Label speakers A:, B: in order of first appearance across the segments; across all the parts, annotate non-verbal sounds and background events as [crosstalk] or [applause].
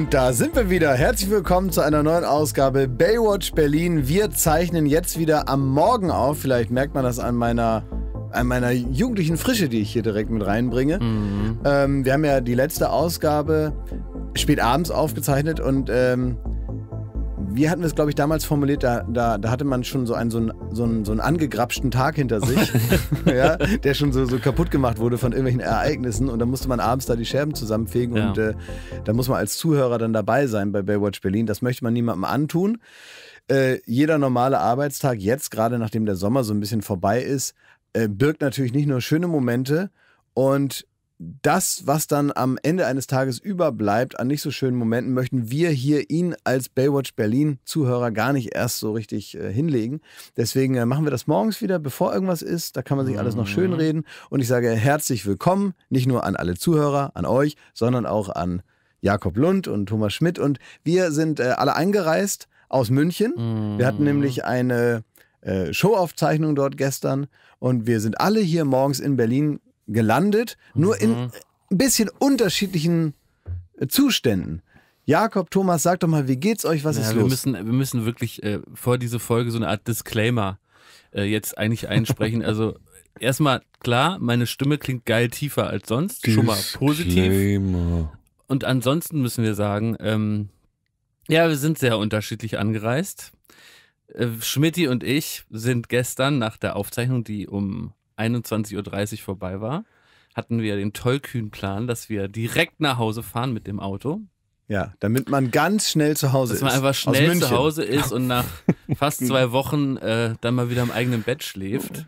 A: Und da sind wir wieder. Herzlich willkommen zu einer neuen Ausgabe Baywatch Berlin. Wir zeichnen jetzt wieder am Morgen auf. Vielleicht merkt man das an meiner an meiner jugendlichen Frische, die ich hier direkt mit reinbringe. Mhm. Ähm, wir haben ja die letzte Ausgabe spät abends aufgezeichnet und ähm, wir hatten das, glaube ich, damals formuliert, da, da, da hatte man schon so einen, so einen, so einen, so einen angegrapschten Tag hinter sich, [laughs] ja, der schon so, so kaputt gemacht wurde von irgendwelchen Ereignissen und da musste man abends da die Scherben zusammenfegen ja. und äh, da muss man als Zuhörer dann dabei sein bei Baywatch Berlin. Das möchte man niemandem antun. Äh, jeder normale Arbeitstag jetzt, gerade nachdem der Sommer so ein bisschen vorbei ist, äh, birgt natürlich nicht nur schöne Momente und das, was dann am Ende eines Tages überbleibt an nicht so schönen Momenten, möchten wir hier Ihnen als Baywatch Berlin Zuhörer gar nicht erst so richtig äh, hinlegen. Deswegen äh, machen wir das morgens wieder, bevor irgendwas ist. Da kann man sich alles noch mhm. schön reden. Und ich sage herzlich willkommen, nicht nur an alle Zuhörer, an euch, sondern auch an Jakob Lund und Thomas Schmidt. Und wir sind äh, alle eingereist aus München. Wir hatten mhm. nämlich eine äh, Showaufzeichnung dort gestern und wir sind alle hier morgens in Berlin gelandet, mhm. nur in mhm. ein bisschen unterschiedlichen äh, Zuständen. Jakob, Thomas, sag doch mal, wie geht's euch? Was naja, ist wir los? Müssen,
B: wir müssen wirklich äh, vor diese Folge so eine Art Disclaimer äh, jetzt eigentlich einsprechen. also [laughs] erstmal klar, meine Stimme klingt geil tiefer als sonst. Disclaimer. Schon mal positiv. Und ansonsten müssen wir sagen, ähm, ja, wir sind sehr unterschiedlich angereist. Äh, Schmidti und ich sind gestern nach der Aufzeichnung, die um 21.30 Uhr vorbei war, hatten wir den tollkühnen Plan, dass wir direkt nach Hause fahren mit dem Auto.
A: Ja, damit man ganz schnell zu Hause dass ist. Dass man einfach schnell zu Hause ist
B: und nach [laughs] fast zwei Wochen äh, dann mal wieder im eigenen Bett schläft.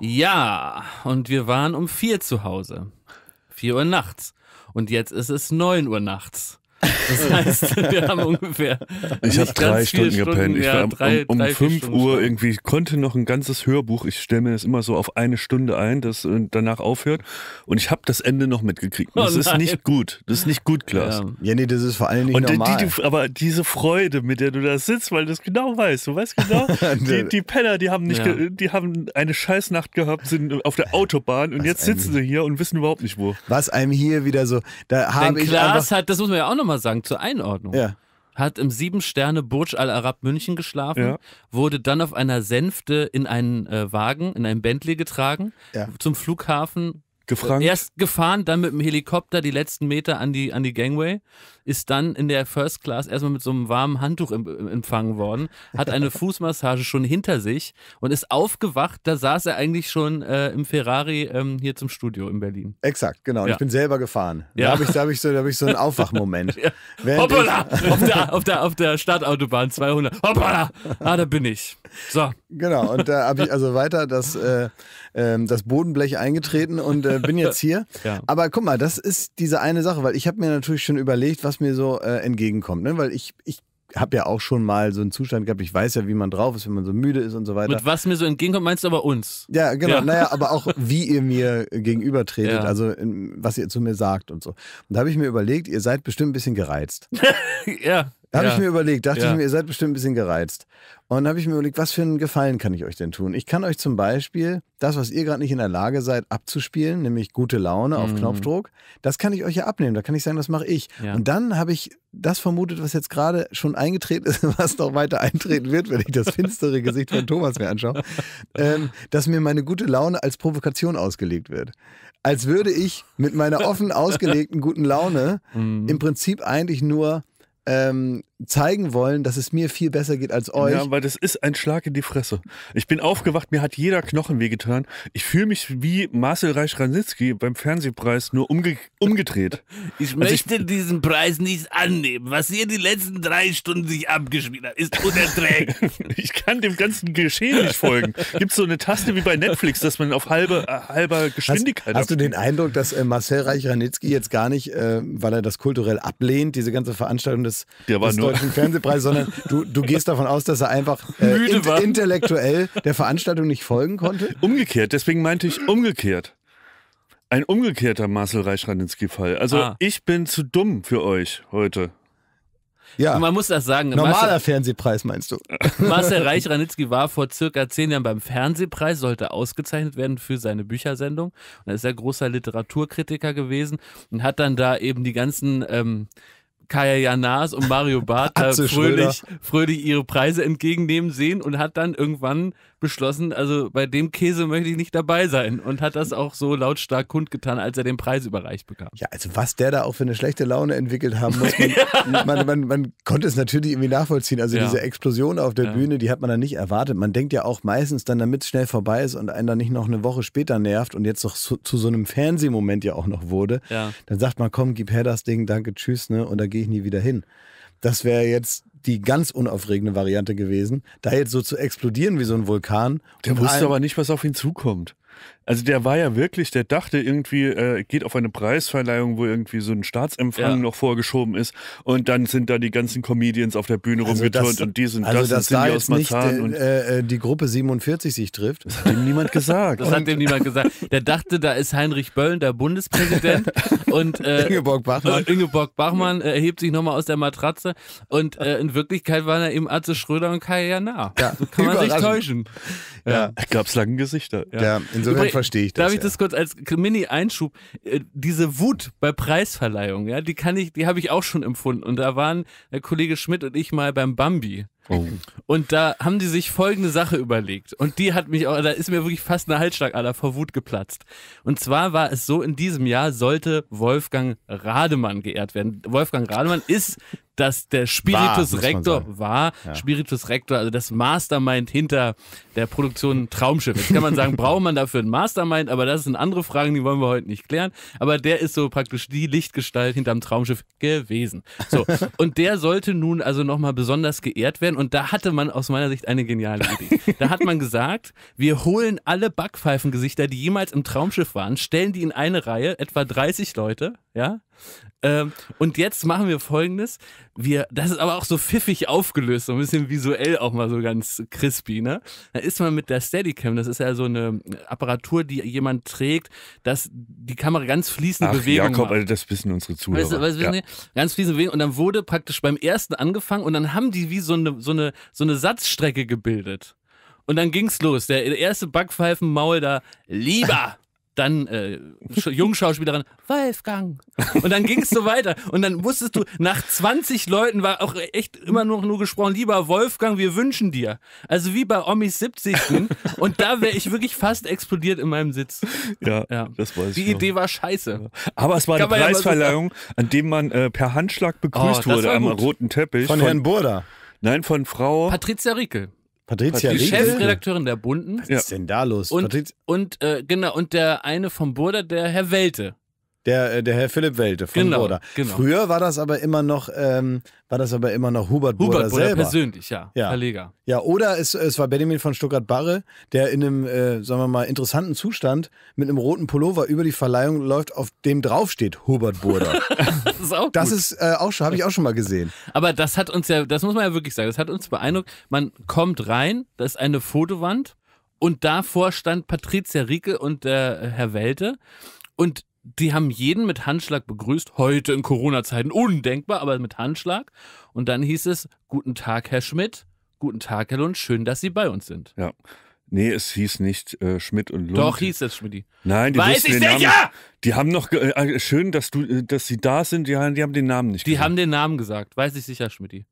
B: Ja, und wir waren um vier zu Hause. Vier Uhr nachts. Und jetzt ist es neun Uhr nachts. Das heißt, wir haben ungefähr. Ich habe drei Stunden gepennt. ich war um, drei, um, um 5 Uhr
C: irgendwie, ich konnte noch ein ganzes Hörbuch, ich stelle mir das immer so auf eine Stunde ein, das äh, danach aufhört. Und ich habe das Ende noch mitgekriegt. Oh das oh ist nicht gut. Das ist nicht gut, Klaas. Ja. nee, das ist vor allen Dingen. Und normal. Die, die, aber diese Freude, mit der du da sitzt, weil du es genau weißt, du weißt genau, [laughs] die, die Penner, die haben nicht, ja. die haben eine Scheißnacht gehabt, sind auf der Autobahn und Was jetzt sitzen sie hier und wissen überhaupt nicht wo. Was einem hier wieder so, da habe ich. Klaas
B: hat, das muss man ja auch nochmal mal sagen zur Einordnung. Ja. Hat im Sieben-Sterne Burj Al Arab München geschlafen, ja. wurde dann auf einer Sänfte in einen äh, Wagen, in einen Bentley getragen, ja. zum Flughafen Gefrankt. Erst gefahren, dann mit dem Helikopter die letzten Meter an die, an die Gangway, ist dann in der First Class erstmal mit so einem warmen Handtuch im, im, empfangen worden, hat eine [laughs] Fußmassage schon hinter sich und ist aufgewacht. Da saß er eigentlich schon äh, im Ferrari ähm, hier zum Studio in Berlin.
A: Exakt, genau. Ja. Ich bin selber gefahren. Ja. Da habe ich, hab ich, so, hab ich so einen Aufwachmoment. [laughs] ja.
B: Hoppala! [laughs] auf, der, auf, der, auf der Stadtautobahn 200. Hoppala! Ah, da bin ich. So.
A: Genau, und da habe ich also weiter das. Äh, ähm, das Bodenblech eingetreten und äh, bin jetzt hier. [laughs] ja. Aber guck mal, das ist diese eine Sache, weil ich habe mir natürlich schon überlegt, was mir so äh, entgegenkommt. Ne? Weil ich, ich habe ja auch schon mal so einen Zustand gehabt, ich weiß ja, wie man drauf ist, wenn man so müde ist und so weiter. Mit
B: was mir so entgegenkommt, meinst du aber uns? Ja, genau. Ja. Naja, aber
A: auch [laughs] wie ihr mir gegenübertretet, ja. also in, was ihr zu mir sagt und so. Und da habe ich mir überlegt, ihr seid bestimmt ein bisschen gereizt. [laughs]
B: ja. Da habe ja. ich mir überlegt, dachte ich mir, ihr
A: seid bestimmt ein bisschen gereizt. Und habe ich mir überlegt, was für einen Gefallen kann ich euch denn tun? Ich kann euch zum Beispiel das, was ihr gerade nicht in der Lage seid, abzuspielen, nämlich gute Laune auf mhm. Knopfdruck, das kann ich euch ja abnehmen. Da kann ich sagen, das mache ich. Ja. Und dann habe ich das vermutet, was jetzt gerade schon eingetreten ist, [laughs] was noch weiter eintreten wird, wenn ich das finstere Gesicht von Thomas mir anschaue, [laughs] ähm, dass mir meine gute Laune als Provokation ausgelegt wird. Als würde ich mit meiner offen ausgelegten guten Laune mhm. im Prinzip eigentlich nur ähm, zeigen wollen, dass es mir viel besser geht als
B: euch. Ja,
C: weil das ist ein Schlag in die Fresse. Ich bin aufgewacht, mir hat jeder Knochen wehgetan. Ich fühle mich wie Marcel Reich-Ranitzky beim Fernsehpreis nur umge umgedreht. [laughs] ich also möchte
B: ich diesen Preis nicht annehmen. Was ihr die letzten drei Stunden sich abgespielt habt, ist unerträglich.
C: [laughs] ich kann dem ganzen Geschehen nicht folgen. Gibt es so eine Taste wie bei Netflix, dass man auf halbe, äh, halber Geschwindigkeit... Hast, hast du den
A: Eindruck, dass äh, Marcel Reich-Ranitzky jetzt gar nicht, äh, weil er das kulturell ablehnt, diese ganze Veranstaltung des Preis der war des nur deutschen Fernsehpreises, sondern du, du gehst davon aus, dass er einfach äh, Müde war. intellektuell der Veranstaltung nicht folgen
C: konnte? Umgekehrt, deswegen meinte ich umgekehrt. Ein umgekehrter Marcel Reich-Ranitzky-Fall. Also ah. ich bin zu dumm für euch heute.
B: Ja. man muss das sagen. Normaler Marcel,
C: Fernsehpreis meinst du? Marcel
B: Reich-Ranitzky war vor circa zehn Jahren beim Fernsehpreis, sollte ausgezeichnet werden für seine Büchersendung. Und er ist ja großer Literaturkritiker gewesen und hat dann da eben die ganzen ähm, Kaya Janas und Mario Barth [laughs] fröhlich, fröhlich ihre Preise entgegennehmen sehen und hat dann irgendwann beschlossen, also bei dem Käse möchte ich nicht dabei sein und hat das auch so lautstark kundgetan, als er den Preis überreicht bekam. Ja, also
A: was der da auch für eine schlechte Laune entwickelt haben muss, man, [laughs] man, man, man konnte es natürlich irgendwie nachvollziehen. Also ja. diese Explosion auf der ja. Bühne, die hat man dann nicht erwartet. Man denkt ja auch meistens dann, damit es schnell vorbei ist und einen dann nicht noch eine Woche später nervt und jetzt doch zu, zu so einem Fernsehmoment ja auch noch wurde, ja. dann sagt man, komm, gib her das Ding, danke, tschüss, ne, und da gehe ich nie wieder hin. Das wäre jetzt die ganz unaufregende Variante gewesen,
C: da jetzt so zu explodieren wie so ein Vulkan. Der wusste aber nicht, was auf ihn zukommt. Also der war ja wirklich, der dachte irgendwie, äh, geht auf eine Preisverleihung, wo irgendwie so ein Staatsempfang ja. noch vorgeschoben ist und dann sind da die ganzen Comedians auf der Bühne also rumgeturnt und die sind also das, das sind da die aus Matan nicht, äh, und
A: äh, die Gruppe 47 sich trifft. Das hat ihm niemand gesagt. [laughs] Das und hat
C: ihm niemand
B: gesagt. Der dachte, da ist Heinrich Böllen, der Bundespräsident [laughs] und äh, Ingeborg Bachmann. Äh, Ingeborg Bachmann erhebt äh, sich nochmal aus der Matratze und in Wirklichkeit waren da eben Arze Schröder und Kai Jana. Ja, so kann man sich täuschen.
C: Ja. Ja. Gab es lange Gesichter. Ja, ja insofern Übrig verstehe ich das. Darf ich ja. das
B: kurz als Mini-Einschub? Äh, diese Wut bei Preisverleihung, ja, die kann ich, die habe ich auch schon empfunden. Und da waren der Kollege Schmidt und ich mal beim Bambi. Oh. Und da haben die sich folgende Sache überlegt. Und die hat mich auch, da ist mir wirklich fast eine Halsschlagader vor Wut geplatzt. Und zwar war es so, in diesem Jahr sollte Wolfgang Rademann geehrt werden. Wolfgang Rademann ist das der Spiritus war, Rector war, ja. Spiritus Rector, also das Mastermind hinter der Produktion Traumschiff. Jetzt kann man sagen, [laughs] braucht man dafür einen Mastermind, aber das sind andere Fragen, die wollen wir heute nicht klären. Aber der ist so praktisch die Lichtgestalt hinterm Traumschiff gewesen. So, und der sollte nun also nochmal besonders geehrt werden. Und da hatte man aus meiner Sicht eine geniale Idee. Da hat man gesagt, wir holen alle Backpfeifengesichter, die jemals im Traumschiff waren, stellen die in eine Reihe, etwa 30 Leute, ja. Ähm, und jetzt machen wir folgendes: wir, das ist aber auch so pfiffig aufgelöst, so ein bisschen visuell auch mal so ganz crispy, ne? Da ist man mit der Steadicam, das ist ja so eine Apparatur, die jemand trägt, dass die Kamera ganz fließende Ach, Bewegung Jakob, macht. Jakob, das wissen unsere Zuhörer. Weißt, weißt, ja. Ganz fließende Bewegung und dann wurde praktisch beim ersten angefangen und dann haben die wie so eine, so eine, so eine Satzstrecke gebildet. Und dann ging's los. Der erste Backpfeifenmaul da, lieber! dann äh, Jungschauspielerin Wolfgang. Und dann ging es so weiter. Und dann wusstest du, nach 20 Leuten war auch echt immer nur, nur gesprochen, lieber Wolfgang, wir wünschen dir. Also wie bei Omis 70. Und da wäre ich wirklich fast explodiert in meinem Sitz.
C: Ja, ja. das weiß ich. Die Idee
B: war scheiße. Aber es war eine Preisverleihung,
C: so an dem man äh, per Handschlag begrüßt oh, wurde am roten Teppich. Von, von Herrn Burda. Nein, von Frau. Patricia Riekel. Patricia Die Chefredakteurin
B: der Bunden. Was ist denn da los? Und, und äh, genau, und der eine vom Burda, der Herr Welte.
A: Der, äh, der Herr Philipp Welte von genau, Burda. Genau. Früher war das aber immer noch, ähm, war das aber immer noch Hubert, Hubert Burda, Burda selber. persönlich,
B: ja, ja. Verleger.
A: Ja, oder es, es war Benjamin von Stuttgart-Barre, der in einem, äh, sagen wir mal, interessanten Zustand mit einem roten Pullover über die Verleihung läuft, auf dem draufsteht Hubert Burda.
B: [laughs] das ist auch gut. Das
A: äh, habe ich auch schon mal gesehen.
B: [laughs] aber das hat uns ja, das muss man ja wirklich sagen, das hat uns beeindruckt. Man kommt rein, da ist eine Fotowand und davor stand Patricia Rieke und der Herr Welte. Und die haben jeden mit Handschlag begrüßt, heute in Corona-Zeiten undenkbar, aber mit Handschlag. Und dann hieß es, guten Tag, Herr Schmidt, guten Tag,
C: Herr Lund, schön, dass Sie bei uns sind. Ja. Nee, es hieß nicht äh, Schmidt und Lund. Doch,
B: hieß es Schmidt.
C: Nein, die Weiß ich den Namen, sicher! Die haben noch, äh, äh, schön, dass, du, äh, dass sie da sind, die, die haben den Namen nicht die gesagt. Die
B: haben den Namen gesagt, weiß ich sicher, Schmidt.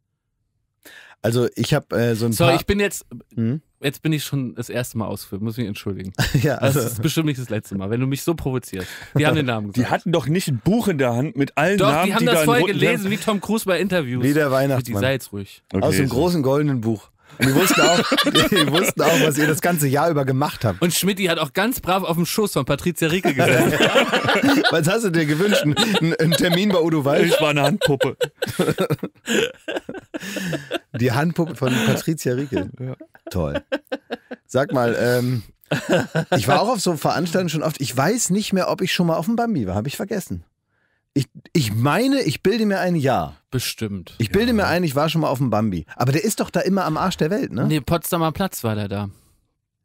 C: Also ich habe äh, so ein So,
B: ich bin jetzt, hm? Jetzt bin ich schon das erste Mal ausführt, muss mich entschuldigen. [laughs] ja, also. Das ist bestimmt nicht das
C: letzte Mal, wenn du mich so provozierst. Die haben den Namen gesagt. Die hatten doch nicht ein Buch in der Hand mit allen doch, Namen, die haben die das da voll gelesen,
B: wie Tom Cruise bei Interviews. Wie der Weihnachtsmann. Die sei jetzt ruhig.
C: Okay, Aus dem so. großen
A: goldenen Buch. Wir wussten, auch, [laughs] wir wussten auch, was ihr das ganze Jahr über gemacht habt.
B: Und Schmidti hat auch ganz brav auf dem Schoß von Patricia Rieke gesessen. [laughs]
A: was hast du dir gewünscht? Ein, ein Termin bei Udo Wald? Ich war eine Handpuppe. [laughs] Die Handpuppe von Patricia Rieke. Ja. Toll. Sag mal, ähm, ich war auch auf so Veranstaltungen schon oft. Ich weiß nicht mehr, ob ich schon mal auf dem Bambi war. Habe ich vergessen. Ich, ich meine, ich bilde mir ein Ja. Bestimmt. Ich bilde ja. mir ein, ich war schon mal auf dem Bambi. Aber der ist doch da immer am Arsch der Welt, ne?
B: Nee, Potsdamer Platz war der da.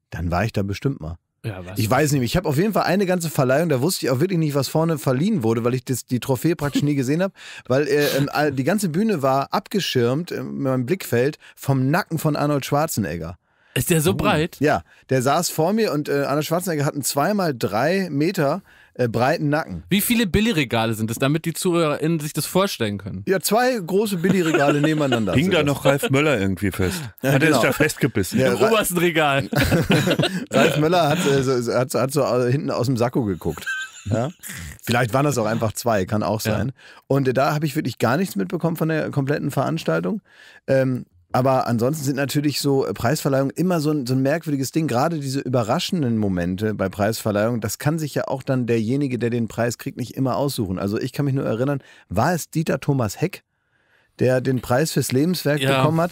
B: Dann war ich da bestimmt mal. Ja, was ich was?
A: weiß nicht, ich habe auf jeden Fall eine ganze Verleihung, da wusste ich auch wirklich nicht, was vorne verliehen wurde, weil ich das, die Trophäe praktisch nie gesehen habe, weil äh, ähm, die ganze Bühne war abgeschirmt in äh, meinem Blickfeld vom Nacken von Arnold Schwarzenegger. Ist der so oh. breit? Ja, der saß vor mir und äh, Arnold Schwarzenegger hat einen 2x3 Meter äh, breiten Nacken.
B: Wie viele Billigregale sind es, damit die ZuhörerInnen sich das vorstellen können? Ja, zwei große Billigregale [laughs]
C: nebeneinander. Hing da noch Ralf Möller irgendwie fest? Ja, hat genau. er sich genau. da festgebissen? Ja, Im Ra
B: obersten Regal. [laughs]
A: Ralf Möller hat, äh, so, hat, hat so äh, hinten aus dem Sakko geguckt. Ja? Vielleicht waren das auch einfach zwei, kann auch sein. Ja. Und äh, da habe ich wirklich gar nichts mitbekommen von der kompletten Veranstaltung. Ähm, aber ansonsten sind natürlich so äh, Preisverleihungen immer so ein, so ein merkwürdiges Ding. Gerade diese überraschenden Momente bei Preisverleihungen, das kann sich ja auch dann derjenige, der den Preis kriegt, nicht immer aussuchen. Also ich kann mich nur erinnern, war es Dieter Thomas Heck, der den Preis fürs Lebenswerk ja. bekommen hat?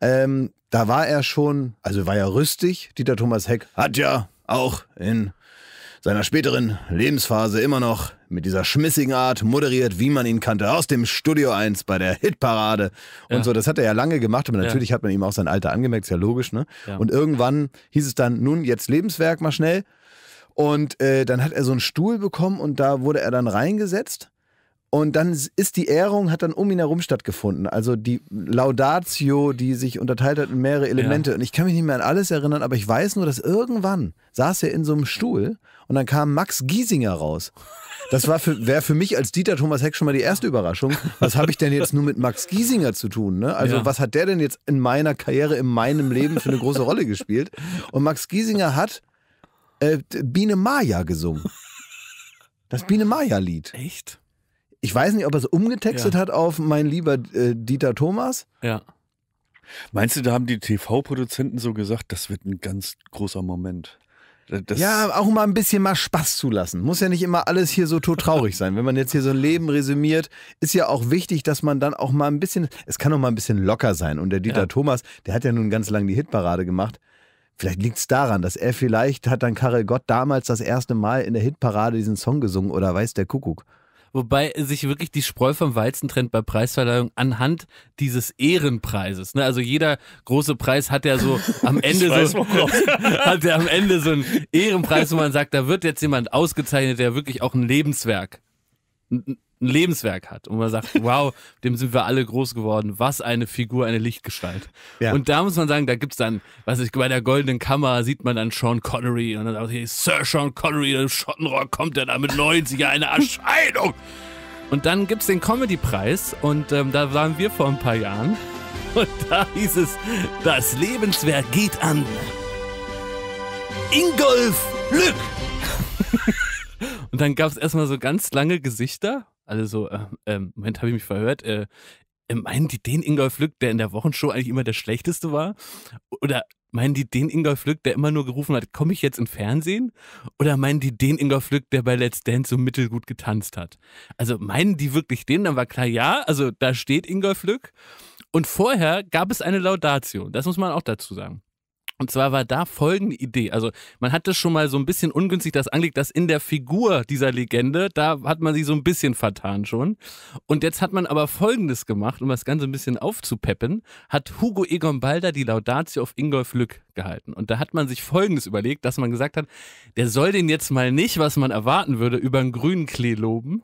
A: Ähm, da war er schon, also war er rüstig. Dieter Thomas Heck hat ja auch in seiner späteren Lebensphase immer noch mit dieser schmissigen Art moderiert, wie man ihn kannte, aus dem Studio 1 bei der Hitparade und so. Das hat er ja lange gemacht, aber natürlich ja. hat man ihm auch sein Alter angemerkt, ist ja logisch, ne? Ja. Und irgendwann hieß es dann, nun, jetzt Lebenswerk mal schnell. Und äh, dann hat er so einen Stuhl bekommen und da wurde er dann reingesetzt. Und dann ist die Ehrung, hat dann um ihn herum stattgefunden. Also die Laudatio, die sich unterteilt hat in mehrere Elemente. Ja. Und ich kann mich nicht mehr an alles erinnern, aber ich weiß nur, dass irgendwann saß er in so einem Stuhl und dann kam Max Giesinger raus. Das für, wäre für mich als Dieter Thomas Heck schon mal die erste Überraschung. Was habe ich denn jetzt nur mit Max Giesinger zu tun? Ne? Also ja. was hat der denn jetzt in meiner Karriere, in meinem Leben für eine große Rolle gespielt? Und Max Giesinger hat äh, Biene Maya gesungen. Das Biene Maya-Lied. Echt? Ich weiß nicht, ob er es umgetextet
C: ja. hat auf mein lieber äh, Dieter Thomas. Ja. Meinst du, da haben die TV-Produzenten so gesagt, das wird ein ganz großer Moment? Das ja, auch mal ein bisschen mal
A: Spaß zulassen. Muss ja nicht immer alles hier so todtraurig sein. Wenn man jetzt hier so ein Leben resümiert, ist ja auch wichtig, dass man dann auch mal ein bisschen, es kann auch mal ein bisschen locker sein. Und der Dieter ja. Thomas, der hat ja nun ganz lange die Hitparade gemacht. Vielleicht liegt es daran, dass er vielleicht hat dann Karel Gott damals das erste Mal in der Hitparade diesen Song gesungen oder weiß der Kuckuck
B: wobei sich wirklich die Spreu vom Weizen trennt bei Preisverleihung anhand dieses Ehrenpreises. Ne? Also jeder große Preis hat ja so [laughs] am Ende so [laughs] hat ja am Ende so einen Ehrenpreis, wo man sagt, da wird jetzt jemand ausgezeichnet, der wirklich auch ein Lebenswerk ein Lebenswerk hat und man sagt, [laughs] wow, dem sind wir alle groß geworden, was eine Figur, eine Lichtgestalt. Ja. Und da muss man sagen, da gibt es dann, was ich, bei der goldenen Kammer sieht man dann Sean Connery und dann sagt, hey, Sir Sean Connery, der Schottenrock kommt ja da mit 90 eine Erscheinung. Und dann gibt es den Comedy-Preis und ähm, da waren wir vor ein paar Jahren [laughs] und da hieß es, das Lebenswerk geht an Ingolf Lück. [laughs] Und dann gab es erstmal so ganz lange Gesichter. Also so, äh, ähm, Moment, habe ich mich verhört. Äh, äh, meinen die den Ingolf Lück, der in der Wochenshow eigentlich immer der Schlechteste war? Oder meinen die den Ingolf Lück, der immer nur gerufen hat, komme ich jetzt im Fernsehen? Oder meinen die den Ingolf Lück, der bei Let's Dance so mittelgut getanzt hat? Also meinen die wirklich den? Dann war klar, ja, also da steht Ingolf Lück. Und vorher gab es eine Laudatio. Das muss man auch dazu sagen. Und zwar war da folgende Idee. Also man hatte schon mal so ein bisschen ungünstig das angelegt, dass in der Figur dieser Legende, da hat man sie so ein bisschen vertan schon. Und jetzt hat man aber Folgendes gemacht, um das Ganze ein bisschen aufzupeppen, hat Hugo Egon Balder die Laudatio auf Ingolf Lück gehalten. Und da hat man sich Folgendes überlegt, dass man gesagt hat, der soll den jetzt mal nicht, was man erwarten würde, über einen grünen Klee loben.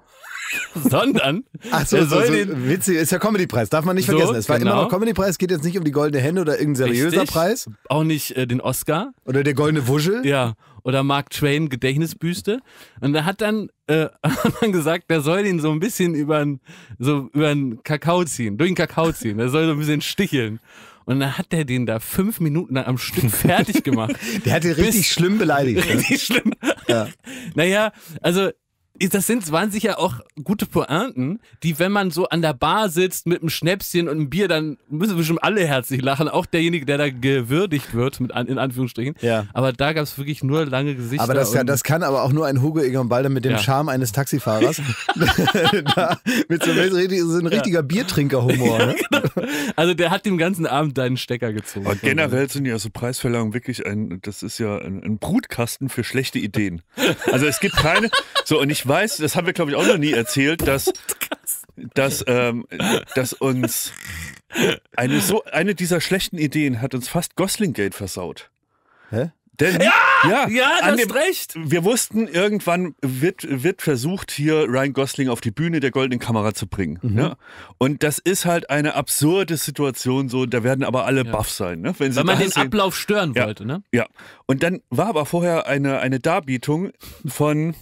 B: [laughs] sondern Achso, so, so witzig,
A: ist ja Comedy-Preis, darf man nicht vergessen. So, es war genau. immer noch Comedy-Preis, geht jetzt nicht um die goldene Hände oder irgendein seriöser Richtig. Preis.
B: Auch nicht äh, den Oscar. Oder der goldene Wuschel. Ja. Oder Mark Twain Gedächtnisbüste. Und da hat dann, äh, [laughs] hat dann gesagt, der soll den so ein bisschen über den so übern Kakao ziehen, durch den Kakao ziehen. Der soll so ein bisschen sticheln. Und dann hat der den da fünf Minuten am Stück [laughs] fertig gemacht. der hat den richtig schlimm beleidigt. Richtig ne? schlimm. Ja. Naja, also das sind, waren sicher auch gute Pointen, die, wenn man so an der Bar sitzt mit einem Schnäpschen und einem Bier, dann müssen wir schon alle herzlich lachen. Auch derjenige, der da gewürdigt wird, mit an, in Anführungsstrichen. Ja. Aber da gab es wirklich nur lange Gesichter. Aber das, das,
A: kann aber auch nur ein Hugo Egon Balder mit dem ja. Charme eines Taxifahrers. [laughs] [laughs] da,
B: mit so, ein richtiger ja. Biertrinker-Humor. Ne? [laughs] Genau.
C: Also der hat den ganzen Abend deinen Stecker gezogen. Aber generell sind ja so Preisverleihungen wirklich ein, das ist ja ein, ein Brutkasten für schlechte Ideen. Also es gibt keine, so und ich ich weiß, das haben wir, glaube ich, auch noch nie erzählt, dass, [laughs] dass, ähm, dass uns eine, so, eine dieser schlechten Ideen hat uns fast Goslingate versaut. Hä? Denn, ja, ja, ja das dem, recht. Wir wussten, irgendwann wird, wird versucht, hier Ryan Gosling auf die Bühne der goldenen Kamera zu bringen. Mhm. Ja? Ne? Und das ist halt eine absurde Situation, so, da werden aber alle ja. baff sein. Ne? Wenn, Wenn man den sehen. Ablauf stören ja. wollte, ne? Ja. Und dann war aber vorher eine, eine Darbietung von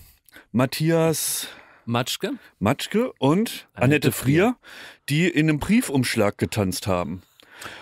C: Matthias Matschke. Matschke und Annette, Annette Frier, Frier, die in einem Briefumschlag getanzt haben.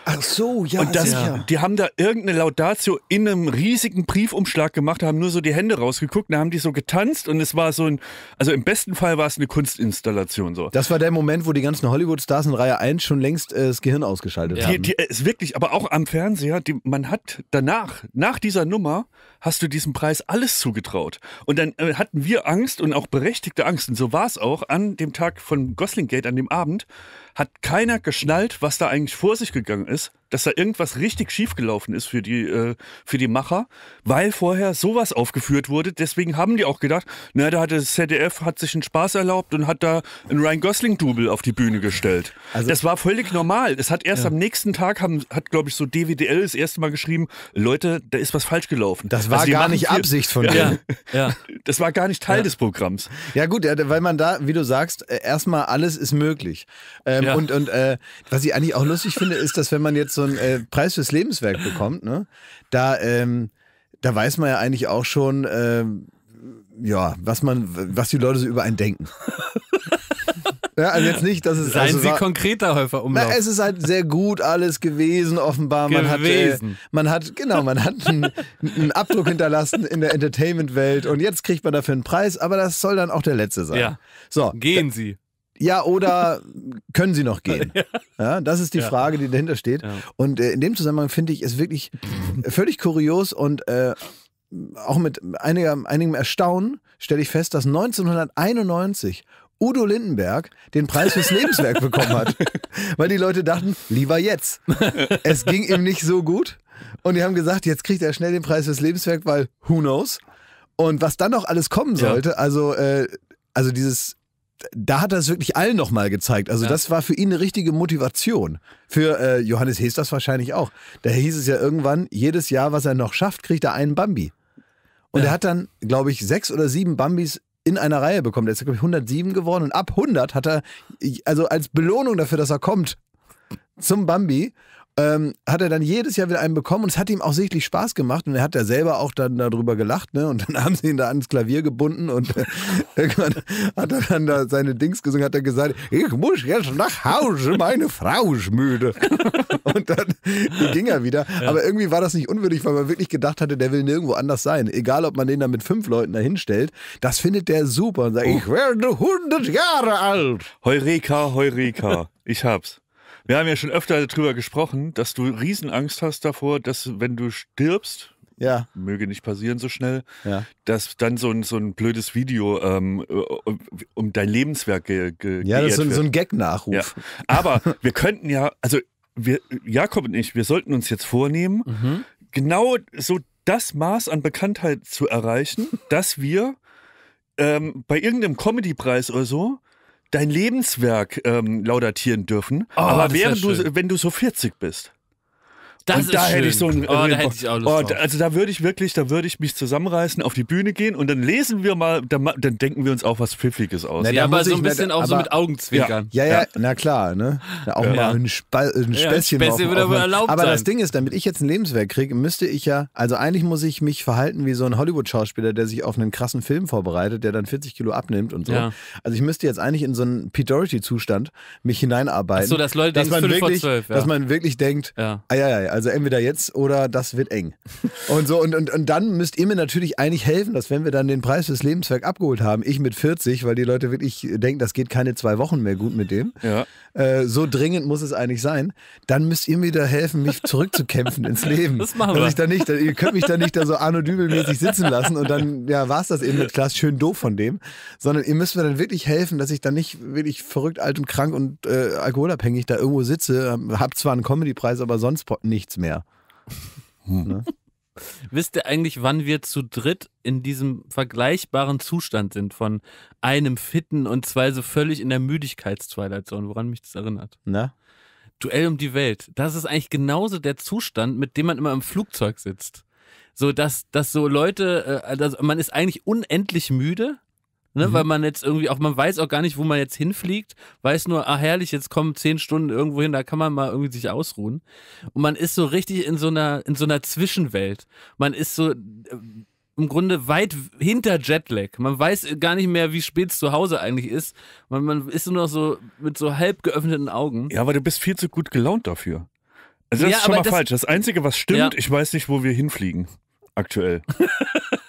C: Ach so, ja. Und das, sicher. die haben da irgendeine Laudatio in einem riesigen Briefumschlag gemacht, haben nur so die Hände rausgeguckt, da haben die so getanzt und es war so ein, also im besten Fall war es eine Kunstinstallation so. Das war der Moment, wo die
A: ganzen Hollywood-Stars in Reihe 1 schon längst äh, das Gehirn ausgeschaltet ja. haben. Die,
C: die, ist wirklich, aber auch am Fernseher, die, man hat danach, nach dieser Nummer, hast du diesem Preis alles zugetraut. Und dann äh, hatten wir Angst und auch berechtigte Angst, und so war es auch an dem Tag von Goslingate, an dem Abend, hat keiner geschnallt, was da eigentlich vor sich gegangen ist dass da irgendwas richtig schiefgelaufen ist für die, äh, für die Macher, weil vorher sowas aufgeführt wurde. Deswegen haben die auch gedacht, na, da hat das ZDF hat sich einen Spaß erlaubt und hat da einen Ryan Gosling-Double auf die Bühne gestellt. Also, das war völlig normal. Es hat erst ja. am nächsten Tag, haben, hat, glaube ich, so DWDL das erste Mal geschrieben, Leute, da ist was falsch gelaufen. Das also war also, gar nicht Absicht von [laughs] ja, denen. Ja,
A: Das war gar nicht Teil des Programms. Ja gut, weil man da, wie du sagst, äh, erstmal alles ist möglich. Ähm, und und äh, was ich eigentlich auch lustig finde, ist, dass wenn man jetzt so so einen äh, Preis fürs Lebenswerk bekommt, ne? da, ähm, da weiß man ja eigentlich auch schon, ähm, ja, was man, was die Leute so über einen denken. [laughs] Ja, also jetzt nicht, dass es. Seien also Sie war, konkreter,
B: Häufer Umlauf. Na, es ist
A: halt sehr gut alles gewesen, offenbar. Man gewesen. Hat, äh, man hat, genau, man hat einen, einen Abdruck hinterlassen in der Entertainment-Welt und jetzt kriegt man dafür einen Preis, aber das soll dann auch der letzte sein. Ja. So. Gehen Sie. Ja, oder [laughs] können sie noch gehen? Ja, das ist die ja. Frage, die dahinter steht. Ja. Und äh, in dem Zusammenhang finde ich es wirklich äh, völlig kurios und äh, auch mit einiger, einigem Erstaunen stelle ich fest, dass 1991 Udo Lindenberg den Preis fürs [laughs] Lebenswerk bekommen hat. Weil die Leute dachten, lieber jetzt. Es ging ihm nicht so gut. Und die haben gesagt, jetzt kriegt er schnell den Preis fürs Lebenswerk, weil who knows? Und was dann noch alles kommen sollte, also, äh, also dieses da hat er es wirklich allen nochmal gezeigt. Also ja. das war für ihn eine richtige Motivation. Für äh, Johannes Hees das wahrscheinlich auch. Da hieß es ja irgendwann, jedes Jahr, was er noch schafft, kriegt er einen Bambi. Und ja. er hat dann, glaube ich, sechs oder sieben Bambis in einer Reihe bekommen. Er ist, glaube ich, 107 geworden und ab 100 hat er, also als Belohnung dafür, dass er kommt, zum Bambi ähm, hat er dann jedes Jahr wieder einen bekommen und es hat ihm auch sichtlich Spaß gemacht und er hat ja selber auch dann darüber gelacht ne? und dann [laughs] haben sie ihn da ans Klavier gebunden und äh, [laughs] irgendwann hat er dann da seine Dings gesungen, hat er gesagt, ich muss jetzt nach Hause, meine Frau ist müde. [laughs] und dann ging er wieder, ja. aber irgendwie war das nicht unwürdig, weil man wirklich gedacht hatte, der will nirgendwo anders sein, egal ob man den dann mit fünf Leuten da hinstellt, das findet der super und sagt, oh. ich
C: werde 100 Jahre alt. Heureka, Heureka, ich hab's. Wir haben ja schon öfter darüber gesprochen, dass du Riesenangst hast davor, dass wenn du stirbst, ja. möge nicht passieren so schnell, ja. dass dann so ein, so ein blödes Video ähm, äh, um, um, dein Lebenswerk ge, ge Ja, das ist so, so ein Gag-Nachruf. Ja. Aber wir könnten ja, also wir, Jakob und ich, wir sollten uns jetzt vornehmen, mhm. genau so das Maß an Bekanntheit zu erreichen, [laughs] dass wir ähm, bei irgendeinem Comedy-Preis oder so dein Lebenswerk ähm, laudatieren dürfen. Oh, aber während du, wenn du so 40 bist. Das und ist da schön. hätte ich so ein Oh, da hätte ich auch Lust oh, Also da würde ich wirklich, da würde ich mich zusammenreißen, auf die Bühne gehen und dann lesen wir mal, dann, dann denken wir uns auch was Pfiffiges aus. Na, ja, aber so ein bisschen mit, auch so mit Augenzwinkern. Ja, ja, ja, na
A: klar, ne? Auch ja. mal ein, Spa ein Späßchen. Ja, ein Späßchen auf, auf, erlaubt aber sein. das Ding ist, damit ich jetzt ein Lebenswerk kriege, müsste ich ja, also eigentlich muss ich mich verhalten wie so ein Hollywood-Schauspieler, der sich auf einen krassen Film vorbereitet, der dann 40 Kilo abnimmt und so. Also ich müsste jetzt eigentlich in so einen P. Doherty-Zustand mich hineinarbeiten. Ach so, dass Leute dass denken, man wirklich, 12, Dass man wirklich denkt, ja. ah ja, ja, ja also entweder jetzt oder das wird eng. und so, und, und, und dann müsst ihr mir natürlich eigentlich helfen, dass wenn wir dann den Preis fürs Lebenswerk abgeholt haben, ich mit 40, weil die Leute wirklich denken, das geht keine zwei Wochen mehr gut mit dem. Ja. Äh, so dringend muss es eigentlich sein. Dann müsst ihr mir da helfen, mich zurückzukämpfen ins Leben. [laughs] Das machen wir. Dass ich da nicht, ihr könnt mich da nicht da so Arno Dübelmäßig sitzen lassen und dann, ja, war es das eben mit Klaas, schön doof von dem. Sondern ihr müsst mir dann wirklich helfen, dass ich dann nicht wirklich verrückt, alt und krank und äh, alkoholabhängig da irgendwo sitze. Hab zwar einen Comedy-Preis, aber sonst nicht nichts mehr. [laughs] Hm. Ne?
B: Wisst ihr eigentlich, wann wir zu dritt in diesem vergleichbaren Zustand sind von einem fitten und zwei so völlig in der Müdigkeits-Twilight Zone, woran mich das erinnert? Na? Duell um die Welt. Das ist eigentlich genauso der Zustand, mit dem man immer im Flugzeug sitzt. So, dass, dass so Leute, äh, also man ist eigentlich unendlich müde, Ne, mhm. Weil man jetzt irgendwie auch, man weiß auch gar nicht, wo man jetzt hinfliegt, weiß nur, ah herrlich, jetzt kommen zehn Stunden irgendwo hin, da kann man mal irgendwie sich ausruhen. Und man ist so richtig in so einer, in so einer Zwischenwelt. Man ist so, äh, im Grunde weit hinter Jetlag. Man weiß gar nicht mehr, wie spät es zu Hause eigentlich ist. Man, man, ist nur noch so mit so halb
C: geöffneten Augen. Ja, aber du bist viel zu gut gelaunt dafür.
B: Also das ja, ist schon mal das falsch. Das
C: Einzige, was stimmt, ja. ich weiß nicht, wo wir hinfliegen. Aktuell. [laughs]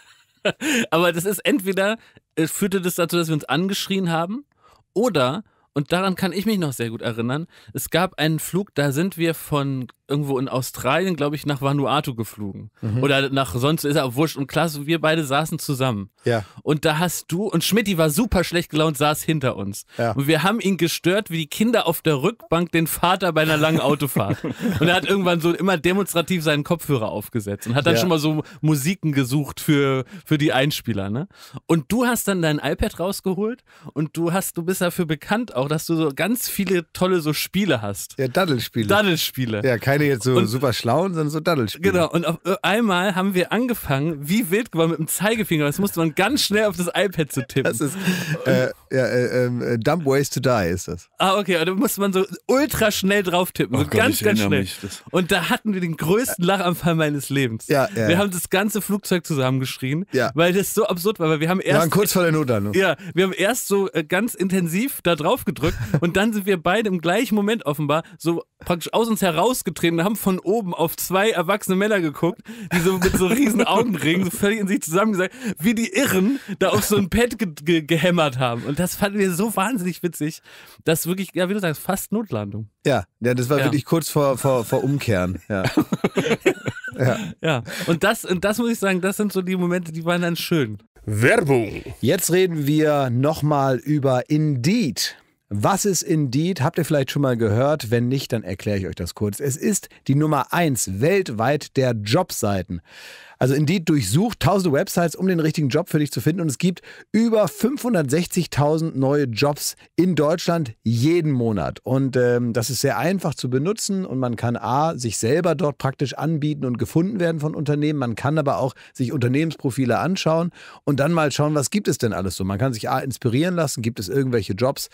B: Aber das ist entweder, es äh, führte das dazu, dass wir uns angeschrien haben, oder, und daran kann ich mich noch sehr gut erinnern, es gab einen Flug, da sind wir von irgendwo in Australien, glaube ich, nach Vanuatu geflogen. Mhm. Oder nach sonst ist er wurscht. Und Klaas, wir beide saßen zusammen. Ja. Und da hast du, und Schmidt, die war super schlecht gelaunt, saß hinter uns. Ja. Und wir haben ihn gestört, wie die Kinder auf der Rückbank den Vater bei einer langen Autofahrt. [laughs] und er hat irgendwann so immer demonstrativ seinen Kopfhörer aufgesetzt und hat dann ja. schon mal so Musiken gesucht für, für die Einspieler. Ne? Und du hast dann dein iPad rausgeholt und du hast, du bist dafür bekannt auch, dass du so ganz viele tolle so Spiele hast. Ja, Daddelspiele. Daddelspiele. Ja, keine keine jetzt so und,
A: super schlauen, sondern so Daddelspiele.
B: Genau, und auf äh, einmal haben wir angefangen, wie wild geworden mit dem Zeigefinger. Das musste man ganz schnell auf das iPad zu tippen. Das ist äh, ja,
A: äh, ähm, äh, Dumb Ways to Die ist das.
B: Ah, okay, und da musste man so ultra schnell drauf tippen. Oh so Gott, ganz, ganz schnell. Mich, und da hatten wir den größten Lachanfall meines Lebens. Ja, ja, wir haben das ganze Flugzeug zusammengeschrien, ja. weil das so absurd war. Weil wir haben erst. Wir waren kurz
A: vor der Notlandung. Ne?
B: Ja, wir haben erst so äh, ganz intensiv da drauf gedrückt [laughs] und dann sind wir beide im gleichen Moment offenbar so praktisch aus uns herausgetreten aufgetreten, haben von oben auf zwei erwachsene Männer geguckt, die so mit so riesen [laughs] Augenringen so völlig in sich zusammengesagt, wie die Irren da auf so ein Pad ge ge gehämmert haben. Und das fanden wir so wahnsinnig witzig, dass wirklich, ja, wie du sagst, fast Notlandung.
A: Ja, ja das war ja. wirklich kurz vor, vor, vor Umkehren. Ja.
B: [laughs] ja. ja. Und das, und das muss ich sagen, das sind so die Momente, die waren dann schön. Werbung.
A: Jetzt reden wir nochmal über Indeed. Was ist Indeed? Habt ihr vielleicht schon mal gehört? Wenn nicht, dann erkläre ich euch das kurz. Es ist die Nummer 1 weltweit der Jobseiten. Also Indeed durchsucht tausende Websites, um den richtigen Job für dich zu finden. Und es gibt über 560.000 neue Jobs in Deutschland jeden Monat. Und ähm, das ist sehr einfach zu benutzen und man kann A, sich selber dort praktisch anbieten und gefunden werden von Unternehmen. Man kann aber auch sich Unternehmensprofile anschauen und dann mal schauen, was gibt es denn alles so. Man kann sich A, inspirieren lassen, gibt es irgendwelche Jobs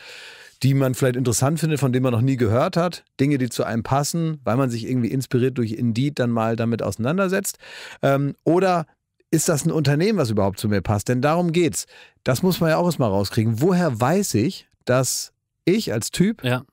A: die man vielleicht interessant findet, von denen man noch nie gehört hat, Dinge, die zu einem passen, weil man sich irgendwie inspiriert durch Indeed dann mal damit auseinandersetzt. Ähm, oder ist das ein Unternehmen, was überhaupt zu mir passt? Denn darum geht's. Das muss man ja auch erstmal rauskriegen. Woher weiß ich, dass ich als Typ ja.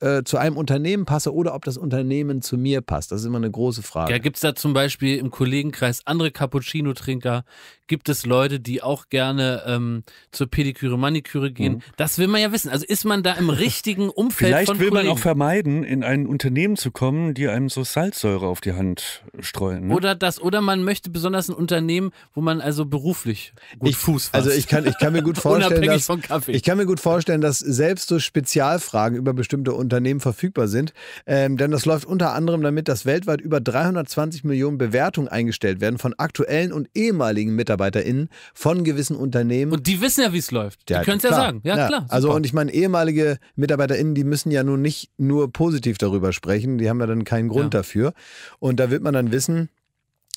A: Äh, zu einem Unternehmen passe oder ob das Unternehmen zu mir passt? Das ist immer eine große Frage. Ja,
B: gibt es da zum Beispiel im Kollegenkreis andere Cappuccino-Trinker? Gibt es Leute, die auch gerne ähm, zur Pediküre, Maniküre gehen? Mhm. Das will man ja wissen. Also ist man da im [laughs] richtigen Umfeld Vielleicht von will Kollegen? man auch
C: vermeiden, in ein Unternehmen zu kommen, die einem so Salzsäure auf die Hand streuen. Ne?
B: Oder das, oder man möchte besonders ein Unternehmen, wo man also beruflich gut ich, Fuß also fasst. Also ich kann, ich kann mir gut [laughs] vorstellen, dass, ich
A: kann mir gut vorstellen, dass selbst so Spezialfragen über bestimmte Unternehmen verfügbar sind, ähm, denn das läuft unter anderem damit, dass weltweit über 320 Millionen Bewertungen eingestellt werden von aktuellen und ehemaligen Mitarbeitern MitarbeiterInnen von gewissen Unternehmen.
B: Und die wissen ja, wie es läuft. Ja, die können es ja sagen. Ja, ja. klar. Super. Also, und
A: ich meine, ehemalige MitarbeiterInnen, die müssen ja nun nicht nur positiv darüber sprechen. Die haben ja dann keinen Grund ja. dafür. Und da wird man dann wissen,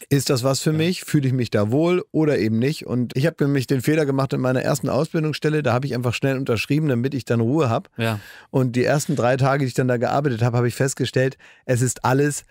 A: ist das was für mich? Fühle ich mich da wohl oder eben nicht? Und ich habe nämlich den Fehler gemacht in meiner ersten Ausbildungsstelle, da habe ich einfach schnell unterschrieben, damit ich dann Ruhe habe. Ja. Und die ersten drei Tage, die ich dann da gearbeitet habe, habe ich festgestellt, es ist alles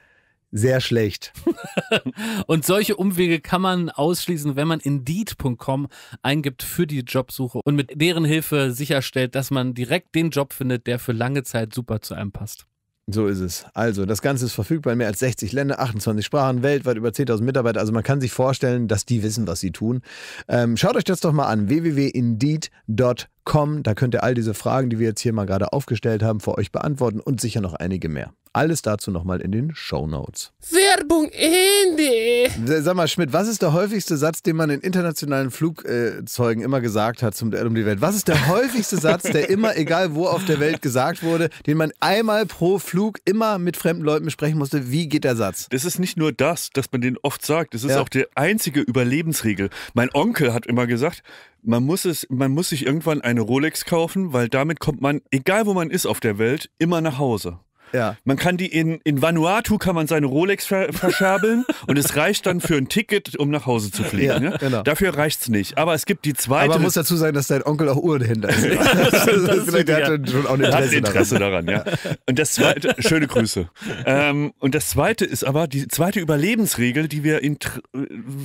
A: sehr schlecht. [laughs]
B: und solche Umwege kann man ausschließen, wenn man Indeed.com eingibt für die Jobsuche und mit deren Hilfe sicherstellt, dass man direkt den Job findet, der für lange Zeit super zu einem passt.
A: So ist es. Also, das Ganze ist verfügbar in mehr als 60 Länder, 28 Sprachen, weltweit über 10.000 Mitarbeiter. Also, man kann sich vorstellen, dass die wissen, was sie tun. Ähm, schaut euch das doch mal an: www.indeed.com www.ruhrpott.com. Da könnt ihr all diese Fragen, die wir jetzt hier mal gerade aufgestellt haben, für euch beantworten und sicher noch einige mehr. Alles dazu nochmal in den Show Notes. Werbung Ende. Sag mal, Schmidt, was ist der häufigste Satz, den man in internationalen Flugzeugen immer gesagt hat zum um die Welt? Was ist der häufigste Satz, der immer, egal wo auf der Welt gesagt wurde, den man
C: einmal pro Flug immer mit fremden Leuten besprechen musste? Wie geht der Satz? Das ist nicht nur das, dass man den oft sagt. Das ist ja. auch die einzige Überlebensregel. Mein Onkel hat immer gesagt, man muss es, man muss sich irgendwann eine Rolex kaufen, weil damit kommt man, egal wo man ist auf der Welt, immer nach Hause. Ja. Man kann die in, in Vanuatu kann man seine Rolex ver verscherbeln [laughs] und es reicht dann für ein Ticket, um nach Hause zu fliegen. Ja, ne? genau. Dafür reicht's nicht. Aber es gibt die zweite. Aber man muss
A: dazu sagen, dass dein Onkel auch Uhrenhändler ist. [laughs] ja, [laughs] das, das,
C: das Vielleicht hat schon auch ein Interesse, Interesse daran. daran ja. Und das zweite, schöne Grüße. Ähm, und das zweite ist aber die zweite Überlebensregel, die wir in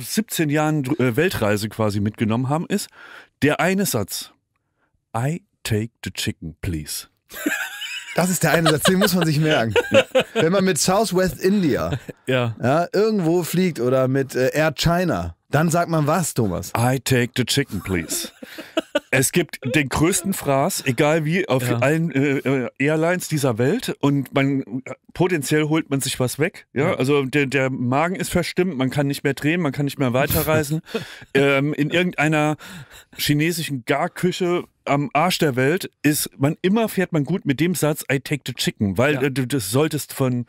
C: 17 äh, Jahren äh, Weltreise quasi mitgenommen haben, ist der eine Satz. I take the chicken, please. Das ist
A: der eine Satz, den muss man sich merken. Wenn man mit Southwest India ja. ja irgendwo
C: fliegt oder mit äh, Air China, dann sagt man was, Thomas? I take the chicken, please. es gibt den größten Fraß, egal wie, auf ja. allen äh, äh, Airlines dieser Welt. Und man potenziell holt man sich was weg. Ja, ja. also der, der, Magen ist verstimmt, man kann nicht mehr drehen, man kann nicht mehr weiterreisen. [laughs] ähm, in irgendeiner chinesischen Garküche am Arsch der Welt ist, man immer fährt man gut mit dem Satz, I take the chicken, weil ja. Äh, du das solltest von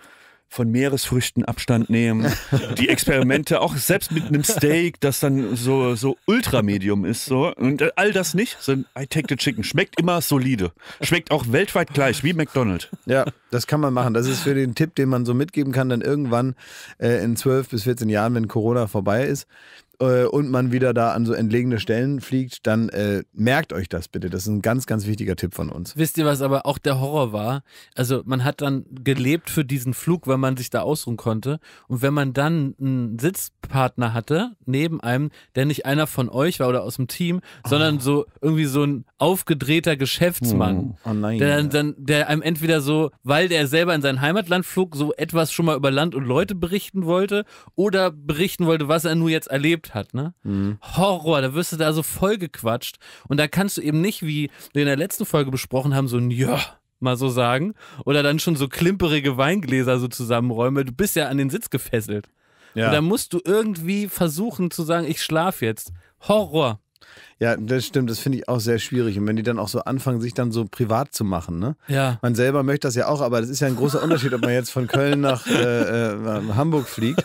C: von Meeresfrüchten Abstand nehmen. [laughs] Die Experimente, auch selbst mit einem Steak, das dann so, so Ultramedium ist. So. Und äh, all das nicht, sind I take the chicken. Schmeckt immer solide. Schmeckt auch weltweit gleich, wie McDonald's.
A: Ja, das kann man machen. Das ist für den Tipp, den man so mitgeben kann, dann irgendwann äh, in 12 bis 14 Jahren, wenn Corona vorbei ist, äh, und man wieder da an so entlegene Stellen fliegt, dann äh, merkt euch das bitte. Das ist ein ganz, ganz wichtiger Tipp von uns.
B: Wisst ihr, was aber auch der Horror war? Also man hat dann gelebt für diesen Flug, weil man sich da ausruhen konnte. Und wenn man dann einen Sitzpartner hatte, neben einem, der nicht einer von euch war oder aus dem Team, oh. sondern so irgendwie so ein aufgedrehter Geschäftsmann, oh. Oh der, dann, der einem entweder so, weil der selber in sein Heimatland flog, so etwas schon mal über Land und Leute berichten wollte oder berichten wollte, was er nur jetzt erlebt erlebt hat, ne? Mhm. Horror, da wirst du da so voll gequatscht. Und da kannst du eben nicht, wie wir in der letzten Folge besprochen haben, so ein Ja mal so sagen. Oder dann schon so klimperige Weingläser so zusammenräumen, weil du bist ja an den Sitz gefesselt. Ja. Und dann musst du irgendwie versuchen zu sagen, ich schlaf jetzt. Horror. Ja, das
A: stimmt, das finde ich auch sehr schwierig. Und wenn die dann auch so anfangen, sich dann so privat zu machen, ne? Ja. Man selber möchte das ja auch, aber das ist ja ein großer Unterschied, ob man jetzt von Köln nach äh, äh, Hamburg fliegt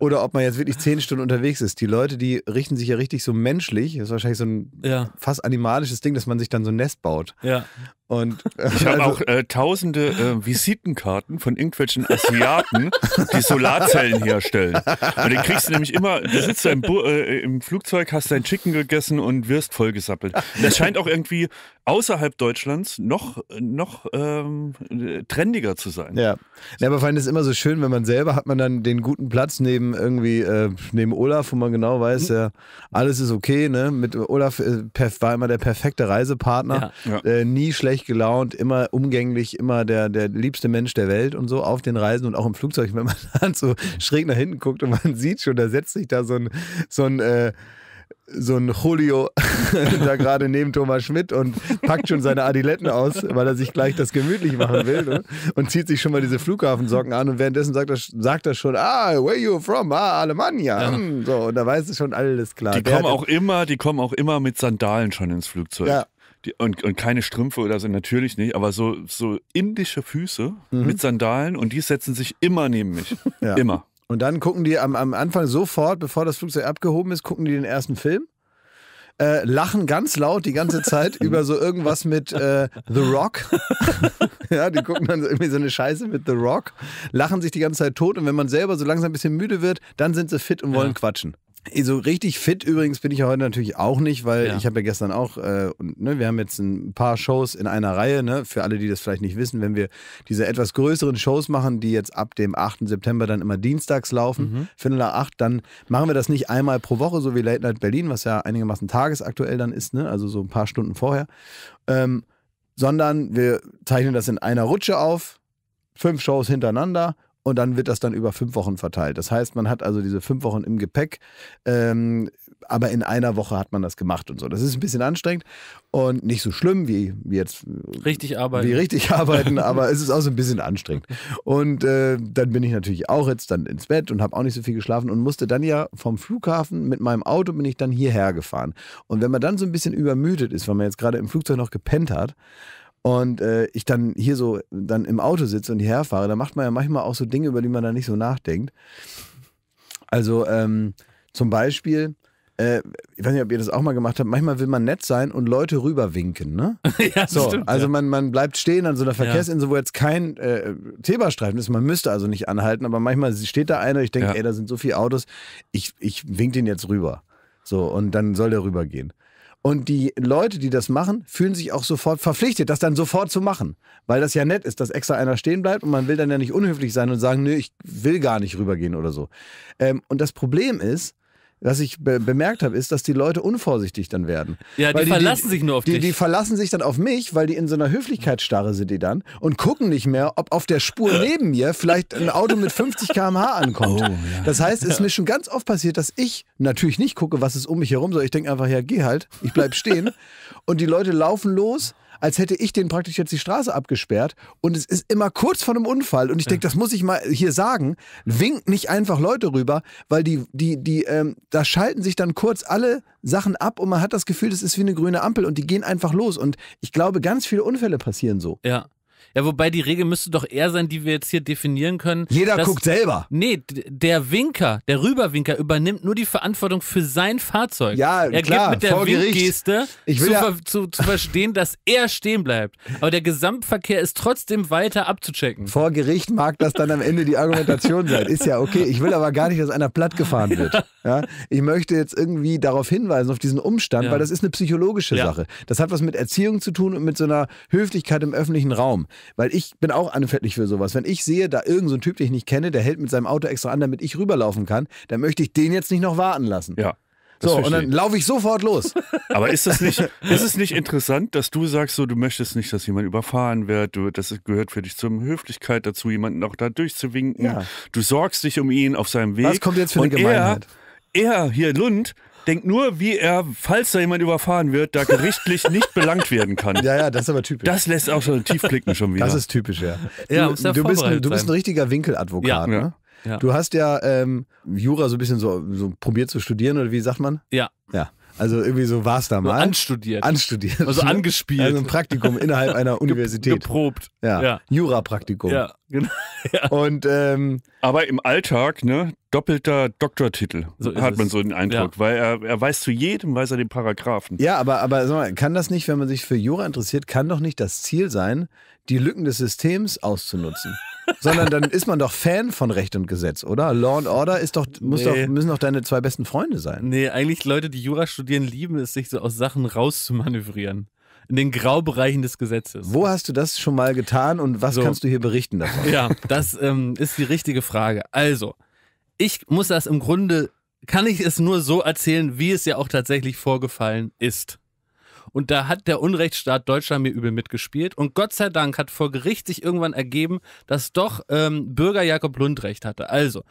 A: oder ob man jetzt wirklich zehn Stunden unterwegs ist. Die Leute, die richten sich ja richtig so menschlich. Das ist wahrscheinlich so ein ja. fast animalisches Ding, dass man sich dann so ein Nest baut. Ja. Und, äh, ich habe also,
C: auch äh, tausende äh, Visitenkarten von irgendwelchen Asiaten, die Solarzellen herstellen. Und den kriegst du nämlich immer, du sitzt im, äh, im, Flugzeug, hast dein Chicken gegessen und wirst vollgesappelt. Das scheint auch irgendwie außerhalb Deutschlands noch, noch ähm, trendiger zu sein.
A: Ja. ja, aber vor allem ist es immer so schön, wenn man selber hat man dann den guten Platz neben irgendwie, äh, neben Olaf, wo man genau weiß, ja, alles ist okay, ne? Mit Olaf war immer der perfekte Reisepartner, ja. Ja. nie schlecht fröhlich gelaunt, immer umgänglich, immer der, der liebste Mensch der Welt und so auf den Reisen und auch im Flugzeug, wenn man [laughs] dann so schräg nach hinten guckt und man sieht schon, da setzt sich da so ein, so ein äh, so ein Julio [laughs] da gerade neben Thomas Schmidt und packt schon seine Adiletten aus, weil er sich gleich das gemütlich machen will ne? und zieht sich schon mal diese Flughafensocken an und währenddessen sagt er, sagt er schon, ah, where are you from? Ah, Alemannia. Ja. Hm, so, und da weiß es schon alles klar. Die kommen auch
C: immer, die kommen auch immer mit Sandalen schon ins Flugzeug. Ja. Die, und, und keine Strümpfe oder so, natürlich nicht, aber so, so indische Füße mhm. mit Sandalen und die setzen sich immer neben mich. [laughs] Ja. Immer. Und dann gucken die am,
A: am Anfang sofort, bevor das Flugzeug abgehoben ist, gucken die den ersten Film. Äh, lachen ganz laut die ganze Zeit [laughs] über so irgendwas mit äh, The Rock. [laughs] ja, die gucken dann irgendwie so eine Scheiße mit The Rock, lachen sich die ganze Zeit tot und wenn man selber so langsam ein bisschen müde wird, dann sind sie fit und wollen ja. quatschen. So richtig fit übrigens bin ich ja heute natürlich auch nicht, weil ja. ich habe ja gestern auch, äh, und, ne, wir haben jetzt ein paar Shows in einer Reihe, ne, für alle, die das vielleicht nicht wissen, wenn wir diese etwas größeren Shows machen, die jetzt ab dem 8. September dann immer dienstags laufen, mhm. Viertel 8, dann machen wir das nicht einmal pro Woche, so wie Late Night Berlin, was ja einigermaßen tagesaktuell dann ist, ne, also so ein paar Stunden vorher, ähm, sondern wir zeichnen das in einer Rutsche auf, fünf Shows hintereinander und dann wird das dann über fünf Wochen verteilt. Das heißt, man hat also diese fünf Wochen im Gepäck, ähm, aber in einer Woche hat man das gemacht und so. Das ist ein bisschen anstrengend und nicht so schlimm wie, wie jetzt. Richtig arbeiten. Wie richtig arbeiten, [laughs] aber es ist auch so ein bisschen anstrengend. Und äh, dann bin ich natürlich auch jetzt dann ins Bett und habe auch nicht so viel geschlafen und musste dann ja vom Flughafen mit meinem Auto bin ich dann hierher gefahren. Und wenn man dann so ein bisschen übermüdet ist, weil man jetzt gerade im Flugzeug noch gepennt hat, und äh, ich dann hier so dann im Auto sitze und hierher fahre, da macht man ja manchmal auch so Dinge, über die man da nicht so nachdenkt. Also ähm, zum Beispiel, äh, ich weiß nicht, ob ihr das auch mal gemacht habt, manchmal will man nett sein und Leute rüberwinken, ne? [laughs] ja, so, stimmt, also ja. man, man bleibt stehen an so einer Verkehrsinsel, wo jetzt kein äh, Zebrastreifen ist, man müsste also nicht anhalten, aber manchmal steht da einer, ich denke, ja. ey, da sind so viele Autos, ich, ich wink den jetzt rüber. So, und dann soll der rübergehen. Und die Leute, die das machen, fühlen sich auch sofort verpflichtet, das dann sofort zu machen. Weil das ja nett ist, dass extra einer stehen bleibt und man will dann ja nicht unhöflich sein und sagen, nö, ich will gar nicht rübergehen oder so. Ähm, und das Problem ist, was ich be bemerkt habe, ist, dass die Leute unvorsichtig dann werden. Ja, die, die verlassen die, sich nur auf die, dich. Die verlassen sich dann auf mich, weil die in so einer Höflichkeitsstarre sind die dann und gucken nicht mehr, ob auf der Spur neben mir vielleicht ein Auto mit 50 km/h ankommt. Oh, ja. Das heißt, es ist mir schon ganz oft passiert, dass ich natürlich nicht gucke, was ist um mich herum, sondern ich denke einfach, ja, geh halt, ich bleib stehen. und die Leute laufen los als hätte ich den praktisch jetzt die Straße abgesperrt und es ist immer kurz vor einem Unfall. Und ich denke, das muss ich mal hier sagen. Winkt nicht einfach Leute rüber, weil die, die, die, ähm, da schalten sich dann kurz alle Sachen ab und man hat das Gefühl, das ist wie eine grüne Ampel und die gehen einfach los. Und ich glaube, ganz viele Unfälle passieren so.
B: Ja. Ja, wobei die Regel müsste doch eher sein, die wir jetzt hier definieren können. Jeder dass, guckt selber. Nee, der Winker, der Rüberwinker übernimmt nur die Verantwortung für sein Fahrzeug. Ja, er klar, gibt mit der Winkgeste zu, ja. zu, zu verstehen, dass er stehen bleibt. Aber der Gesamtverkehr ist trotzdem weiter abzuchecken.
A: Vor Gericht mag das dann am Ende die Argumentation sein. Ist ja okay. Ich will aber gar nicht, dass einer plattgefahren wird. Ja, ich möchte jetzt irgendwie darauf hinweisen, auf diesen Umstand, ja. weil das ist eine psychologische Sache. Das hat was mit Erziehung zu tun und mit so einer Höflichkeit im öffentlichen Raum. Weil ich bin auch anfällig für sowas. Wenn ich sehe, da irgendein so Typ, den ich nicht kenne, der hält mit seinem Auto extra an, damit ich rüberlaufen kann, dann möchte ich den jetzt nicht noch warten lassen. Ja. So, und dann laufe ich sofort los. [laughs] Aber ist das nicht, ist es nicht
C: interessant, dass du sagst, so, du möchtest nicht, dass jemand überfahren wird, du, das gehört für dich zur Höflichkeit dazu, jemanden auch da durchzuwinken. Ja. Du sorgst dich um ihn auf seinem Weg. Was kommt jetzt für eine Gemeinheit? Er, er hier Lund denkt nur, wie er, falls da jemand überfahren wird, da gerichtlich nicht belangt werden kann. Ja, ja, das ist aber typisch. Das lässt auch schon tief
A: blicken schon wieder. Das ist typisch, ja.
C: Du, ja, du, bist, du bist ein
A: richtiger Winkeladvokat, ja. ne? Ja. Du hast ja ähm, Jura so ein bisschen so, so probiert zu studieren, oder wie sagt man?
C: Ja.
B: Ja.
A: Also irgendwie so war es da mal. anstudiert. Anstudiert. Also angespielt. Also ein Praktikum innerhalb einer [laughs] Universität. Geprobt. Ja. ja.
C: Jura-Praktikum. Ja, genau. [laughs] Ja. Und, ähm, Aber im Alltag, ne, doppelter Doktortitel, so hat man es. so den Eindruck. Ja. Weil er, er weiß zu jedem, weiß er den Paragraphen.
A: Ja, aber, aber sag mal, kann das nicht, wenn man sich für Jura interessiert, kann doch nicht das Ziel sein, die Lücken des Systems auszunutzen sondern dann ist man doch Fan von Recht und Gesetz, oder? Law and Order ist doch, muss nee. doch, müssen doch deine zwei besten Freunde sein.
B: Nee, eigentlich Leute, die Jura studieren, lieben es, sich so aus Sachen rauszumanövrieren. In den Graubereichen des Gesetzes. Wo hast du das schon mal getan und was so. kannst du hier berichten davon? Ja, das ähm, ist die richtige Frage. Also, ich muss das im Grunde, kann ich es nur so erzählen, wie es ja auch tatsächlich vorgefallen ist. Und da hat der Unrechtsstaat Deutschland mir übel mitgespielt. Und Gott sei Dank hat vor Gericht sich irgendwann ergeben, dass doch ähm, Bürger Jakob Lund recht hatte. Also,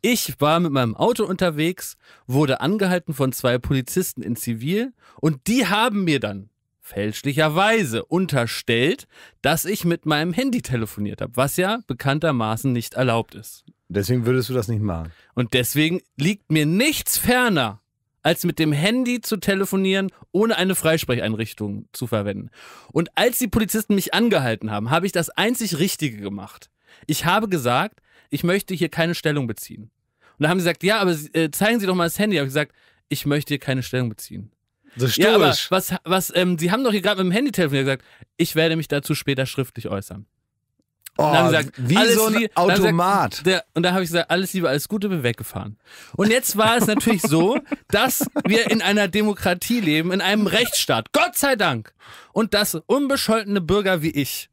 B: ich war mit meinem Auto unterwegs, wurde angehalten von zwei Polizisten in Zivil und die haben mir dann fälschlicherweise unterstellt, dass ich mit meinem Handy telefoniert habe, was ja bekanntermaßen nicht erlaubt ist. Deswegen würdest du das nicht machen. Und deswegen liegt mir nichts ferner, als mit dem Handy zu telefonieren, ohne eine Freisprecheinrichtung zu verwenden. Und als die Polizisten mich angehalten haben, habe ich das einzig Richtige gemacht. Ich habe gesagt, ich möchte hier keine Stellung beziehen. Und da haben sie gesagt, ja, aber äh, zeigen Sie doch mal das Handy. Ich habe gesagt, ich möchte hier keine Stellung beziehen. Das stoisch. Ja, aber was, was, ähm, Sie haben doch hier gerade mit dem Handy telefoniert gesagt, ich werde mich dazu später schriftlich äußern. Oh, und haben gesagt, wie alles so ein lieb, Automat. Gesagt, der, und da habe ich gesagt, alles Liebe, alles Gute, bin weggefahren. Und jetzt war es natürlich so, [laughs] dass wir in einer Demokratie leben, in einem Rechtsstaat. Gott sei Dank. Und dass unbescholtene Bürger wie ich,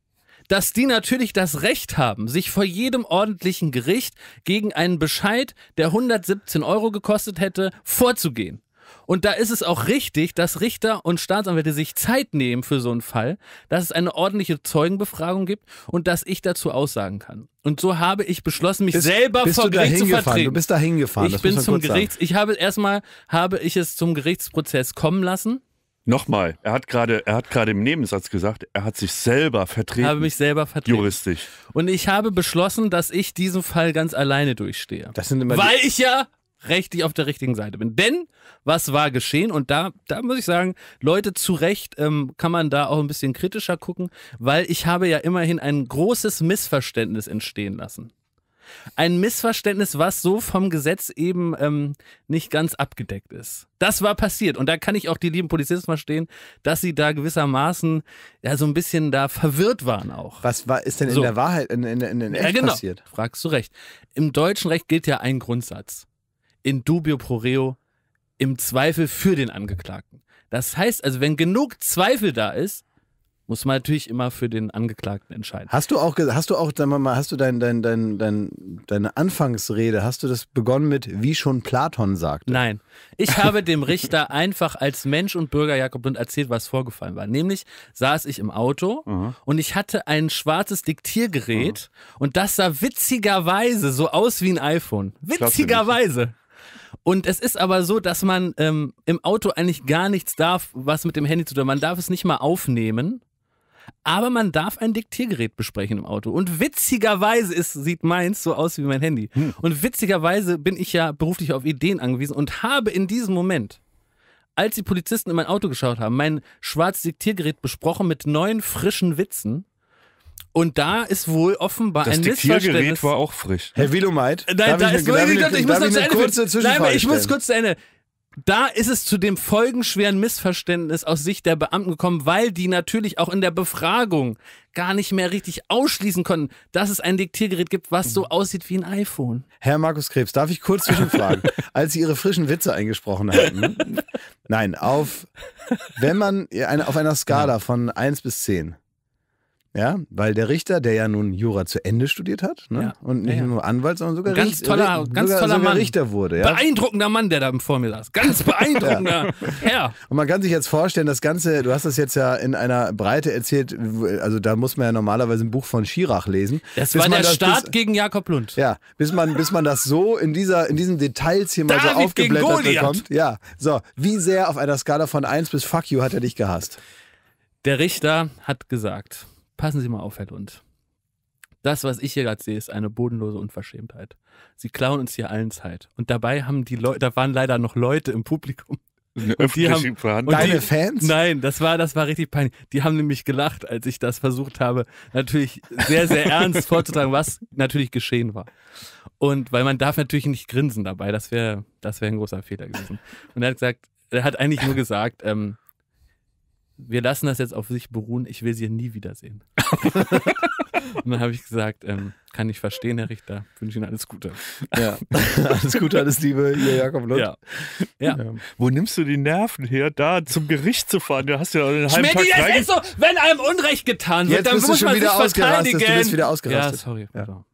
B: dass die natürlich das Recht haben, sich vor jedem ordentlichen Gericht gegen einen Bescheid, der 117 Euro gekostet hätte, vorzugehen. Und da ist es auch richtig, dass Richter und Staatsanwälte sich Zeit nehmen für so einen Fall, dass es eine ordentliche Zeugenbefragung gibt und dass ich dazu aussagen kann. Und so habe ich beschlossen, mich bist, selber bist vor Gericht zu vertreten. Du bist da hingefahren. Ich das bin zum Gerichts. Sagen. Ich habe erstmal
C: habe ich es zum Gerichtsprozess kommen lassen. Nochmal, er hat gerade, er hat gerade im Nebensatz gesagt, er hat sich selber vertreten. Habe mich selber vertreten. Juristisch.
B: Und ich habe beschlossen, dass ich diesen Fall ganz alleine durchstehe. Das sind immer Weil ich ja richtig auf der richtigen Seite bin. Denn was war geschehen? Und da, da muss ich sagen, Leute, zu Recht ähm, kann man da auch ein bisschen kritischer gucken, weil ich habe ja immerhin ein großes Missverständnis entstehen lassen. Ein Missverständnis, was so vom Gesetz eben ähm, nicht ganz abgedeckt ist. Das war passiert. Und da kann ich auch die lieben Polizisten verstehen, dass sie da gewissermaßen ja so ein bisschen da verwirrt waren auch. Was war, ist denn so. in der Wahrheit, in, in, in, in echt ja, genau. passiert? Fragst du recht. Im deutschen Recht gilt ja ein Grundsatz in dubio pro reo im Zweifel für den Angeklagten. Das heißt also, wenn genug Zweifel da ist, muss man natürlich immer für den Angeklagten entscheiden. Hast du auch, hast
A: du auch, sagen wir mal, hast du dein, dein, dein, dein, deine Anfangsrede, hast du das begonnen mit, wie schon Platon sagte?
B: Nein. Ich [laughs] habe dem Richter einfach als Mensch und Bürger Jakob Lund erzählt, was vorgefallen war. Nämlich saß ich im Auto mhm. und ich hatte ein schwarzes Diktiergerät mhm. und das sah witzigerweise so aus wie ein iPhone. Witzigerweise. Und es ist aber so, dass man ähm, im Auto eigentlich gar nichts darf, was mit dem Handy zu tun hat. Man darf es nicht mal aufnehmen. Aber man darf ein Diktiergerät besprechen im Auto. Und witzigerweise ist, sieht meins so aus wie mein Handy. Hm. Und witzigerweise bin ich ja beruflich auf Ideen angewiesen und habe in diesem Moment, als die Polizisten in mein Auto geschaut haben, mein schwarzes Diktiergerät besprochen mit neuen frischen Witzen. Und da ist wohl offenbar das ein Missverständnis. Das Diktiergerät
A: war auch frisch. Herr Wilomeit, äh, nein, da ich ist ich, muss noch zu Ende ich muss kurz
B: zu Ende. Da ist es zu dem folgenschweren Missverständnis aus Sicht der Beamten gekommen, weil die natürlich auch in der Befragung gar nicht mehr richtig ausschließen konnten, dass es ein Diktiergerät gibt, was so aussieht wie ein iPhone.
A: Herr Markus Krebs, darf ich kurz zwischenfragen? [laughs] Als Sie Ihre frischen Witze eingesprochen hatten, ne? nein, auf, wenn man auf einer Skala von 1 bis 10 ja, weil der Richter, der ja nun Jura zu Ende studiert hat ne? ja. und nicht ja, ja. nur Anwalt, sondern sogar, ganz Richter, toller, ganz sogar, toller sogar Mann. Richter wurde. Ja?
B: Beeindruckender Mann, der da vor mir saß. Ganz beeindruckender [laughs] Herr. Und man
A: kann sich jetzt vorstellen, das Ganze, du hast das jetzt ja in einer Breite erzählt, also da muss man ja normalerweise ein Buch von Schirach lesen.
B: Das war der das, Staat bis, gegen Jakob Lund. Ja,
A: bis man, bis man das so in, dieser, in diesen Details hier mal David so aufgeblättert bekommt. Ja, so, wie sehr auf einer Skala von 1 bis Fuck you hat er dich
B: gehasst? Der Richter hat gesagt Passen Sie mal auf, Herr Lund. Das, was ich hier gerade sehe, ist eine bodenlose Unverschämtheit. Sie klauen uns hier allen Zeit. Und dabei haben die Leute, da waren leider noch Leute im Publikum. Und die haben, und Deine die, Fans? Nein, das war, das war richtig peinlich. Die haben nämlich gelacht, als ich das versucht habe, natürlich sehr, sehr ernst vorzutragen, was natürlich geschehen war. Und weil man darf natürlich nicht grinsen dabei, das wäre das wär ein großer Fehler gewesen. Und er hat gesagt, er hat eigentlich nur gesagt, ähm, wir lassen das jetzt auf sich beruhen, ich will sie nie wiedersehen. [laughs] und dann habe ich
C: gesagt, ähm, kann ich verstehen, Herr Richter, wünsche Ihnen alles Gute. Ja. [laughs] alles Gute,
A: alles Liebe,
B: Ihr Jakob Lund.
C: Ja. Ja. ja. Wo nimmst du die Nerven her, da zum Gericht zu fahren? Du hast ja einen halben Schmetti, Tag das ist
B: so, wenn einem Unrecht getan wird, jetzt dann muss man sich verteidigen. Du bist wieder ausgerastet. Ja, sorry. Ja.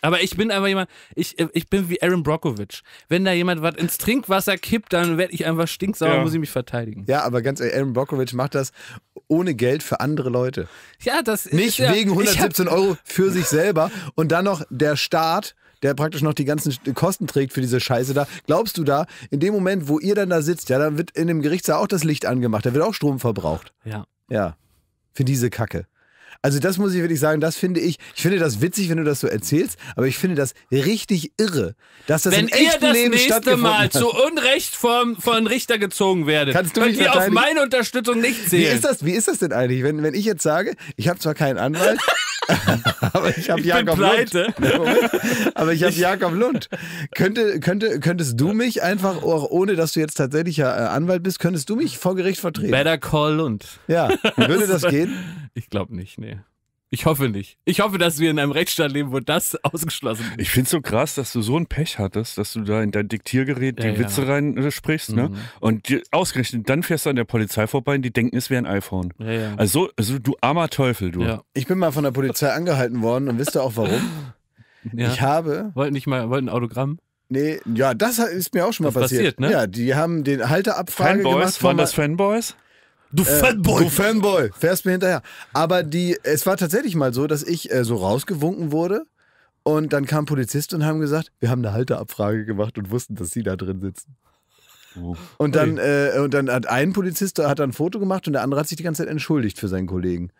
B: Aber ich bin einfach jemand, ich, äh, ich bin wie Aaron Brockovich. Wenn da jemand was ins Trinkwasser kippt, dann werde ich einfach stinksauer, ja. muss ich
A: mich verteidigen. Ja, aber ganz ehrlich, Aaron Brockovich macht das ohne Geld für andere Leute.
B: Ja, das Nicht ist, wegen 117
A: Euro für sich selber und dann noch der Staat der praktisch noch die ganzen Kosten trägt für diese Scheiße da. Glaubst du da, in dem Moment, wo ihr dann da sitzt, ja, dann wird in dem Gerichtssaal auch das Licht angemacht, da wird auch Strom verbraucht. Ja. Ja. Für diese Kacke. Also das muss ich wirklich sagen, das finde ich, ich finde das witzig, wenn du das so erzählst, aber ich finde das richtig irre, dass das wenn im echten das Leben stattgefunden Wenn ihr das nächste Mal
B: zu Unrecht vom, von Richter gezogen werdet, Kannst du könnt ihr auf meine Unterstützung nicht sehen. Wie ist
A: das, wie ist das denn eigentlich, wenn, wenn ich jetzt sage, ich habe zwar keinen Anwalt, [laughs] [laughs] aber ich habe
C: Jakob Lund.
A: [laughs] aber ich habe Jakob Lund. Könnte, könnte, könntest du mich einfach, auch ohne dass du jetzt tatsächlich äh, Anwalt bist, könntest du mich vor Gericht vertreten? Better
B: Call Lund. Ja, würde [laughs] das gehen?
C: Ich glaube nicht, nee. Ich hoffe nicht.
B: Ich hoffe, dass wir in einem Rechtsstaat leben, wo das [laughs] ausgeschlossen
C: ist. Ich finde es so krass, dass du so ein Pech hattest, dass du da in dein Diktiergerät ja, die ja. Witze reinsprichst, äh, ne? mhm. ne? Und die, ausgerechnet, dann fährst du an der Polizei vorbei und die denken, es wäre ein iPhone. Ja, also, also, du armer Teufel, du.
A: Ich bin mal von der Polizei angehalten worden und wisst ihr auch warum? Ich habe. Wollten nicht mal, wollten ein Autogramm? Nee, ja, das ist mir auch schon mal das passiert. passiert ne? Ja, die haben den Halterabfrage Fanboys, gemacht. Waren das Fanboys? Du äh, Fanboy! Du Fanboy! Fährst mir hinterher. Aber die, es war tatsächlich mal so, dass ich äh, so rausgewunken wurde. Und dann kamen Polizisten und haben gesagt, wir haben eine Halteabfrage gemacht und wussten, dass sie da drin sitzen. Oh. Und dann, äh, und dann hat ein Polizist hat dann ein Foto gemacht und der andere hat sich die ganze Zeit entschuldigt für seinen Kollegen.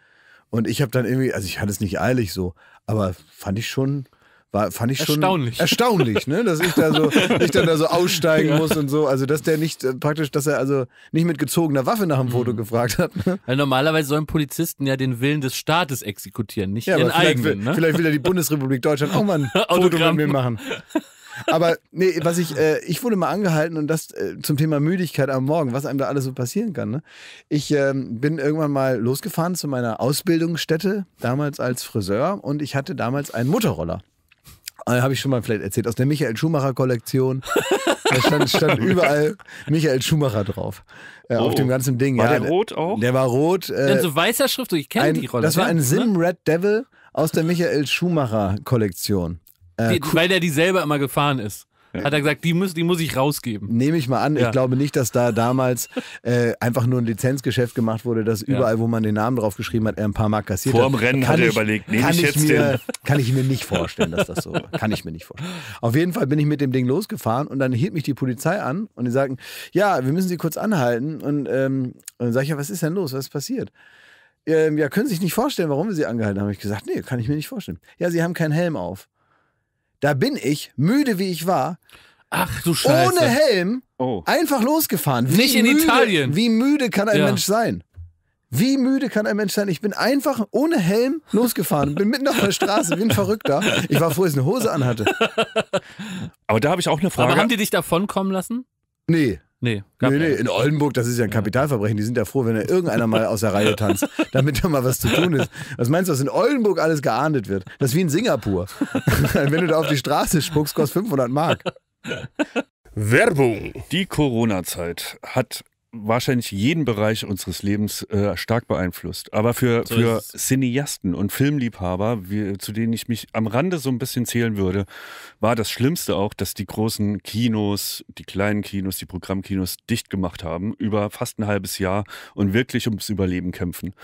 A: Und ich habe dann irgendwie, also ich hatte es nicht eilig so, aber fand ich schon, war, fand ich schon erstaunlich, erstaunlich ne? dass ich da so, ich dann da so aussteigen [laughs] ja. muss und so. Also, dass der nicht äh, praktisch, dass er also nicht mit gezogener Waffe nach dem Foto mhm. gefragt hat.
B: Ne? Weil normalerweise sollen Polizisten ja den Willen des Staates exekutieren, nicht ja, ihren vielleicht eigenen. Will, ne? Vielleicht will ja die
A: Bundesrepublik Deutschland auch mal ein [laughs] Foto mit mir machen. Aber nee, was ich, äh, ich wurde mal angehalten und das äh, zum Thema Müdigkeit am Morgen, was einem da alles so passieren kann. Ne? Ich ähm, bin irgendwann mal losgefahren zu meiner Ausbildungsstätte, damals als Friseur und ich hatte damals einen Motorroller. Äh, habe ich schon mal vielleicht erzählt, aus der Michael Schumacher Kollektion. [laughs] Da stand, stand überall Michael Schumacher drauf. Äh, oh. Auf dem ganzen Ding. War ja, der rot auch? Der war
B: rot. Äh, in so weißer Schrift, ich kenne die Rolle. Das war ne? ein ne? Sim ne?
A: Red Devil aus der Michael Schumacher Kollektion. Äh, die,
B: Weil der die selber immer gefahren ist. Hat er gesagt, die, muss, die muss ich rausgeben. Nehme ich mal an. Ja. Ich
A: glaube nicht, dass da damals äh, einfach nur ein Lizenzgeschäft gemacht wurde, dass überall, ja. wo man den Namen draufgeschrieben hat, er ein paar Mark kassiert Vor hat. Vor dem Rennen kann hat er ich, überlegt, nehme ich jetzt mir, den? [laughs] Kann ich mir nicht vorstellen, dass das so war. Kann ich mir nicht vorstellen. Auf jeden Fall bin ich mit dem Ding losgefahren und dann hielt mich die Polizei an und die sagten, ja, wir müssen Sie kurz anhalten. Und, ähm, und dann sage ich, ja, was ist denn los? Was ist passiert? Ähm, ja, können Sie sich nicht vorstellen, warum wir Sie angehalten haben. Ich gesagt, nee, kann ich mir nicht vorstellen. Ja, Sie haben keinen Helm auf. Da bin ich, müde wie ich war, Ach du Scheiße. ohne Helm oh. einfach losgefahren. Wie Nicht in müde, Italien. Wie müde kann ein ja. Mensch sein? Wie müde kann ein Mensch sein? Ich bin einfach ohne Helm losgefahren, bin mitten auf der Straße, wie ein Verrückter. Ich war froh, dass ich eine Hose anhatte. Aber da habe ich auch eine Frage. Aber haben
B: die dich davonkommen lassen?
A: Nee. Nee, gab nee, nee, in Oldenburg, das ist ja ein Kapitalverbrechen. Die sind ja froh, wenn da irgendeiner mal aus der Reihe tanzt, [laughs] damit da mal was zu tun ist. Was meinst du, was in Oldenburg alles geahndet wird? Das ist wie in Singapur. [laughs] wenn du da auf die Straße spuckst, kostet 500 Mark.
C: Werbung. Die Corona-Zeit hat wahrscheinlich jeden Bereich unseres Lebens äh, stark beeinflusst. Aber für, so für Cineasten und Filmliebhaber, wie, zu denen ich mich am Rande so ein bisschen zählen würde, war das Schlimmste auch, dass die großen Kinos, die kleinen Kinos, die Programmkinos dicht gemacht haben über fast ein halbes Jahr und wirklich ums Überleben kämpfen.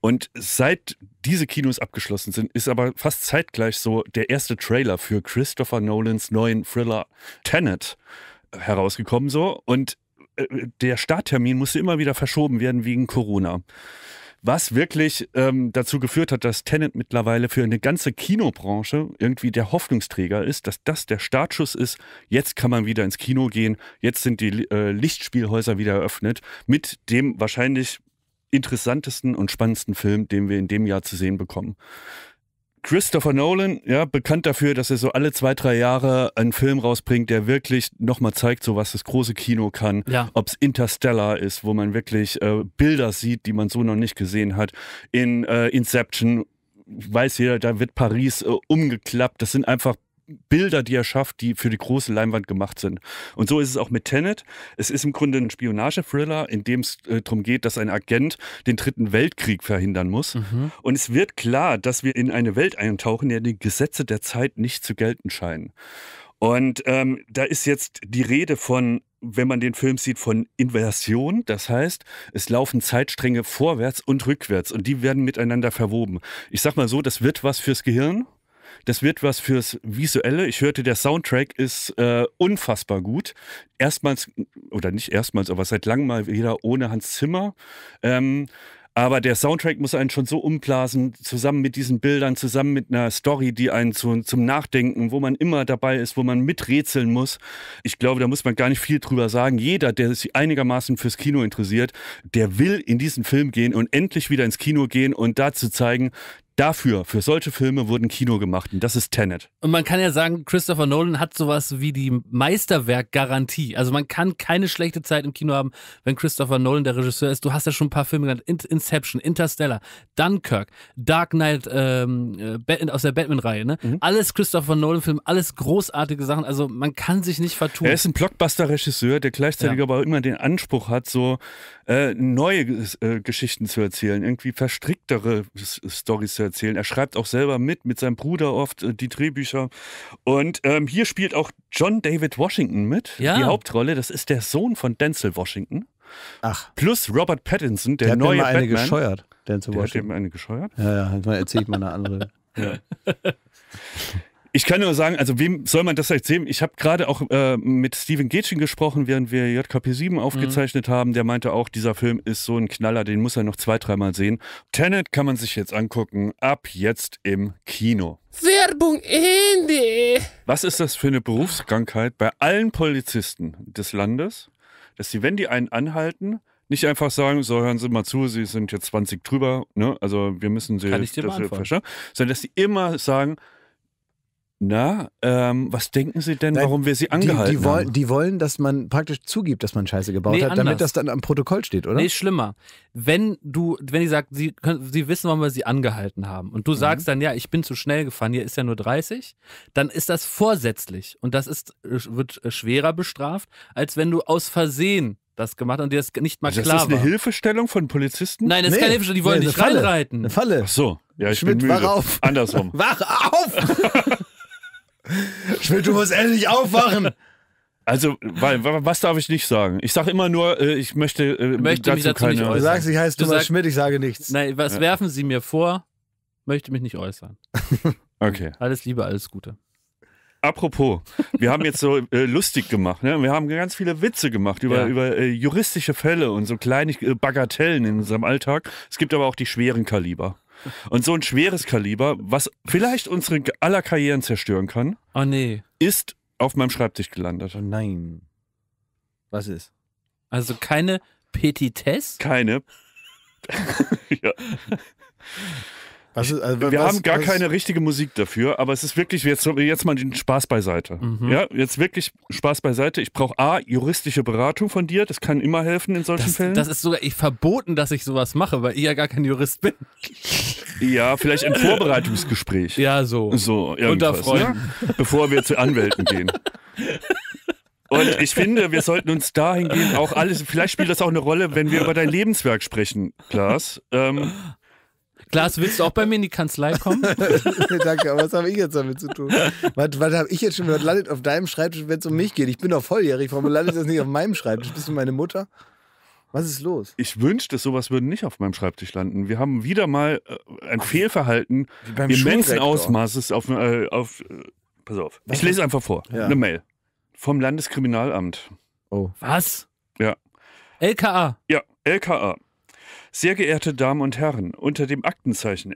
C: Und seit diese Kinos abgeschlossen sind, ist aber fast zeitgleich so der erste Trailer für Christopher Nolans neuen Thriller Tenet herausgekommen so und äh, der Starttermin musste immer wieder verschoben werden wegen Corona. Was wirklich ähm, dazu geführt hat, dass Tenet mittlerweile für eine ganze Kinobranche irgendwie der Hoffnungsträger ist, dass das der Startschuss ist. Jetzt kann man wieder ins Kino gehen. Jetzt sind die äh, Lichtspielhäuser wieder eröffnet. Mit dem wahrscheinlich interessantesten und spannendsten Film, den wir in dem Jahr zu sehen bekommen. Christopher Nolan, ja, bekannt dafür, dass er so alle zwei, drei Jahre einen Film rausbringt, der wirklich nochmal zeigt, so was das große Kino kann. Ja. Ob es Interstellar ist, wo man wirklich äh, Bilder sieht, die man so noch nicht gesehen hat. In äh, Inception weiß jeder, da wird Paris äh, umgeklappt. Das sind einfach Bilder, die er schafft, die für die große Leinwand gemacht sind. Und so ist es auch mit Tenet. Es ist im Grunde ein Spionage-Thriller, in dem es äh, darum geht, dass ein Agent den Dritten Weltkrieg verhindern muss. Mhm. Und es wird klar, dass wir in eine Welt eintauchen, in der die Gesetze der Zeit nicht zu gelten scheinen. Und ähm, da ist jetzt die Rede von wenn man den Film sieht, von Inversion. Das heißt, es laufen Zeitstränge vorwärts und rückwärts und die werden miteinander verwoben. Ich sag mal so, das wird was fürs Gehirn. Das wird was fürs Visuelle. Ich hörte, der Soundtrack ist äh, unfassbar gut. Erstmals, oder nicht erstmals, aber seit langem mal wieder ohne Hans Zimmer. Ähm, aber der Soundtrack muss einen schon so umblasen, zusammen mit diesen Bildern, zusammen mit einer Story, die einen zu, zum Nachdenken, wo man immer dabei ist, wo man miträtseln muss. Ich glaube, da muss man gar nicht viel drüber sagen. Jeder, der sich einigermaßen fürs Kino interessiert, der will in diesen Film gehen und endlich wieder ins Kino gehen und dazu zeigen, Dafür, für solche Filme wurden Kino gemacht und das ist Tenet.
B: Und man kann ja sagen, Christopher Nolan hat sowas wie die Meisterwerk-Garantie. Also man kann keine schlechte Zeit im Kino haben, wenn Christopher Nolan der Regisseur ist. Du hast ja schon ein paar Filme genannt, Inception, Interstellar, Dunkirk, Dark Knight ähm, äh, aus der Batman-Reihe.
C: Ne? Mhm. Alles Christopher
B: nolan filme alles großartige Sachen. Also man kann sich nicht vertun. Er ist ein
C: Blockbuster-Regisseur, der gleichzeitig ja. aber immer den Anspruch hat, so äh, neue äh, Geschichten zu erzählen, irgendwie verstricktere Storys zu erzählen. Er schreibt auch selber mit, mit seinem Bruder oft äh, die Drehbücher. Und ähm, hier spielt auch John David Washington mit, ja. die Hauptrolle. Das ist der Sohn von Denzel Washington. Ach. Plus Robert Pattinson, der, der hat neue mir eine gescheuert. Denzel Washington. Der hat mir eine gescheuert? Ja, ja, erzählt mal eine andere. [laughs] [laughs] ja. Ich kann nur sagen, also wem soll man das jetzt sehen? Ich habe gerade auch äh, mit Steven Getschin gesprochen, während wir JKP 7 mhm. aufgezeichnet mhm. haben. Der meinte auch, dieser Film ist so ein Knaller, den muss er noch zwei, dreimal sehen. Tenet kann man sich jetzt angucken, ab jetzt im Kino.
B: Werbung Ende!
C: Was ist das für eine Berufskrankheit bei allen Polizisten des Landes, dass sie, wenn die einen anhalten, nicht einfach sagen, so hören Sie mal zu, Sie sind jetzt 20 drüber, ne? also wir müssen Sie, Kann ich dir das, sondern dass Sie immer sagen, na, ähm, was denken Sie denn, warum wir Sie angehalten die, die wollen, haben? Die wollen, dass
A: man praktisch zugibt, dass man Scheiße gebaut nee, hat, anders. damit das dann am Protokoll steht, oder? Nee, ist
B: schlimmer. Wenn du, wenn die sagt, sie, können, sie wissen, warum wir Sie angehalten haben und du mhm. sagst dann, ja, ich bin zu schnell gefahren, hier ist ja nur 30, dann ist das vorsätzlich und das ist, äh, wird äh, schwerer bestraft, als wenn du aus Versehen das gemacht und dir das nicht mal das also klar war. Ist das eine war.
C: Hilfestellung von Polizisten? Nein, das nee, ist keine Hilfestellung, die wollen nee, dich Falle, reinreiten. Eine Falle. Ach so. Ja, ich Schmidt, bin müde. Wach auf. Andersrum. [laughs] Wach
B: auf! [laughs]
C: Schmidt, du musst endlich aufwachen. Also, was darf ich nicht sagen? Ich sage immer nur, äh, ich möchte, äh, möchte dazu mich dazu keine. Nicht äußern. Du sagst, ich heiße Thomas sag, Schmidt,
B: ich sage nichts. Nein, was ja. werfen Sie mir vor? Möchte mich nicht äußern.
C: [laughs] okay.
B: Alles Liebe, alles
C: Gute. Apropos, wir haben jetzt so äh, lustig gemacht, ne? wir haben ganz viele Witze gemacht über, ja. über äh, juristische Fälle und so kleine äh, Bagatellen in unserem Alltag. Es gibt aber auch die schweren Kaliber. Und so ein schweres Kaliber, was vielleicht unsere aller Karrieren zerstören kann, oh, nee. ist auf meinem Schreibtisch gelandet. Oh nein. Was ist? Also keine Petitesse? Keine.
B: [laughs] ja. Also, also, wir haben gar was? keine
C: richtige Musik dafür, aber es ist wirklich, jetzt, jetzt mal den Spaß beiseite. Mhm. Ja, jetzt wirklich Spaß beiseite. Ich brauche A, juristische Beratung von dir, das kann immer helfen in solchen das, Fällen. Das ist sogar ich verboten, dass ich sowas mache,
B: weil ich ja gar kein Jurist bin.
C: Ja, vielleicht im Vorbereitungsgespräch. Ja, so. So, Unter ne? Freunden. Ne? Bevor wir zu Anwälten gehen. Und ich finde, wir sollten uns dahingehend auch alles, vielleicht spielt das auch eine Rolle, wenn wir über dein Lebenswerk sprechen, Klaas. Ähm, Klaas, willst du auch bei mir in die Kanzlei kommen?
A: [laughs] danke, aber was habe ich jetzt damit zu tun? Was, was habe ich jetzt schon, gehört? landet auf deinem Schreibtisch, wenn es um mich geht? Ich bin doch volljährig, warum landet
C: das nicht auf meinem Schreibtisch? Bist du meine Mutter? Was ist los? Ich wünschte, sowas würde nicht auf meinem Schreibtisch landen. Wir haben wieder mal äh, ein Ach, Fehlverhalten immensen Ausmaßes auf, äh, auf äh, pass auf. Was? Ich lese einfach vor. Ja. Eine Mail. Vom Landeskriminalamt. Oh. Was? Ja. LKA. Ja, LKA. Sehr geehrte Damen und Herren, unter dem Aktenzeichen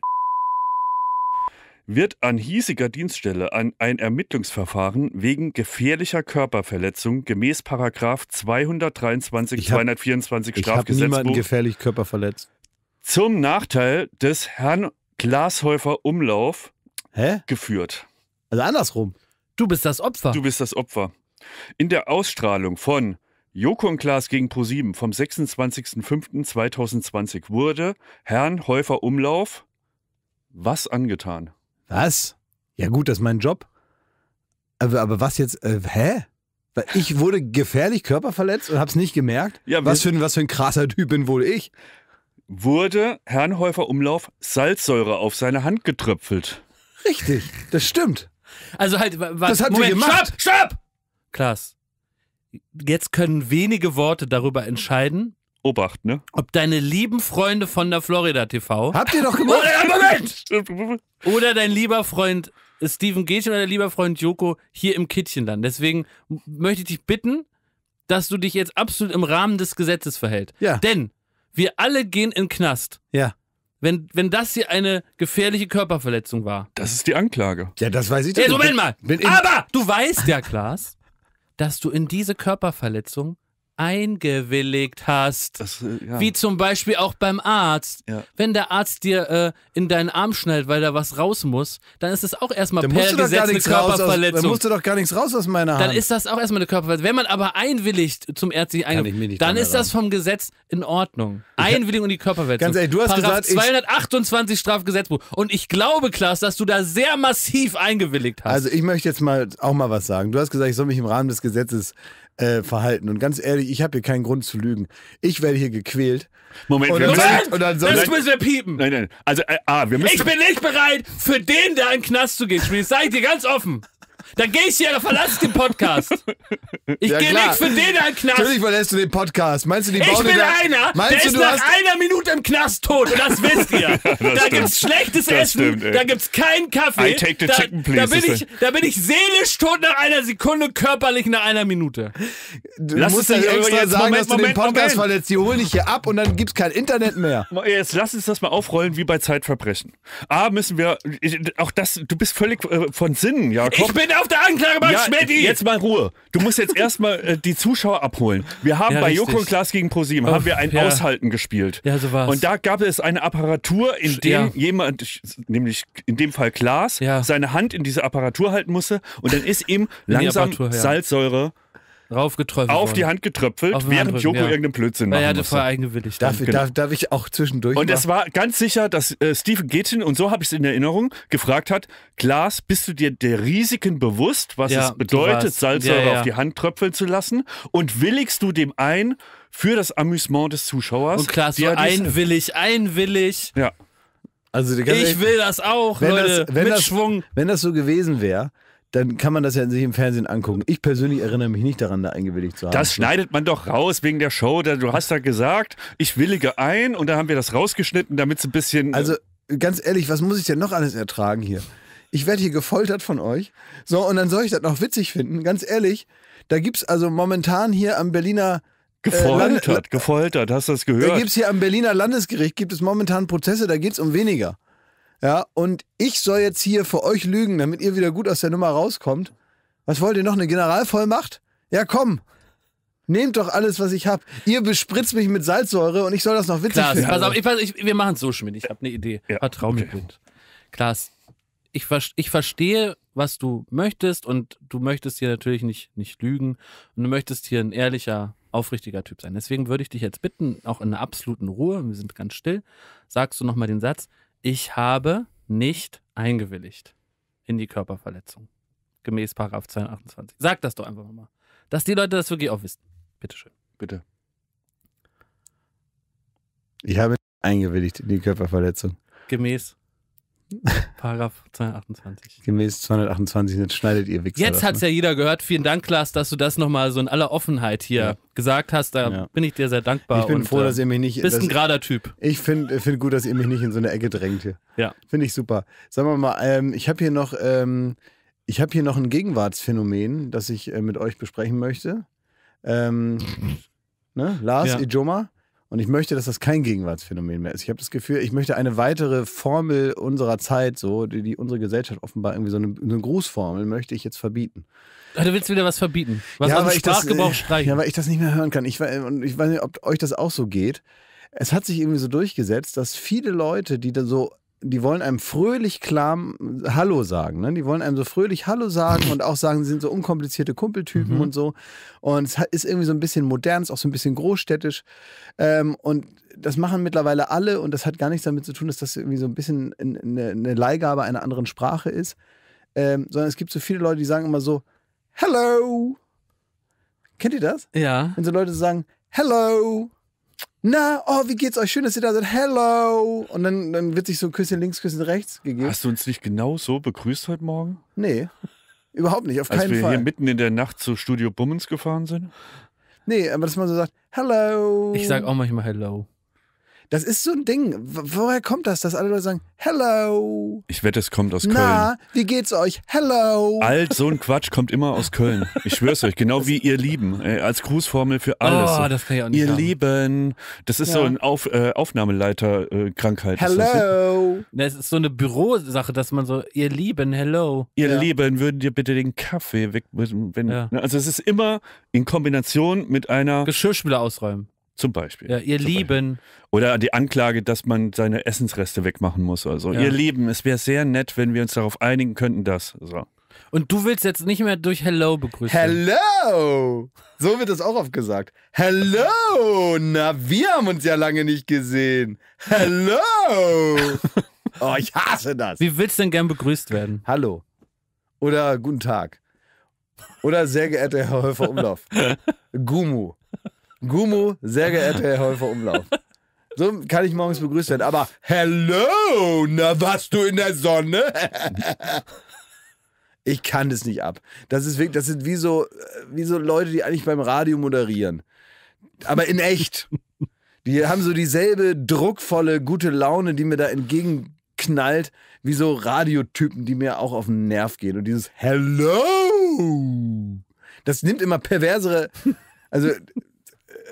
C: wird an hiesiger Dienststelle an ein Ermittlungsverfahren wegen gefährlicher Körperverletzung gemäß Paragraf 223 ich hab, 224 ich Strafgesetzbuch ich niemanden
A: gefährlich körperverletzt
C: zum Nachteil des Herrn Glashäufer Umlauf Hä? geführt. Also andersrum. Du bist das Opfer. Du bist das Opfer. In der Ausstrahlung von Joko und Klaas gegen ProSieben vom 26.05.2020 wurde Herrn Häufer Umlauf was angetan? Was? Ja
A: gut, das ist mein Job. Aber, aber was jetzt? Äh, hä? Ich wurde gefährlich körperverletzt und hab's nicht gemerkt?
C: Ja, was, für ein, was für ein krasser Typ bin wohl ich? Wurde Herrn Häufer Umlauf Salzsäure auf seine Hand getröpfelt? Richtig, das stimmt.
B: Also halt, was, das hat Moment, sie gemacht. Stopp, stopp! Klaas, Jetzt können wenige Worte darüber entscheiden. Obacht, ne? Ob deine lieben Freunde von der Florida TV. Habt ihr doch [laughs] gemacht? Oder, Moment! oder dein lieber Freund äh, Steven Gätchen oder dein lieber Freund Joko hier im Kittchen dann. Deswegen möchte ich dich bitten, dass du dich jetzt absolut im Rahmen des Gesetzes verhältst. Ja. Denn wir alle gehen in Knast. Ja. Wenn, wenn das hier eine gefährliche Körperverletzung war.
C: Das ist die Anklage.
B: Ja, das weiß ich doch. Hey, Moment mal. Aber du weißt ja, Klaas, dass du in diese Körperverletzung eingewilligt hast. Das, äh, ja. Wie zum Beispiel auch beim Arzt. Ja. Wenn der Arzt dir äh, in deinen Arm schneidet, weil da was raus muss, dann ist das auch erstmal dann per Gesetz eine Körperverletzung. Aus, dann musst du doch gar nichts raus aus meiner Hand. Dann ist das auch erstmal eine Körperverletzung. Wenn man aber einwilligt zum ärztlichen Eingriff, dann ist das vom Gesetz in Ordnung. Einwilligung in die Körperverletzung. Ganz ehrlich, du hast Paragraph gesagt, 228 Strafgesetzbuch. Und ich glaube, Klaas, dass du da sehr massiv eingewilligt hast. Also
A: ich möchte jetzt mal auch mal was sagen. Du hast gesagt, ich soll mich im Rahmen des Gesetzes äh, verhalten. Und ganz ehrlich, ich habe hier keinen Grund zu lügen. Ich werde hier gequält. Moment, und dann Moment! ich, und dann das
B: müssen wir piepen. Nein, nein. Also, äh, ah, wir müssen. Ich bin nicht bereit, für den der in den Knast zu gehen, Spiel. Das sage ich dir ganz offen. Dann gehe ich hier, dann verlasse ich den Podcast. Ich ja, gehe nicht für den in den Knast. Natürlich
A: verlässt du den Podcast. Meinst du, die bauen Ich bin da, einer, meinst der du, ist nach
B: einer Minute im Knast tot. Und das [laughs] wisst ihr. das da stimmt. gibt's schlechtes das Essen, stimmt, da gibt's keinen Kaffee. I take the da, chicken, please. Da bin, ich, da bin ich seelisch tot nach einer Sekunde, körperlich nach einer Minute. Du
A: lass musst nicht extra sagen, Moment, dass du Moment, den Podcast Moment. verletzt. Die holen dich hier ab und dann gibt's kein Internet mehr.
C: Jetzt lass uns das mal aufrollen wie bei Zeitverbrechen. A, müssen wir, ich, auch das, du bist völlig äh, von Sinnen, Jakob. Ich bin auf der Anklagebank, ja, Schmetti! Jetzt mal Ruhe. Du musst jetzt erstmal äh, die Zuschauer abholen. Wir haben ja, bei richtig. Joko und Klaas gegen ProSieben oh, haben wir ein ja. Aushalten gespielt. Ja, so war's. Und da gab es eine Apparatur, in der jemand, nämlich in dem Fall Klaas, seine Hand in diese Apparatur halten musste und dann ist ihm langsam Salzsäure raufgetröpfelt. Auf die Hand getröpfelt, Auf während Joko ja. irgendeinen Blödsinn naja, Ja, das war eigenwillig. Darf, genau. darf, darf ich auch zwischendurch Und es war ganz sicher, dass äh, Stephen Gethin, und so habe ich es in Erinnerung, gefragt hat, Klaas, bist du dir der Risiken bewusst, was ja, es bedeutet, Salzsäure ja, auf die Hand tröpfeln zu lassen? Und willigst du dem ein für das Amüsement des Zuschauers? Und Klaas, so einwillig, einwillig. Ja. Also, ich will das auch, wenn Leute, das, wenn mit das,
A: Schwung. Wenn das so gewesen wäre, dann kann man das ja sich im Fernsehen angucken. Ich persönlich erinnere mich nicht daran, da eingewilligt zu haben. Das
C: schneidet man doch raus wegen der Show. Du hast da gesagt, ich willige ein und da haben wir das rausgeschnitten, damit es ein bisschen. Äh also
A: ganz ehrlich, was muss ich denn noch alles ertragen hier? Ich werde hier gefoltert von euch. So, und dann soll ich das noch witzig finden. Ganz ehrlich, da gibt es also momentan hier am Berliner. Gefoltert, äh,
C: gefoltert, hast du das gehört? Da gibt es
A: hier am Berliner Landesgericht, gibt es momentan Prozesse, da geht es um weniger. Ja, und ich soll jetzt hier für euch lügen, damit ihr wieder gut aus der Nummer rauskommt. Was wollt ihr noch? Eine Generalvollmacht? Ja, komm. Nehmt doch alles, was ich hab. Ihr bespritzt mich mit Salzsäure und ich soll das noch witzig Klaas, finden. Pass auf,
B: ich, pass, ich, wir machen es so, Schmidt. Ich habe eine Idee. Ja, Vertrau mir okay. Klaas, ich, ich verstehe, was du möchtest und du möchtest hier natürlich nicht, nicht lügen und du möchtest hier ein ehrlicher, aufrichtiger Typ sein. Deswegen würde ich dich jetzt bitten, auch in einer absoluten Ruhe, wir sind ganz still, sagst du nochmal den Satz, ich habe nicht eingewilligt in die Körperverletzung. Gemäß Paragraph 228. Sag das doch einfach mal. Dass die Leute das wirklich auch wissen. Bitte schön. Bitte. Ich habe eingewilligt
A: in die Körperverletzung.
B: Gemäß [laughs] Paragraph 228.
A: Gemäß 228, jetzt schneidet ihr Wichser. Jetzt hat es ne?
B: ja jeder gehört. Vielen Dank, Klaas, dass du das nochmal so in aller Offenheit hier ja. gesagt hast. Da ja. bin ich dir sehr dankbar. Ich bin und, froh, äh, dass ihr mich nicht. Bist ein gerader Typ. Ich finde
A: find gut, dass ihr mich nicht in so eine Ecke drängt hier. Ja. Finde ich super. Sagen wir mal, ähm, ich habe hier noch. Ähm, ich hier noch ein Gegenwartsphänomen, das ich äh, mit euch besprechen möchte. Ähm, [laughs] ne? Lars ja. Ijoma und ich möchte, dass das kein Gegenwartsphänomen mehr ist. Ich habe das Gefühl, ich möchte eine weitere Formel unserer Zeit, so, die, die unsere Gesellschaft offenbar irgendwie so eine, eine Grußformel, möchte ich jetzt verbieten.
B: Ah, du willst wieder was verbieten. Was ja, ich dem Sprachgebrauch das, äh, streichen. Ja, weil
A: ich das nicht mehr hören kann. Ich, und ich weiß nicht, ob euch das auch so geht. Es hat sich irgendwie so durchgesetzt, dass viele Leute, die dann so die wollen einem fröhlich klar Hallo sagen. Ne? Die wollen einem so fröhlich Hallo sagen und auch sagen, sie sind so unkomplizierte Kumpeltypen mhm. und so. Und es ist irgendwie so ein bisschen modern, ist auch so ein bisschen großstädtisch. Ähm, und das machen mittlerweile alle und das hat gar nichts damit zu tun, dass das irgendwie so ein bisschen eine, eine Leihgabe einer anderen Sprache ist. Ähm, sondern es gibt so viele Leute, die sagen immer so, Hello! Kennt ihr das? Ja. Wenn so Leute sagen, Hello! na, oh, wie geht's euch? Schön, dass ihr da seid. Hello. Und dann, dann wird sich so ein Küsschen links, Küsschen rechts
C: gegeben. Hast du uns nicht genau so begrüßt heute Morgen?
A: Nee. Überhaupt nicht, auf keinen Fall. Als wir Fall. hier
C: mitten in der Nacht zu Studio Bummens gefahren sind?
A: Nee, aber dass man so sagt, hello. Ich sag auch
C: manchmal hello.
A: Das ist so ein Ding. Woher kommt das, dass alle Leute sagen, hello?
C: Ich wette, es kommt aus Na, Köln. Na,
A: wie geht's euch? Hello!
C: Alt, so ein Quatsch kommt immer aus Köln. Ich schwör's euch, genau wie ihr Lieben. Äh, als Grußformel für alles. Oh, das kann ich auch nicht Ihr haben. Lieben. Das ist ja. so ein Auf, äh, Aufnahmeleiter-Krankheit. Äh, hello!
B: Das ne? ist so eine Bürosache, dass man so, ihr Lieben, hello. Ihr
C: ja. Lieben, würden dir bitte den Kaffee weg... Wenn, ja. Ne, also es ist immer in Kombination mit einer... Geschirrspüler ausräumen. Zum Beispiel. Ja, ihr Lieben. Beispiel. Oder die Anklage, dass man seine Essensreste wegmachen muss. Also, ja. ihr Lieben, es wäre sehr nett, wenn wir uns darauf einigen könnten, dass. So.
B: Und du willst jetzt nicht mehr durch Hello begrüßen. Hello! So wird es auch oft
A: gesagt. Hello! Na, wir haben uns ja lange nicht gesehen. Hello! [laughs] Oh, ich hasse das. Wie willst du denn gern begrüßt werden? Hallo. Oder guten Tag. Oder sehr geehrter Herr Häufer Umlauf. [laughs] Gumu. Gumu, sehr geehrter Herr Häufer Umlauf. So kann ich morgens begrüßt werden. Aber hello, na warst du in der Sonne? [laughs] ich kann das nicht ab. Das ist wirklich, das sind wie so, äh, wie so Leute, die eigentlich beim Radio moderieren. Aber in echt. Die haben so dieselbe druckvolle, gute Laune, die mir da entgegenknallt, wie so Radiotypen, die mir auch auf den Nerv gehen. Und dieses Hello! Das nimmt immer perversere. Also,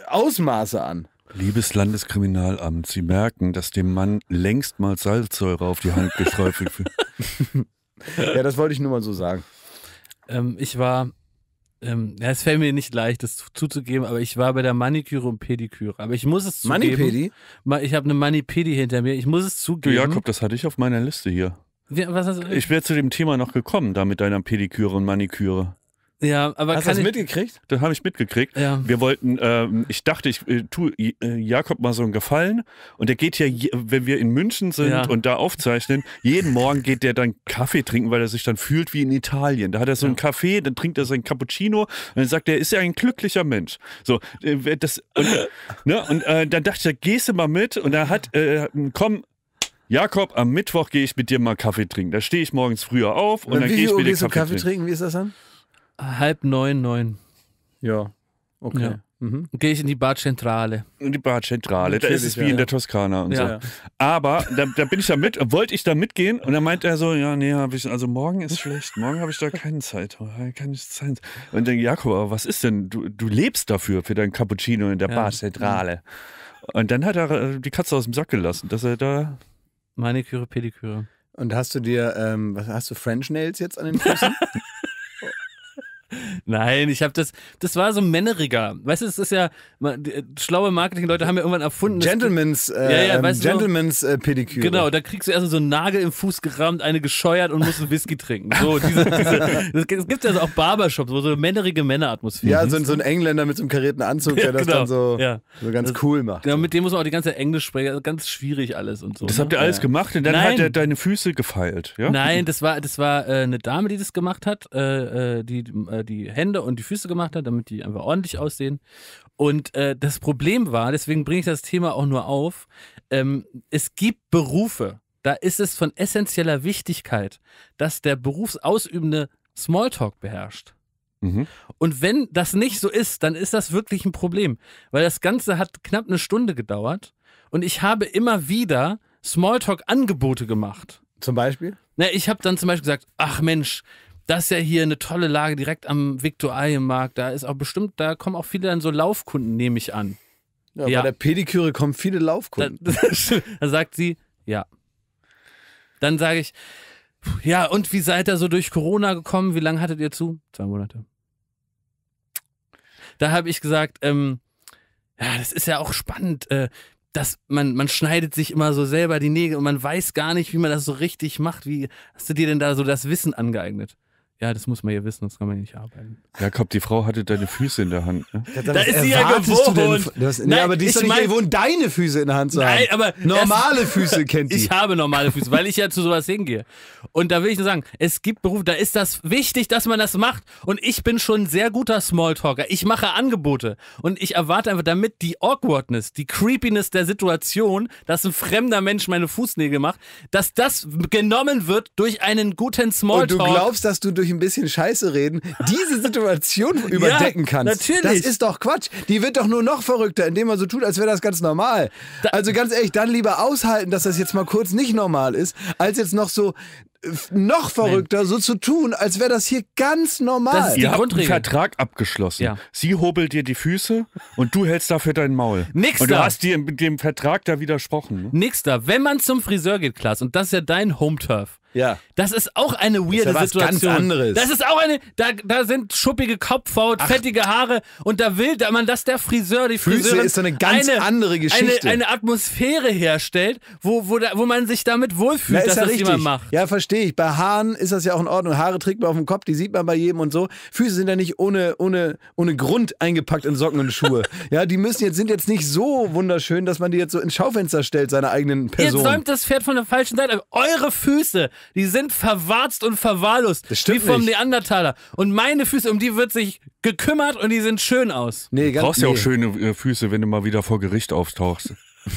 A: Ausmaße
C: an. Liebes Landeskriminalamt, Sie merken, dass dem Mann längst mal Salzsäure auf die Hand gesträufelt wird.
B: [laughs] [laughs] ja, das wollte ich nur mal so sagen. Ähm, ich war, ähm, ja, es fällt mir nicht leicht, das zuzugeben, aber ich war bei der Maniküre und Pediküre. Aber ich muss es zugeben. Manipedi? Ich habe eine Manipedi hinter
C: mir. Ich muss es zugeben. Du Jakob, das hatte ich auf meiner Liste hier. Wie, ich wäre zu dem Thema noch gekommen, da mit deiner Pediküre und Maniküre.
B: Ja, aber Hast du das mitgekriegt?
C: Das habe ich mitgekriegt. Ja. Wir wollten, ähm, ich dachte, ich äh, tue äh, Jakob mal so einen Gefallen und der geht ja, wenn wir in München sind ja. und da aufzeichnen, jeden Morgen geht der dann Kaffee trinken, weil er sich dann fühlt wie in Italien. Da hat er so ja. einen Kaffee, dann trinkt er seinen Cappuccino und dann sagt er, ist ja ein glücklicher Mensch. So, äh, das, und, ne, und äh, dann dachte ich, gehst du mal mit und da hat, äh, komm, Jakob, am Mittwoch gehe ich mit dir mal Kaffee trinken. Da stehe ich morgens früher auf und, und dann gehe ich mit dir Kaffee, Kaffee trinken.
B: Wie ist das dann? Halb neun, neun. Ja, okay. Ja.
C: Mhm. Gehe ich in die Badzentrale. In die Badzentrale, da ist es wie ja, in der Toskana und ja. so. Aber da, da, bin ich da mit, wollte ich da mitgehen und dann meint er so, ja, nee, habe ich, also morgen ist schlecht, morgen habe ich da keine Zeit, oh, keine Zeit. Und dann denke Jakob, aber was ist denn, du, du lebst dafür, für dein Cappuccino in der ja. Barzentrale. Und dann hat er äh, die Katze aus dem Sack gelassen, dass er da...
B: Maniküre, Pediküre. Und hast du dir, ähm, was hast du French Nails jetzt an den Füßen? [laughs] Nein, ich habe das, das war so männeriger. Weißt du, es ist ja, äh, schlaue Marketing-Leute haben ja irgendwann erfunden. Ähm, Gentleman's, äh, ja, ja, weißt Gentleman's noch, Pediküre. Genau, da kriegst du erst so einen Nagel im Fuß gerammt, eine gescheuert und musst einen Whisky trinken. So, diese, diese, das gibt ja also auch Barbershops, wo so männerige Männeratmosphäre. Ja, so, so ein
A: Engländer mit so einem karierten
C: Anzug, der ja, genau, das dann so, ja. so ganz das, cool macht.
B: Genau, mit dem muss man auch die ganze Englisch sprechen, also ganz schwierig alles
C: und so. Das ne? habt ihr alles gemacht und dann Nein. hat er deine Füße gefeilt, ja? Nein,
B: das war, das war äh, eine Dame, die das gemacht hat, äh, äh die äh, äh, die Hände und die Füße gemacht hat, damit die einfach ordentlich aussehen. Und äh, das Problem war, deswegen bringe ich das Thema auch nur auf, ähm, es gibt Berufe, da ist es von essentieller Wichtigkeit, dass der Berufsausübende Smalltalk beherrscht. Mhm. Und wenn das nicht so ist, dann ist das wirklich ein Problem, weil das Ganze hat knapp eine Stunde gedauert und ich habe immer wieder Smalltalk-Angebote gemacht. Zum Beispiel? Na, ich habe dann zum Beispiel gesagt, ach Mensch, das ist ja hier eine tolle Lage direkt am Viktualienmarkt. Da ist auch bestimmt, da kommen auch viele dann so Laufkunden, nehme ich an. Ja, ja. bei der Pediküre kommen viele Laufkunden. Da, [laughs] da sagt sie, ja. Dann sage ich, ja, und wie seid ihr so durch Corona gekommen? Wie lange hattet ihr zu? Zwei Monate. Da habe ich gesagt, ähm, ja, das ist ja auch spannend, äh, dass man, man schneidet sich immer so selber die Nägel und man weiß gar nicht, wie man das so richtig macht. Wie hast du dir denn da so das Wissen angeeignet?
C: Ja, das muss man ja wissen, sonst kann man ja nicht arbeiten. Jakob, die Frau hatte deine Füße in der Hand. Ne? da ist sie ja gewohnt. Du denn, nee, aber die ist doch nicht gewohnt, deine Füße in der Hand zu haben. Nein, aber normale erst,
B: Füße kennt [laughs] die. Ich habe normale Füße, weil ich ja zu sowas hingehe. Und da will ich nur sagen, es gibt Berufe, da ist das wichtig, dass man das macht. Und ich bin schon ein sehr guter Smalltalker. Ich mache Angebote. Und ich erwarte einfach, damit die Awkwardness, die Creepiness der Situation, dass ein fremder Mensch meine Fußnägel macht, dass das genommen wird durch einen guten Smalltalk. Und du glaubst, dass
A: du durch durch ein bisschen Scheiße reden diese Situation [laughs] überdecken ja, kannst. Natürlich. Das ist doch Quatsch. Die wird doch nur noch verrückter, indem man so tut, als wäre das ganz normal. Da also ganz ehrlich, dann lieber aushalten, dass das jetzt mal kurz nicht normal ist, als jetzt noch so äh, noch verrückter, Nein. so zu tun, als wäre das hier ganz normal. Das ist Ihr habt einen Vertrag
C: abgeschlossen. Ja. Sie hobelt dir die Füße und du hältst dafür dein Maul. Nix und da. du hast dir mit dem Vertrag da widersprochen. Ne? Nix da.
B: Wenn man zum Friseur geht, Klaas, und das ist ja dein Home-Turf, ja. Das ist auch eine weirde das ja Situation. Ganz anderes. Das ist auch eine. Da, da sind schuppige Kopfhaut, Ach. fettige Haare und da will da man, dass der Friseur, die Füße Friseurin ist eine ganz eine, andere Geschichte. Eine, eine, Atmosphäre herstellt, wo, wo, da, wo man sich damit wohlfühlt, Na, dass ja das richtig. jemand macht.
A: Ja, verstehe ich. Bei Haaren ist das ja auch in Ordnung. Haare trägt man auf dem Kopf, die sieht man bei jedem und so. Füße sind ja nicht ohne, ohne, ohne Grund eingepackt in Socken und Schuhe. [laughs] ja, die müssen jetzt, sind jetzt nicht so wunderschön, dass man die jetzt so ins Schaufenster stellt, seine eigenen Personen. Ihr
B: säumt das Pferd von der falschen Seite. Eure Füße die sind verwarzt und verwahrlost. Das stimmt wie vom nicht. Neandertaler. Und meine Füße, um die wird sich gekümmert und die sehen schön aus. Nee, ganz, du brauchst nee. ja auch schöne
C: äh, Füße, wenn du mal wieder vor Gericht auftauchst.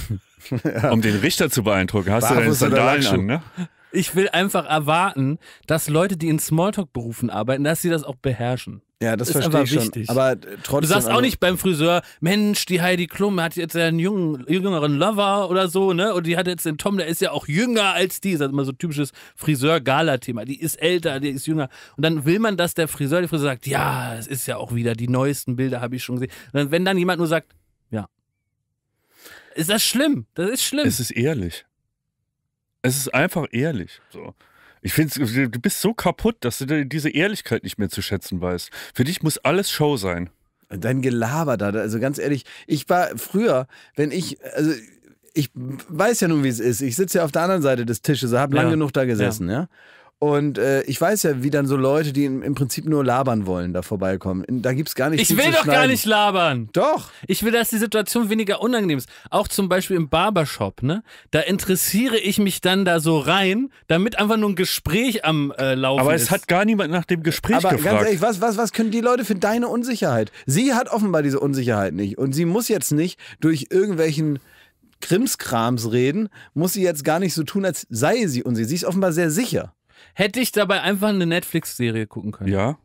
C: [laughs] ja. Um den Richter zu beeindrucken, hast Barfuß du deine Sandalen an, ne?
B: Ich will einfach erwarten, dass Leute, die in Smalltalk-Berufen arbeiten, dass sie das auch beherrschen. Ja, das ist verstehe ich schon. Wichtig. Aber äh, trotzdem. Du sagst auch also nicht beim Friseur, Mensch, die Heidi Klum hat jetzt einen jungen, jüngeren Lover oder so, ne? Und die hat jetzt den Tom, der ist ja auch jünger als die. Das ist halt immer so ein typisches Friseur-Gala-Thema. Die ist älter, die ist jünger. Und dann will man, dass der Friseur, der Friseur sagt, ja, es ist ja auch wieder, die neuesten Bilder habe ich schon gesehen. Und dann, wenn dann jemand nur sagt,
C: ja. Ist das schlimm? Das ist schlimm. Es ist ehrlich. Es ist einfach ehrlich. So. Ich finde, du bist so kaputt, dass du diese Ehrlichkeit nicht mehr zu schätzen weißt. Für dich muss alles Show sein. Dein Gelaber da, also ganz ehrlich, ich war früher, wenn ich, also ich weiß ja nun, wie es ist.
A: Ich sitze ja auf der anderen Seite des Tisches, habe ja. lang genug da gesessen, ja. ja? Und äh, ich weiß ja, wie dann so Leute, die im, Prinzip nur labern wollen, da vorbeikommen. Da gibt es gar nicht. Ich will doch schneiden. gar nicht
B: labern. Doch. Ich will, dass die Situation weniger unangenehm ist. Auch zum Beispiel im Barbershop, ne? Da interessiere ich mich dann da so rein, damit einfach nur ein Gespräch am äh, Laufen ist. Aber es hat gar
A: niemand
C: nach dem Gespräch Aber gefragt. Ganz ehrlich,
A: was, was, was können die Leute für deine Unsicherheit? Sie hat offenbar diese Unsicherheit nicht. Und sie muss jetzt nicht durch irgendwelchen Krimskrams reden, muss sie jetzt gar nicht so tun, als sei sie unsicher. Sie ist offenbar sehr sicher
B: hätte ich dabei einfach eine Netflix-Serie gucken können. Ja.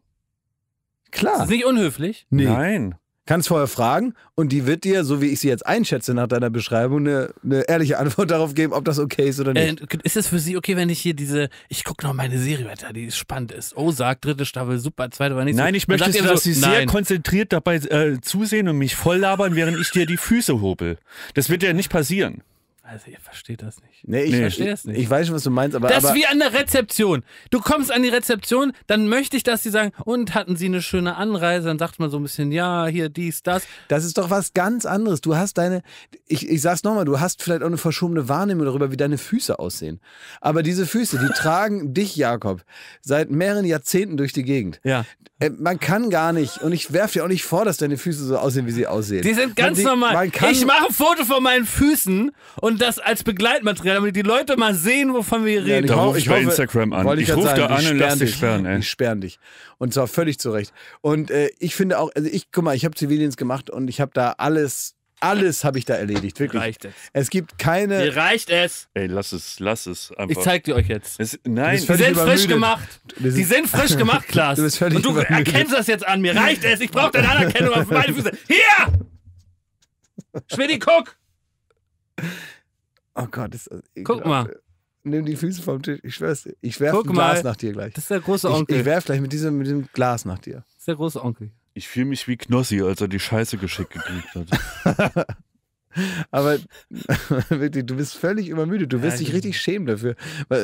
B: Klar. Ist das nicht unhöflich? Nee. Nein. Kannst vorher fragen
A: und die wird dir, so wie ich sie jetzt einschätze nach deiner Beschreibung, eine, eine ehrliche Antwort [laughs] darauf geben, ob das
C: okay ist oder äh, nicht.
B: Äh, ist es für sie okay, wenn ich hier diese, ich gucke noch meine Serie weiter, die spannend ist. Oh, Ozark, dritte Staffel, super, zweite war nicht Nein, ich möchte, dass sie nein. sehr
C: konzentriert dabei äh, zusehen und mich voll labern, während ich dir die Füße hobel. Das wird ja nicht passieren.
B: Also ihr versteht das
C: nicht. Nee, ich nee. verstehe das nicht. Ich weiß schon, was du meinst, aber. Das ist wie an
B: der Rezeption. Du kommst an die Rezeption, dann möchte ich, dass sie sagen, und hatten sie eine schöne Anreise, dann sagt man so ein bisschen, ja, hier, dies, das. Das
A: ist doch was ganz anderes. Du hast deine, ich, ich sag's nochmal, du hast vielleicht auch eine verschobene Wahrnehmung darüber, wie deine Füße aussehen. Aber diese Füße, die [laughs] tragen dich, Jakob, seit mehreren Jahrzehnten durch die Gegend. Ja. Äh, man kann gar nicht, und ich werfe dir auch nicht vor, dass deine Füße so aussehen, wie sie
C: aussehen. Die sind
B: ganz man, die, normal. Kann, ich mache ein Foto von meinen Füßen und und das als Begleitmaterial, damit die Leute mal sehen, wovon wir reden. Ja, da ruf ich bei Instagram an. Ich, ich rufe da an und lass dich
C: sperren. Ey. Die
A: sperren dich. Und zwar völlig zu Recht. Und äh, ich finde auch, also ich, guck mal, ich habe Zivilien's gemacht und ich habe da alles alles habe ich da erledigt, wirklich. Reicht es. Es gibt keine. Mir
C: reicht es. Ey, lass es, lass es einfach. Ich zeig dir euch jetzt. Es, nein, Sie sind übermüdet. frisch gemacht. Sie sind frisch gemacht, Klaas. [laughs] Du bist völlig Und du übermüdet. erkennst das
B: jetzt an. Mir reicht es. Ich brauche deine Anerkennung auf meine Füße. Hier! Schwedi, guck!
A: Oh Gott, das äh, ist Guck grad, mal. Äh, nimm die Füße vom Tisch. Ich schwör's dir. Ich werf Guck ein Glas mal. nach dir gleich. Das ist der große Onkel. Ich, ich
C: werf gleich mit diesem, mit diesem Glas nach dir. Das ist der große Onkel. Ich fühle mich wie Knossi, als er die Scheiße geschickt gekriegt hat. [laughs] Aber [laughs] wirklich, du bist völlig übermüdet.
A: Du wirst ja, dich richtig schämen dafür,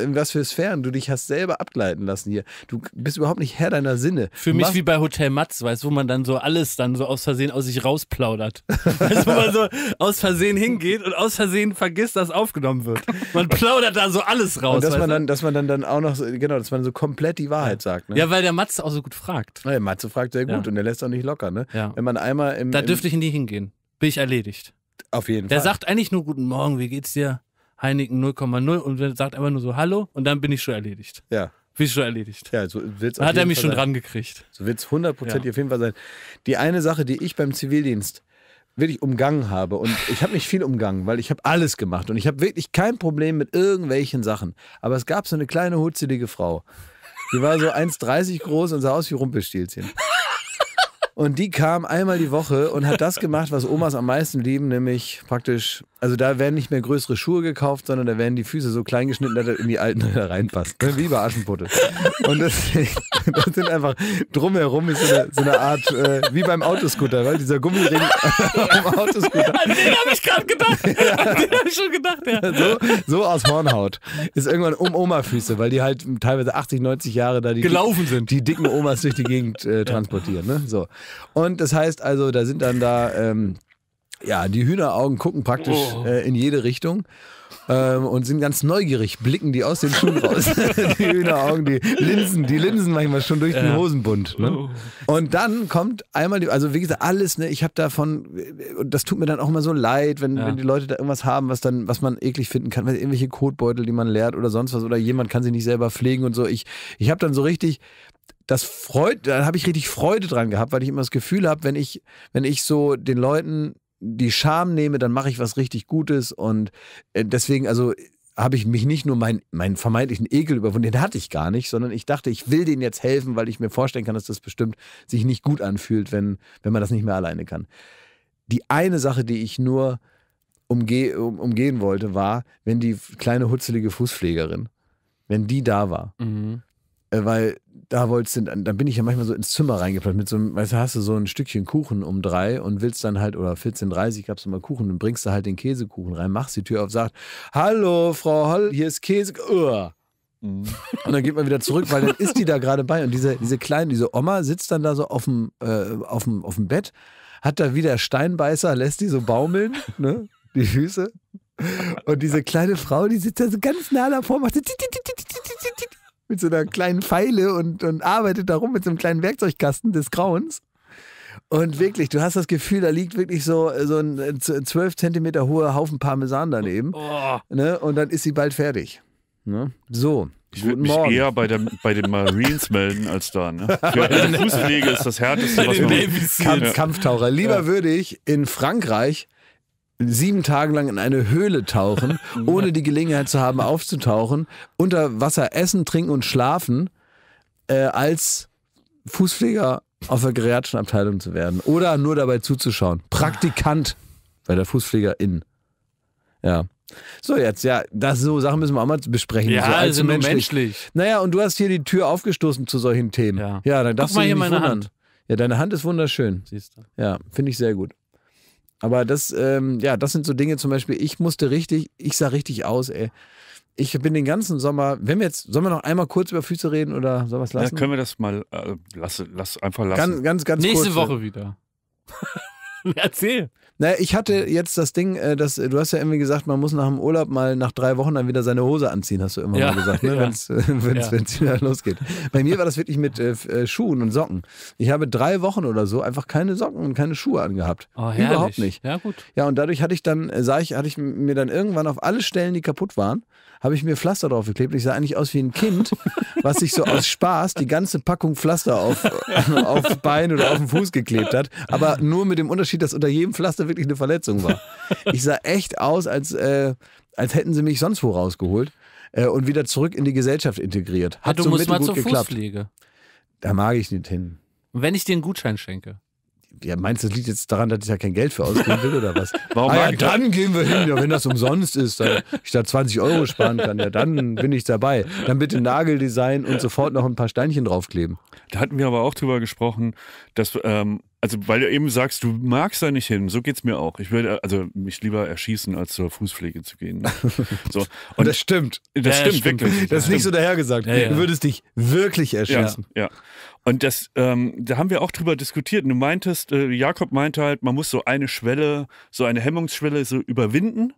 A: in was für Sphären du dich hast selber abgleiten lassen hier. Du bist überhaupt nicht Herr deiner Sinne. Für mich wie
B: bei Hotel Matz, weißt du, wo man dann so alles dann so aus Versehen aus sich rausplaudert. [laughs] weißt wo man so aus Versehen hingeht und aus Versehen vergisst, dass aufgenommen wird. Man plaudert da so alles raus. Und dass man dann,
A: dass man dann, dann auch noch, so, genau, dass man so komplett die Wahrheit sagt. Ne? Ja,
B: weil der Matz auch so gut fragt. Ja, der Matze fragt sehr gut ja. und der lässt auch nicht locker, ne? Ja. Wenn man einmal im. Da dürfte ich nie hingehen. Bin ich erledigt. Auf jeden der Fall. Der sagt eigentlich nur Guten Morgen, wie geht's dir? Heineken 0,0 und sagt einfach nur so Hallo und dann bin ich schon erledigt.
A: Ja. Bin ich schon erledigt. Ja, so wird's Hat er mich Fall schon dran gekriegt. So wird es hundertprozentig ja. auf jeden Fall sein. Die eine Sache, die ich beim Zivildienst wirklich umgangen habe und ich habe mich viel umgangen, weil ich habe alles gemacht und ich habe wirklich kein Problem mit irgendwelchen Sachen. Aber es gab so eine kleine hutzelige Frau, die war so 1,30 groß und sah aus wie Rumpelstilzchen. Und die kam einmal die Woche und hat das gemacht, was Omas am meisten lieben, nämlich praktisch, also da werden nicht mehr größere Schuhe gekauft, sondern da werden die Füße so klein geschnitten, dass das in die alten reinpasst. Ne, wie bei Aschenputtel. Und das, [laughs] das sind einfach drumherum ist so eine, so eine Art, äh, wie beim Autoscooter, weil dieser Gummiring
B: [laughs] am Autoscooter. An den habe ich gerade gedacht. An [laughs] den habe ich schon gedacht, ja.
A: So, so aus Hornhaut. Ist irgendwann um Oma-Füße, weil die halt teilweise 80, 90 Jahre da die, gelaufen sind. Die dicken Omas durch die Gegend äh, transportieren. Ne? So. Und das heißt also, da sind dann da, ähm, ja, die Hühneraugen gucken praktisch oh. äh, in jede Richtung. Ähm, und sind ganz neugierig, blicken die aus den Schuhen raus. [laughs] die Hühneraugen, die Linsen, die Linsen manchmal schon durch ja. den Hosenbund. Ne? Oh. Und dann kommt einmal, die, also wie gesagt, alles, ne, ich habe davon, und das tut mir dann auch immer so leid, wenn, ja. wenn die Leute da irgendwas haben, was dann, was man eklig finden kann, irgendwelche Kotbeutel, die man leert oder sonst was, oder jemand kann sie nicht selber pflegen und so. Ich, ich habe dann so richtig, das freut, da habe ich richtig Freude dran gehabt, weil ich immer das Gefühl habe, wenn ich, wenn ich so den Leuten die Scham nehme, dann mache ich was richtig Gutes und äh, deswegen, also habe ich mich nicht nur meinen mein vermeintlichen Ekel überwunden, den hatte ich gar nicht, sondern ich dachte, ich will denen jetzt helfen, weil ich mir vorstellen kann, dass das bestimmt sich nicht gut anfühlt, wenn, wenn man das nicht mehr alleine kann. Die eine Sache, die ich nur umge um, umgehen wollte, war, wenn die kleine hutzelige Fußpflegerin, wenn die da war. Mhm. Äh, weil da wolltest du, dann bin ich ja manchmal so ins Zimmer reingeplatzt mit so einem, weißt du, hast du so ein Stückchen Kuchen um drei und willst dann halt, oder 14.30 gab es immer Kuchen, dann bringst du halt den Käsekuchen rein, machst die Tür auf, sagt, hallo, Frau Holl, hier ist Käse, Uah. Mhm. [laughs] Und dann geht man wieder zurück, weil dann ist die da gerade bei. Und diese, diese Kleine, diese Oma sitzt dann da so auf dem, äh, auf dem, auf dem Bett, hat da wieder Steinbeißer, lässt die so baumeln, ne? die Füße. Und diese kleine Frau, die sitzt da so ganz nah davor, macht so mit so einer kleinen Pfeile und, und arbeitet da rum mit so einem kleinen Werkzeugkasten des Grauens. Und wirklich, du hast das Gefühl, da liegt wirklich so, so ein 12 äh, Zentimeter hoher Haufen Parmesan daneben. Oh. oh. Ne? Und dann ist sie bald fertig. Ne? So. Ich würde mich Morgen. eher
C: bei, der, bei den Marines [laughs] melden als da. Ne? Die [laughs] Fußpflege ist das härteste, was man Kampf, Kampftaucher. Lieber ja.
A: würde ich in Frankreich sieben Tage lang in eine Höhle tauchen, [laughs] ohne die Gelegenheit zu haben, aufzutauchen, unter Wasser essen, trinken und schlafen, äh, als Fußpfleger auf der geriatrischen Abteilung zu werden oder nur dabei zuzuschauen. Praktikant bei der Fußpflegerin. Ja. So, jetzt, ja, das so Sachen müssen wir auch mal besprechen. Ja, so, also sind menschlich. menschlich. Naja, und du hast hier die Tür aufgestoßen zu solchen Themen. Ja, ja dann darfst Guck du mal hier meine wundern. Hand. Ja, deine Hand ist wunderschön. Siehst du. Ja, finde ich sehr gut. Aber das, ähm, ja, das sind so Dinge zum Beispiel, ich musste richtig, ich sah richtig aus, ey. Ich bin den ganzen Sommer, wenn wir jetzt, sollen wir noch einmal kurz über Füße reden oder sowas lassen? Ja, können wir das
C: mal, äh, lass, lass einfach lassen. Ganz, ganz, ganz Nächste kurz, äh, Woche wieder.
B: [laughs] Erzähl.
A: Naja, ich hatte jetzt das Ding, äh, dass äh, du hast ja irgendwie gesagt, man muss nach dem Urlaub mal nach drei Wochen dann wieder seine Hose anziehen, hast du immer ja, mal gesagt, ne? [laughs] ja. wenn es äh, ja. wieder losgeht. Bei mir war das wirklich mit äh, Schuhen und Socken. Ich habe drei Wochen oder so einfach keine Socken und keine Schuhe angehabt. Oh, Überhaupt nicht. Ja, gut. Ja, und dadurch hatte ich dann, sah ich, hatte ich mir dann irgendwann auf alle Stellen, die kaputt waren, habe ich mir Pflaster draufgeklebt. Ich sah eigentlich aus wie ein Kind, was sich so aus Spaß die ganze Packung Pflaster auf, [laughs] auf Bein oder auf den Fuß geklebt hat. Aber nur mit dem Unterschied, dass unter jedem Pflaster wirklich eine Verletzung war. Ich sah echt aus, als, äh, als hätten sie mich sonst wo rausgeholt äh, und wieder zurück in die Gesellschaft integriert. Hat ja, du so musst mal zur geklappt. Fußpflege. Da mag ich nicht hin.
B: wenn ich dir einen Gutschein schenke
A: ja, meinst du, das liegt jetzt daran, dass ich ja kein Geld für ausgeben will oder was? [laughs] Warum ah, ja, dann gehen wir hin, ja, wenn das umsonst ist, dann ich da 20 Euro
C: sparen kann, ja, dann bin ich dabei. Dann bitte Nageldesign und sofort noch ein paar Steinchen draufkleben. Da hatten wir aber auch drüber gesprochen, dass, ähm, also weil du eben sagst, du magst da nicht hin, so geht's mir auch. Ich würde also mich lieber erschießen, als zur Fußpflege zu gehen. So. [laughs] Und, und das stimmt. Das ja, stimmt, stimmt, wirklich. Das ist nicht so dahergesagt. Ja, ja. Du würdest
A: dich wirklich erschießen.
C: Ja. ja. Und das, ähm, da haben wir auch drüber diskutiert. du meintest, äh, Jakob meinte halt, man muss so eine Schwelle, so eine Hemmungsschwelle so überwinden.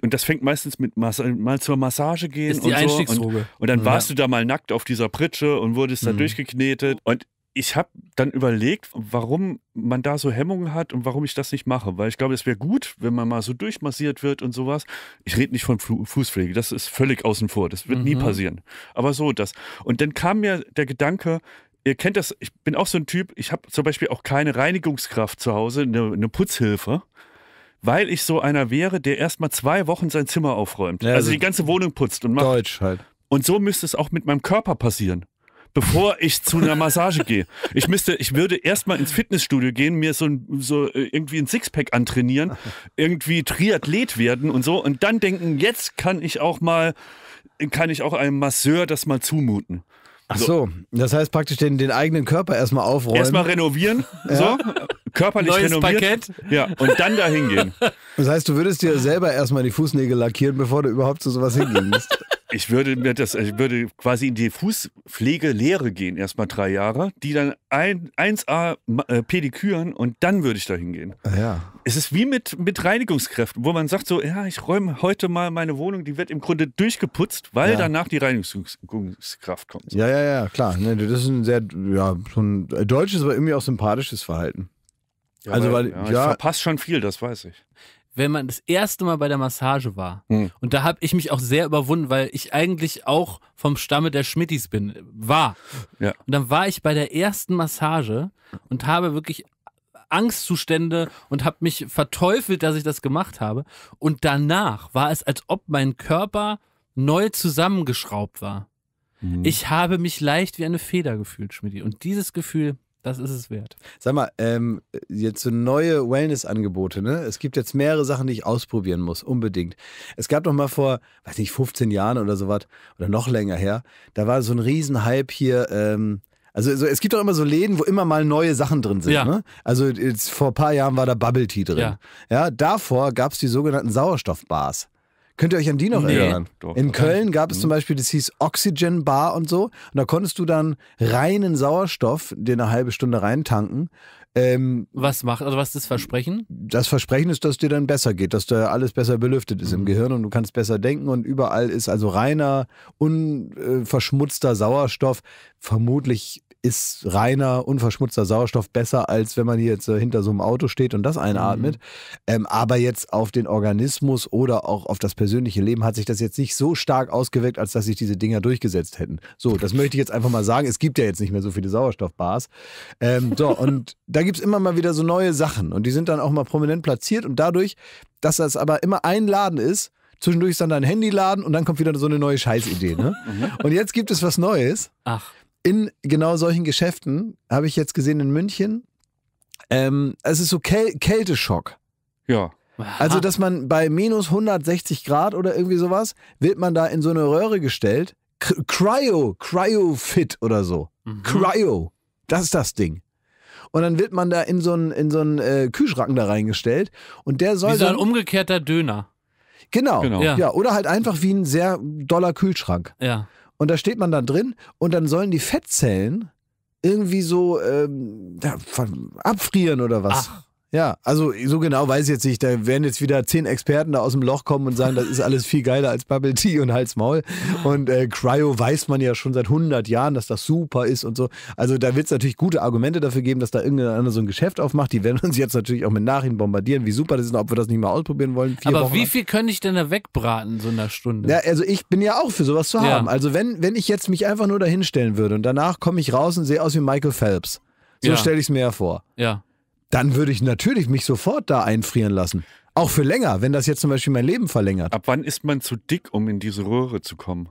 C: Und das fängt meistens mit Mas mal zur Massage gehen ist die und so. Und, und dann mhm, ja. warst du da mal nackt auf dieser Pritsche und wurdest da mhm. durchgeknetet. Und ich habe dann überlegt, warum man da so Hemmungen hat und warum ich das nicht mache. Weil ich glaube, es wäre gut, wenn man mal so durchmassiert wird und sowas. Ich rede nicht von Fu Fußpflege, das ist völlig außen vor, das wird mhm. nie passieren. Aber so das. Und dann kam mir der Gedanke, ihr kennt das, ich bin auch so ein Typ, ich habe zum Beispiel auch keine Reinigungskraft zu Hause, eine, eine Putzhilfe weil ich so einer wäre, der erstmal zwei Wochen sein Zimmer aufräumt. Ja, also, also, die ganze Wohnung putzt und macht. Deutsch halt. Und so müsste es auch mit meinem Körper passieren. Bevor ich zu einer Massage gehe. Ich müsste, ich würde erstmal ins Fitnessstudio gehen, mir so, ein, so äh, irgendwie ein Sixpack antrainieren, irgendwie Triathlet werden und so und dann denken, jetzt kann ich auch mal, kann ich auch einem Masseur das mal zumuten. Ach so, das heißt praktisch den, den eigenen Körper erstmal aufräumen. Erstmal renovieren, ja. so, körperlich Neues renovieren. Parkett. Ja, und dann da hingehen.
A: Das heißt, du würdest dir selber erstmal die Fußnägel lackieren, bevor du überhaupt zu sowas
C: hingehen musst. Ich würde mir das, ich würde quasi in die Fußpflegelehre gehen, erstmal drei Jahre, die dann ein, 1A äh, pediküren und dann würde ich da hingehen. Ah, ja. Es ist wie mit, mit Reinigungskräften, wo man sagt so, ja, ich räume heute mal meine Wohnung, die wird im Grunde durchgeputzt, weil ja. danach die Reinigungskraft kommt. So.
A: Ja, ja, ja, klar. Ne, das ist ein sehr, ja, so deutsches, aber irgendwie auch sympathisches Verhalten.
C: Ja, also, weil, ja, ich ja, verpasst
B: schon viel, das weiß ich wenn man das erste Mal bei der Massage war. Hm. Und da habe ich mich auch sehr überwunden, weil ich eigentlich auch vom Stamme der Schmittis bin, war. Ja. Und dann war ich bei der ersten Massage und habe wirklich Angstzustände und habe mich verteufelt, dass ich das gemacht habe. Und danach war es, als ob mein Körper neu zusammengeschraubt war. Mhm. Ich habe mich leicht wie eine Feder gefühlt, Schmidt. Und dieses Gefühl, das ist es wert.
A: Sag mal, ähm, jetzt so neue Wellness-Angebote, ne? Es gibt jetzt mehrere Sachen, die ich ausprobieren muss, unbedingt. Es gab noch mal vor, weiß nicht, 15 Jahren oder so was, oder noch länger her, da war so ein Riesenhype hier, ähm, also, also, es gibt doch immer so Läden, wo immer mal neue Sachen drin sind. Ja. Ne? Also jetzt, vor ein paar Jahren war da Bubble Tea drin. Ja, ja davor gab es die sogenannten Sauerstoffbars. Könnt ihr euch an die noch nee, erinnern? Doch, In Köln gab es mhm. zum Beispiel, das hieß Oxygen Bar und so. Und da konntest du dann reinen Sauerstoff dir eine halbe Stunde reintanken. Ähm,
B: was macht, also was ist das Versprechen?
A: Das Versprechen ist, dass dir dann besser geht, dass da alles besser belüftet ist mhm. im Gehirn und du kannst besser denken und überall ist also reiner, unverschmutzter Sauerstoff vermutlich ist reiner, unverschmutzter Sauerstoff besser, als wenn man hier jetzt äh, hinter so einem Auto steht und das einatmet. Mhm. Ähm, aber jetzt auf den Organismus oder auch auf das persönliche Leben hat sich das jetzt nicht so stark ausgewirkt, als dass sich diese Dinger durchgesetzt hätten. So, das möchte ich jetzt einfach mal sagen. Es gibt ja jetzt nicht mehr so viele Sauerstoffbars. Ähm, so, [laughs] und da gibt es immer mal wieder so neue Sachen und die sind dann auch mal prominent platziert und dadurch, dass das aber immer ein Laden ist, zwischendurch ist dann dein Handy laden und dann kommt wieder so eine neue Scheißidee. Ne? [laughs] Mhm. und jetzt gibt es was Neues. Ach in genau solchen Geschäften, habe ich jetzt gesehen in München, ähm, es ist so Kel Kälteschock. Ja. Also, dass man bei minus 160 Grad oder irgendwie sowas, wird man da in so eine Röhre gestellt. K Cryo, Cryo-Fit oder so. Mhm. Cryo, das ist das Ding. Und dann wird man da in so einen, so äh, Kühlschrank da reingestellt. Und der soll. Wie so ein
B: umgekehrter Döner.
A: Genau. genau. Ja. ja. Oder halt einfach wie ein sehr doller Kühlschrank. Ja. Und da steht man dann drin und dann sollen die Fettzellen irgendwie so ähm, abfrieren oder was. Ach. Ja, also so genau weiß ich jetzt nicht. Da werden jetzt wieder zehn Experten da aus dem Loch kommen und sagen, das ist alles viel geiler als Bubble Tea und Hals Maul. Und äh, Cryo weiß man ja schon seit 100 Jahren, dass das super ist und so. Also da wird es natürlich gute Argumente dafür geben, dass da irgendeiner so ein Geschäft aufmacht. Die werden uns jetzt natürlich auch mit Nachrichten bombardieren, wie super das ist und ob wir das nicht mal ausprobieren wollen. Vier Aber Wochen
B: wie viel könnte ich denn da wegbraten so in einer Stunde? Ja, also
A: ich bin ja auch für sowas zu haben. Ja. Also wenn, wenn ich jetzt mich einfach nur dahinstellen würde und danach komme ich raus und sehe aus wie Michael Phelps. So ja. stelle ich es mir ja vor. Ja dann würde ich natürlich mich sofort da einfrieren lassen. Auch für länger, wenn das jetzt zum Beispiel mein Leben verlängert. Ab wann ist man zu dick, um in diese
C: Röhre zu kommen?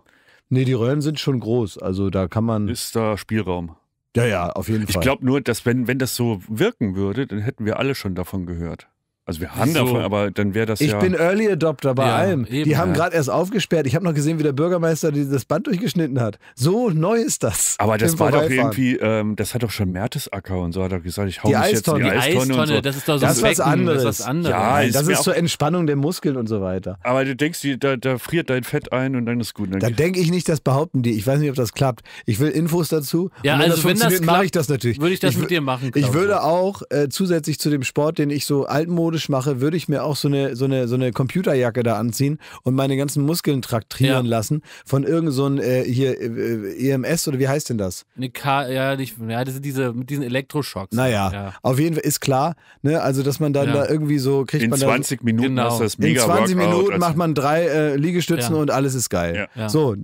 C: Nee, die Röhren sind schon groß. Also da kann man. Ist da Spielraum? Ja, ja, auf jeden Fall. Ich glaube nur, dass wenn, wenn das so wirken würde, dann hätten wir alle schon davon gehört. Also wir haben so. davon, aber dann wäre das ich ja... Ich bin Early
A: Adopter bei ja, allem. Eben, die haben ja. gerade erst aufgesperrt. Ich habe noch gesehen, wie der Bürgermeister das Band durchgeschnitten hat. So neu ist das. Aber das war doch irgendwie,
C: ähm, das hat doch schon Mertesacker und so, hat er gesagt, ich hau die mich Eistonne. jetzt in die, die Eistonne. Eistonne so. Das ist doch so das, Becken, was anderes. das ist was anderes. Ja, ist das ist zur Entspannung der Muskeln und so weiter. Aber du denkst, da, da friert dein Fett ein und dann ist gut. Dann
A: da denke ich nicht, das behaupten die. Ich weiß nicht, ob das klappt. Ich will Infos dazu. Ja, und wenn also das wenn das mache ich das natürlich. Würde ich das ich, mit dir machen. Ich würde auch äh, zusätzlich zu dem Sport, den ich so altmodisch sporadisch mache, würde ich mir auch so eine, so eine, so eine Computerjacke da anziehen und meine ganzen Muskeln traktieren ja. lassen von irgend so einem äh, hier äh, äh EMS oder wie heißt denn das?
B: Eine K, ja, nicht, ja, das sind diese mit diesen Elektroschocks. Naja, ja.
A: auf jeden Fall ist klar, ne, also dass man dann ja. da irgendwie so
B: kriegt in man 20 dann, Minuten genau. hast das mega In 20 Workout, Minuten also macht
A: man drei äh, Liegestützen und alles ist geil. So,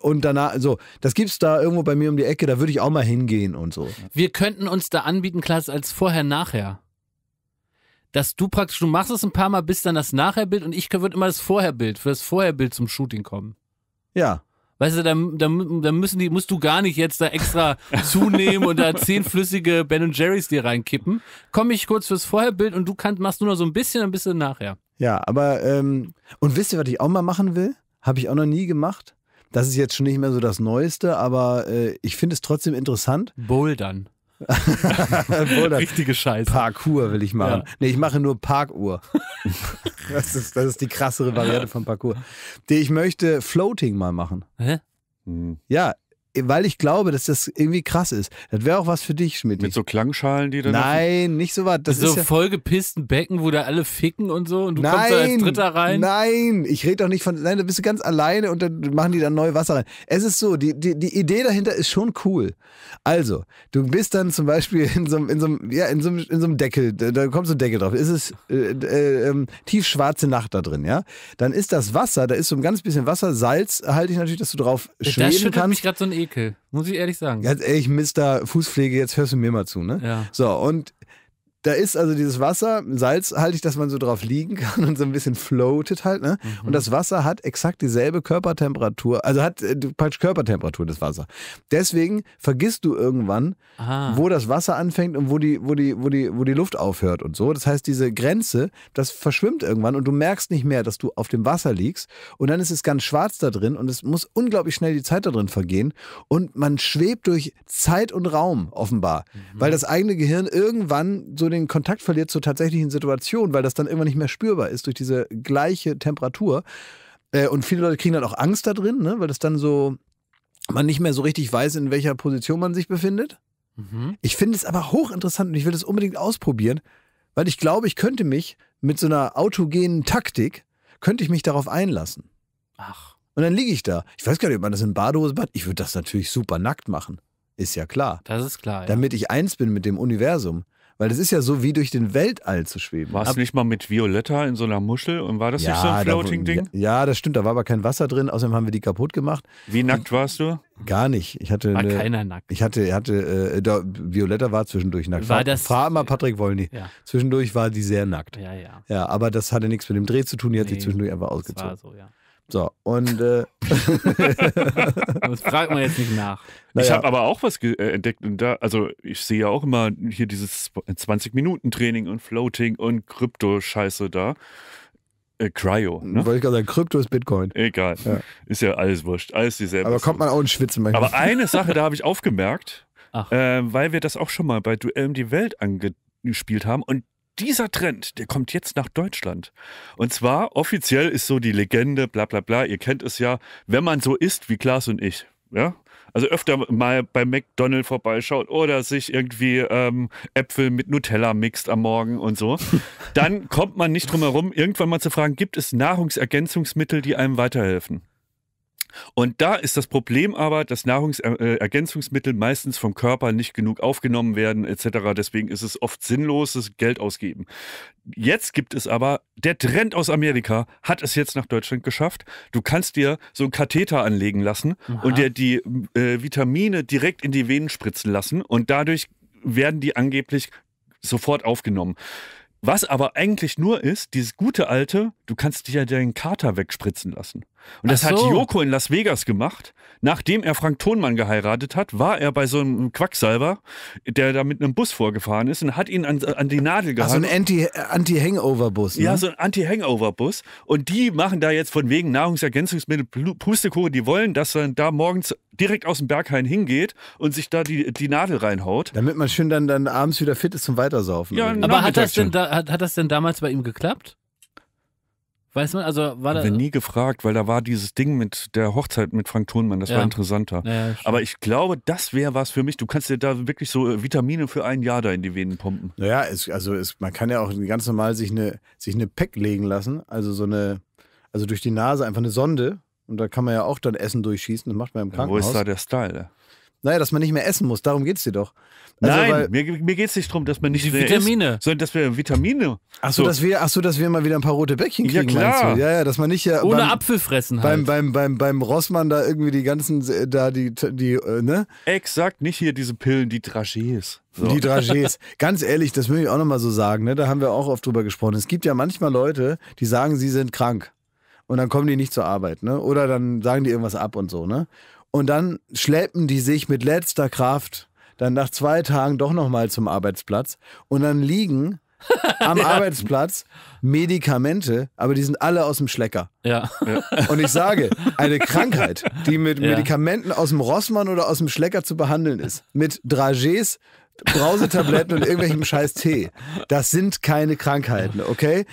A: und danach, so, das gibt's da irgendwo bei mir um die Ecke, da würde ich auch mal hingehen und so.
B: Wir könnten uns da anbieten, Klaas, als vorher, nachher dass du praktisch, du machst es ein paar Mal, bis dann das Nachherbild und ich würde immer das Vorherbild, für das Vorherbild zum Shooting kommen. Ja. Weißt du, dann, dann, dann müssen die, musst du gar nicht jetzt da extra [laughs] zunehmen und da zehn flüssige Ben Jerry's dir reinkippen. Komm ich kurz fürs Vorherbild und du kannst, machst nur noch so ein bisschen, ein bisschen nachher.
A: Ja, aber, ähm, und wisst ihr, was ich auch mal machen will? Habe ich auch noch nie gemacht. Das ist jetzt schon nicht mehr so das Neueste, aber äh, ich finde es trotzdem interessant. Bouldern. [laughs] Richtige Scheiße. Parkour will ich machen. Ja. Nee, ich mache nur Parkuhr. [laughs] das, ist, das ist die krassere Variante von Parkour. Ich möchte Floating mal machen. Hä? Ja, weil ich glaube, dass das irgendwie krass ist. Das wäre auch was für dich, Schmidt. Mit so Klangschalen, die dann. Nein, nicht so was. Das so ist ja
B: vollgepissten Becken, wo da alle ficken und so und du nein, kommst da als Dritter rein.
A: Nein, ich rede doch nicht von. Nein, da bist du ganz alleine und dann machen die dann neu Wasser rein. Es ist so, die, die, die Idee dahinter ist schon cool. Also, du bist dann zum Beispiel in so, in so, ja, in so, in so einem Deckel, da kommt so ein Deckel drauf. Ist es äh, äh, äh, tiefschwarze Nacht da drin, ja? Dann ist das Wasser, da ist so ein ganz bisschen Wasser, Salz halte ich natürlich, dass du drauf schweben das kannst.
B: Mich so ein Ekel, muss ich ehrlich sagen. Ganz
A: ehrlich, Mr. Fußpflege, jetzt hörst du mir mal zu, ne? Ja. So, und da ist also dieses Wasser, salzhaltig, dass man so drauf liegen kann und so ein bisschen floatet halt. Ne? Mhm. Und das Wasser hat exakt dieselbe Körpertemperatur, also hat äh, praktisch Körpertemperatur das Wasser. Deswegen vergisst du irgendwann, Aha. wo das Wasser anfängt und wo die, wo, die, wo, die, wo die Luft aufhört und so. Das heißt, diese Grenze, das verschwimmt irgendwann und du merkst nicht mehr, dass du auf dem Wasser liegst. Und dann ist es ganz schwarz da drin und es muss unglaublich schnell die Zeit da drin vergehen. Und man schwebt durch Zeit und Raum offenbar, mhm. weil das eigene Gehirn irgendwann so den den Kontakt verliert zur tatsächlichen Situation, weil das dann immer nicht mehr spürbar ist durch diese gleiche Temperatur. Äh, und viele Leute kriegen dann auch Angst da drin, ne? weil das dann so, man nicht mehr so richtig weiß, in welcher Position man sich befindet. Mhm. Ich finde es aber hochinteressant und ich will das unbedingt ausprobieren, weil ich glaube, ich könnte mich mit so einer autogenen Taktik, könnte ich mich darauf einlassen. Ach. Und dann liege ich da. Ich weiß gar nicht, ob man das in Badehose bad. Ich würde das natürlich super nackt machen. Ist ja klar.
B: Das
C: ist klar. Ja.
A: Damit ich eins bin mit dem Universum. Weil das ist ja so wie durch den Weltall zu schweben. Warst Ab du
C: nicht mal mit Violetta in so einer Muschel und war das ja, nicht so ein Floating-Ding?
A: Da, ja, das stimmt, da war aber kein Wasser drin, außerdem haben wir die kaputt gemacht.
C: Wie nackt warst du?
A: Gar nicht. Ich hatte war eine, keiner nackt. Ich hatte, hatte äh, da, Violetta war zwischendurch nackt. War das, Frag mal Patrick Wollny. Ja. Zwischendurch war die sehr nackt. Ja, ja. Ja, aber das hatte nichts mit dem Dreh zu tun, die hat nee, sich zwischendurch einfach ausgezogen. war so, ja. So, und. Äh [laughs] das fragt man jetzt nicht nach.
C: Naja. Ich habe aber auch was äh, entdeckt. Da, also, ich sehe ja auch immer hier dieses 20-Minuten-Training äh, und Floating und Krypto-Scheiße da. Äh, Cryo. Ne? Wollte ich gerade sagen, Krypto ist Bitcoin. Egal. Ja. Ist ja alles wurscht. Alles dieselbe. Aber kommt
A: man auch in Schwitzen manchmal. Aber eine Sache, da
C: habe ich aufgemerkt, äh, weil wir das auch schon mal bei Duell um die Welt angespielt haben und dieser Trend, der kommt jetzt nach Deutschland. Und zwar offiziell ist so die Legende, bla bla bla, ihr kennt es ja, wenn man so ist wie Klaas und ich. Ja? Also öfter mal bei McDonald's vorbeischaut oder sich irgendwie ähm, Äpfel mit Nutella mixt am Morgen und so, [laughs] dann kommt man nicht drum herum, irgendwann mal zu fragen, gibt es Nahrungsergänzungsmittel, die einem weiterhelfen? Und da ist das Problem aber, dass Nahrungsergänzungsmittel äh, meistens vom Körper nicht genug aufgenommen werden etc. Deswegen ist es oft sinnloses Geld ausgeben. Jetzt gibt es aber, der Trend aus Amerika hat es jetzt nach Deutschland geschafft. Du kannst dir so einen Katheter anlegen lassen Aha. und dir die äh, Vitamine direkt in die Venen spritzen lassen und dadurch werden die angeblich sofort aufgenommen. Was aber eigentlich nur ist, dieses gute alte, du kannst dir ja deinen Kater wegspritzen lassen. Und das so. hat Joko in Las Vegas gemacht. Nachdem er Frank Thonmann geheiratet hat, war er bei so einem Quacksalber, der da mit einem Bus vorgefahren ist und hat ihn an, an die Nadel gehabt. Also
A: ein Anti-Hangover-Bus.
C: Anti ne? Ja, so ein Anti-Hangover-Bus. Und die machen da jetzt von wegen Nahrungsergänzungsmittel, Pustekuchen, die wollen, dass dann da morgens direkt aus dem Berghain hingeht und sich da die, die Nadel reinhaut. Damit man schön dann, dann abends wieder fit ist zum Weitersaufen. Ja, aber hat das, denn
B: da, hat, hat das denn damals bei ihm geklappt? Weiß man, also war da.
C: nie gefragt, weil da war dieses Ding mit der Hochzeit mit Frank Thunmann, das ja. war interessanter. Ja, Aber ich glaube, das wäre was für mich. Du kannst dir da wirklich so äh, Vitamine für ein Jahr da in die Venen pumpen. Naja, es, also es, man kann ja
A: auch ganz normal sich eine, sich eine Pack legen lassen, also so eine, also durch die Nase einfach eine Sonde. Und da kann man ja auch dann Essen durchschießen, das macht man im Krankenhaus. Ja, wo ist da der Style? Naja, dass man nicht mehr essen muss, darum geht es dir
C: doch. Also, Nein, mir, mir geht es nicht darum, dass man nicht die Vitamine. Ist, sondern dass wir Vitamine. Achso, so.
A: dass ach so, dass wir mal wieder ein paar rote Bäckchen kriegen, ja, klar. Ja,
C: ja, dass man nicht ja. Äh, Ohne beim, Apfel fressen halt. Beim, beim, beim,
A: beim Rossmann da irgendwie die ganzen, äh, da die, die, äh, ne?
C: Exakt, nicht hier diese Pillen, die Dragees. So. Die Dragees.
A: [laughs] Ganz ehrlich, das will ich auch nochmal so sagen, ne? Da haben wir auch oft drüber gesprochen. Es gibt ja manchmal Leute, die sagen, sie sind krank. Und dann kommen die nicht zur Arbeit, ne? Oder dann sagen die irgendwas ab und so, ne? Und dann schleppen die sich mit letzter Kraft dann nach zwei Tagen doch nochmal zum Arbeitsplatz und dann liegen [laughs] am ja. Arbeitsplatz Medikamente, aber die sind alle aus dem Schlecker. Ja. ja. Und ich sage, eine Krankheit, die mit ja. Medikamenten aus dem Rossmann oder aus dem Schlecker zu behandeln ist, mit Dragés, Brausetabletten und irgendwelchem scheiß Tee, das sind keine Krankheiten, okay?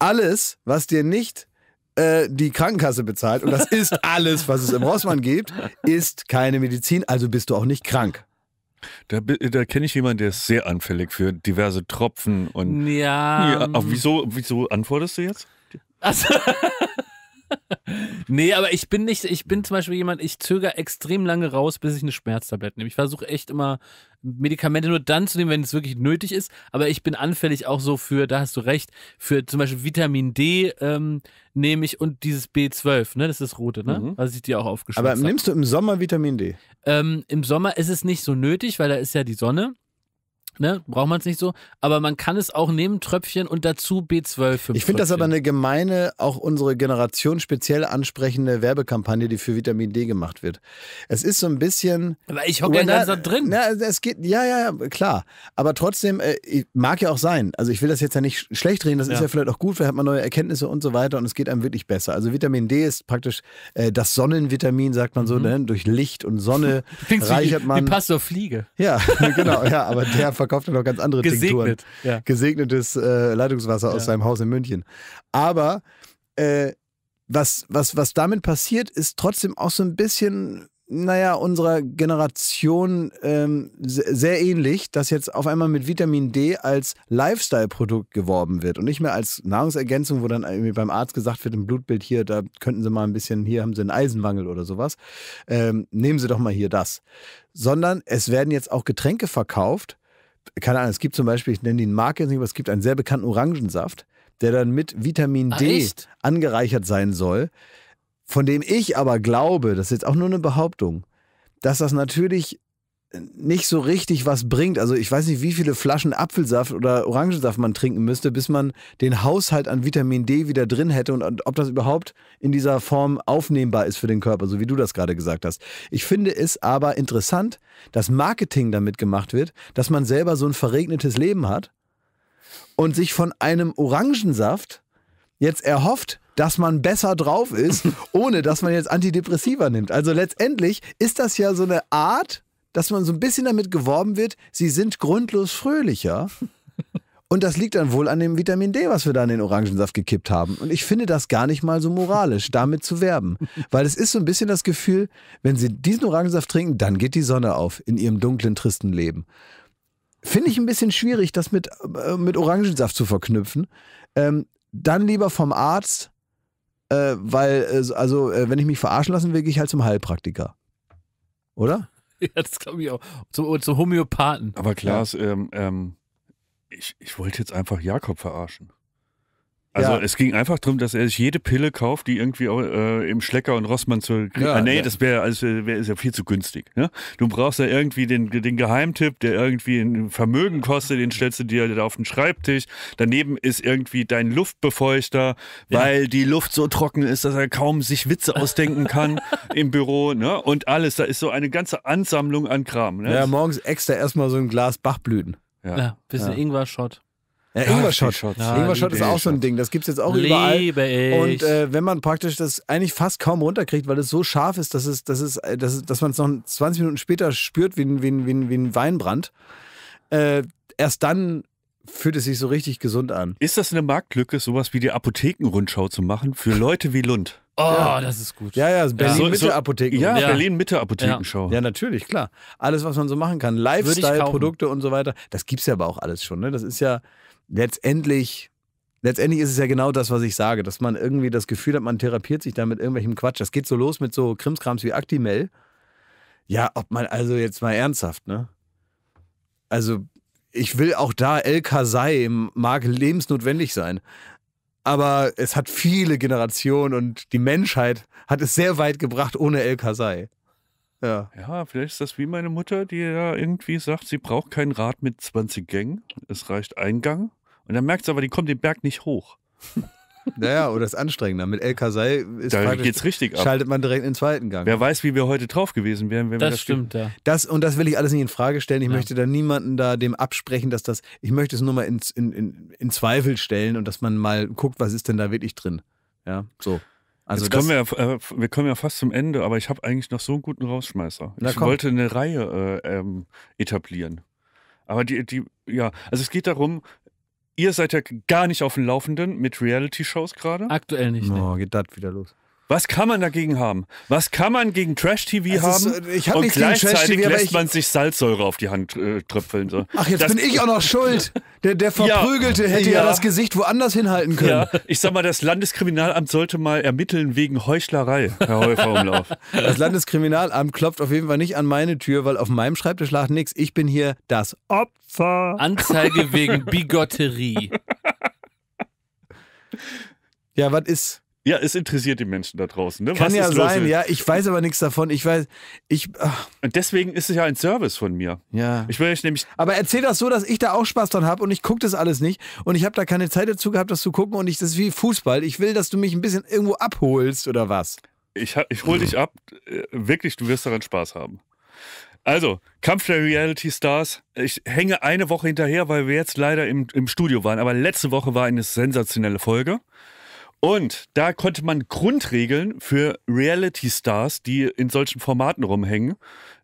A: Alles, was dir nicht äh, die Krankenkasse bezahlt und das ist [laughs] alles, was es im Rossmann gibt, ist keine Medizin, also bist du auch nicht krank.
C: Da, da kenne ich jemanden, der ist sehr anfällig für diverse Tropfen und. Ja. ja ähm. wieso, wieso antwortest du jetzt? Also, [laughs] nee, aber ich bin
B: nicht, ich bin zum Beispiel jemand, ich zögere extrem lange raus, bis ich eine Schmerztablette nehme. Ich versuche echt immer Medikamente nur dann zu nehmen, wenn es wirklich nötig ist. Aber ich bin anfällig auch so für, da hast du recht, für zum Beispiel Vitamin D ähm, nehme ich und dieses B12, ne? Das ist das Rote, ne? Mhm. Was ich dir auch aufgeschrieben habe. Aber nimmst
A: du im Sommer Vitamin D?
B: Ähm, Im Sommer ist es nicht so nötig, weil da ist ja die Sonne ne, braucht man es nicht so. Aber man kann es auch nehmen, Tröpfchen und dazu B12. Fünf ich finde das aber
A: eine gemeine, auch unsere Generation speziell ansprechende Werbekampagne, die für Vitamin D gemacht wird. Es ist so ein bisschen. Aber ich hocke ja da
B: drin. Na, es
A: geht, ja, ja, klar. Aber trotzdem, äh, mag ja auch sein. Also ich will das jetzt ja nicht schlecht reden, das ja. ist ja vielleicht auch gut, vielleicht hat man neue Erkenntnisse und so weiter und es geht einem wirklich besser. Also Vitamin D ist praktisch äh, das Sonnenvitamin, sagt man so, mhm. ne? durch Licht und Sonne [laughs] reichert man. Wie
B: passt zur Fliege.
A: Ja, [laughs] genau, ja, aber der verkauft [laughs] verkauft er noch ganz andere Gesegnet, Tinkturen. Ja. Gesegnetes äh, Leitungswasser ja. aus seinem Haus in München. Aber äh, was, was, was damit passiert, ist trotzdem auch so ein bisschen naja, unserer Generation ähm, sehr ähnlich, dass jetzt auf einmal mit Vitamin D als Lifestyle-Produkt geworben wird und nicht mehr als Nahrungsergänzung, wo dann irgendwie beim Arzt gesagt wird im Blutbild hier, da könnten Sie mal ein bisschen, hier haben Sie einen Eisenwangel oder sowas, ähm, nehmen Sie doch mal hier das. Sondern es werden jetzt auch Getränke verkauft, keine Ahnung, es gibt zum Beispiel, ich nenne die Marke jetzt nicht, aber es gibt einen sehr bekannten Orangensaft, der dann mit Vitamin ah, D ah, angereichert sein soll, von dem ich aber glaube, das ist jetzt auch nur eine Behauptung, dass das natürlich nicht so richtig was bringt. Also ich weiß nicht, wie viele Flaschen Apfelsaft oder Orangensaft man trinken müsste, bis man den Haushalt an Vitamin D wieder drin hätte und ob das überhaupt in dieser Form aufnehmbar ist für den Körper, so wie du das gerade gesagt hast. Ich finde es aber interessant, dass Marketing damit gemacht wird, dass man selber so ein verregnetes Leben hat und sich von einem Orangensaft jetzt erhofft, dass man besser drauf ist, [laughs] ohne dass man jetzt Antidepressiva nimmt. Also letztendlich ist das ja so eine Art dass man so ein bisschen damit geworben wird, sie sind grundlos fröhlicher. Und das liegt dann wohl an dem Vitamin D, was wir da in den Orangensaft gekippt haben. Und ich finde das gar nicht mal so moralisch, damit zu werben. Weil es ist so ein bisschen das Gefühl, wenn Sie diesen Orangensaft trinken, dann geht die Sonne auf in Ihrem dunklen, tristen Leben. Finde ich ein bisschen schwierig, das mit, äh, mit Orangensaft zu verknüpfen. Ähm, dann lieber vom Arzt, äh, weil, äh, also, äh, wenn ich mich verarschen lassen will, gehe ich halt zum Heilpraktiker.
C: Oder? [laughs] Ja, das glaube ich auch. Zum, zum Homöopathen. Aber Klaas, ja. ähm, ähm, ich, ich wollte jetzt einfach Jakob verarschen. Also ja. es ging einfach darum, dass er sich jede Pille kauft, die irgendwie äh, im Schlecker und Rossmann zu kriegen. Ja, ah, nee, ja. das wäre also wär, äh, ja viel zu günstig. Ne? Du brauchst ja irgendwie den, den Geheimtipp, der irgendwie ein Vermögen kostet, den stellst du dir da auf den Schreibtisch. Daneben ist irgendwie dein Luftbefeuchter, weil die Luft so trocken ist, dass er kaum sich Witze ausdenken kann [laughs] im Büro. Ne? Und alles, da ist so eine ganze Ansammlung an Kram. Ne? Ja,
A: morgens extra erstmal so ein Glas Bachblüten. Ja, bisschen
B: Ingwer-Shot.
C: Ja,
A: Ingwer-Shot. ingwer ist auch so ein Ding. Das gibt es jetzt auch Liebe überall. Ich. Und äh, wenn man praktisch das eigentlich fast kaum runterkriegt, weil es so scharf ist, dass, es, dass, es, äh, dass, dass man es noch 20 Minuten später spürt wie ein, wie ein, wie ein, wie ein Weinbrand,
C: äh, erst dann fühlt es sich so richtig gesund an. Ist das eine Marktlücke, sowas wie die Apothekenrundschau zu machen für Leute wie Lund? Oh,
B: ja. das ist gut. Ja,
C: ja, Berlin-Mitte-Apotheken. Ja, so, so, ja, Berlin-Mitte-Apothekenschau. Ja. natürlich, klar. Alles, was man so machen kann. Lifestyle-Produkte
A: und so weiter. Das gibt es ja aber auch alles schon. Ne? Das ist ja, letztendlich, letztendlich ist es ja genau das, was ich sage, dass man irgendwie das Gefühl hat, man therapiert sich da mit irgendwelchem Quatsch. Das geht so los mit so Krimskrams wie Actimel. Ja, ob man also jetzt mal ernsthaft, ne? Also, ich will auch da El Kasai mag lebensnotwendig sein. Aber es hat viele Generationen und die Menschheit hat es sehr weit
C: gebracht ohne El Kasai. Ja. ja, vielleicht ist das wie meine Mutter, die ja irgendwie sagt, sie braucht kein Rad mit 20 Gängen. Es reicht ein Gang. Und dann merkst du aber, die kommen den Berg nicht hoch. Naja, oder ist anstrengender. Mit El Kasai ist da geht's richtig ab. schaltet man direkt
A: in den zweiten Gang. Wer
C: weiß, wie wir heute drauf gewesen wären, wenn das wir das stimmt, ja.
A: Das, und das will ich alles nicht in Frage stellen. Ich ja. möchte da niemanden da dem absprechen, dass das, ich möchte es nur mal in, in, in, in Zweifel stellen und dass man
C: mal guckt, was ist denn da wirklich drin. Ja, so. Also Jetzt kommen wir, äh, wir kommen ja fast zum Ende, aber ich habe eigentlich noch so einen guten Rausschmeißer. ich komm. wollte eine Reihe äh, ähm, etablieren. Aber die, die, ja, also es geht darum, Ihr seid ja gar nicht auf dem Laufenden mit Reality-Shows gerade. Aktuell nicht. Oh, ne. geht das wieder los. Was kann man dagegen haben? Was kann man gegen Trash-TV also haben? Äh, ist, und gleichzeitig lässt man sich Salzsäure auf die Hand äh, tröpfeln. So. Ach, jetzt das... bin ich auch noch schuld. Der, der [laughs] Verprügelte ja, hätte ja. ja. das Gesicht woanders hinhalten können. Ja, ich sag mal, das Landeskriminalamt sollte mal ermitteln wegen Heuchlerei, Herr Häufer [laughs] Das Landeskriminalamt klopft auf jeden Fall nicht an meine Tür, weil auf meinem Schreibtisch lag nichts. Ich bin hier das
B: Opfer. Anzeige wegen [laughs] Bigotterie.
C: Ja, was ist? Ja, es interessiert die Menschen da draußen. Ne? Kann Was ja sein, ja. Ich weiß aber nichts davon. Ich weiß, ich. Ach. Und deswegen ist es ja ein Service von mir. Ja. Ich will
A: euch nämlich. Aber erzähl das so, dass ich da auch Spaß dran habe und ich gucke das alles nicht und ich habe da keine Zeit dazu gehabt, das zu
C: gucken und ich das ist wie Fußball. Ich will, dass du mich ein bisschen irgendwo abholst oder was. Ich, ich hol dich ab. Äh, wirklich, du wirst daran Spaß haben. Also, Kampf der Reality Stars. Ich hänge eine Woche hinterher, weil wir jetzt leider im, im Studio waren. Aber letzte Woche war eine sensationelle Folge. Und da konnte man Grundregeln für Reality-Stars, die in solchen Formaten rumhängen,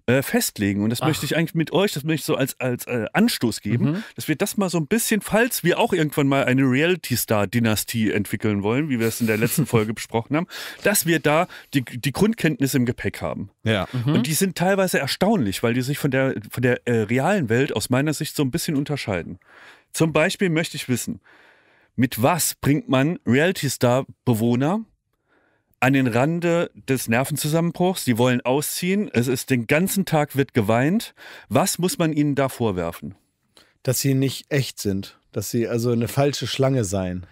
C: äh, festlegen. Und das Ach. möchte ich eigentlich mit euch, das möchte ich so als, als äh, Anstoß geben, mhm. dass wir das mal so ein bisschen, falls wir auch irgendwann mal eine Reality-Star-Dynastie entwickeln wollen, wie wir es in der letzten [laughs] Folge besprochen haben, dass wir da die, die Grundkenntnisse im Gepäck haben. Ja. Mhm. Und die sind teilweise erstaunlich, weil die sich von der, von der äh, realen Welt aus meiner Sicht so ein bisschen unterscheiden. Zum Beispiel möchte ich wissen, mit was bringt man Reality Star Bewohner an den Rande des Nervenzusammenbruchs? Die wollen ausziehen. Es ist den ganzen Tag wird geweint. Was muss man ihnen da vorwerfen? Dass sie nicht echt sind. Dass sie also eine falsche Schlange seien.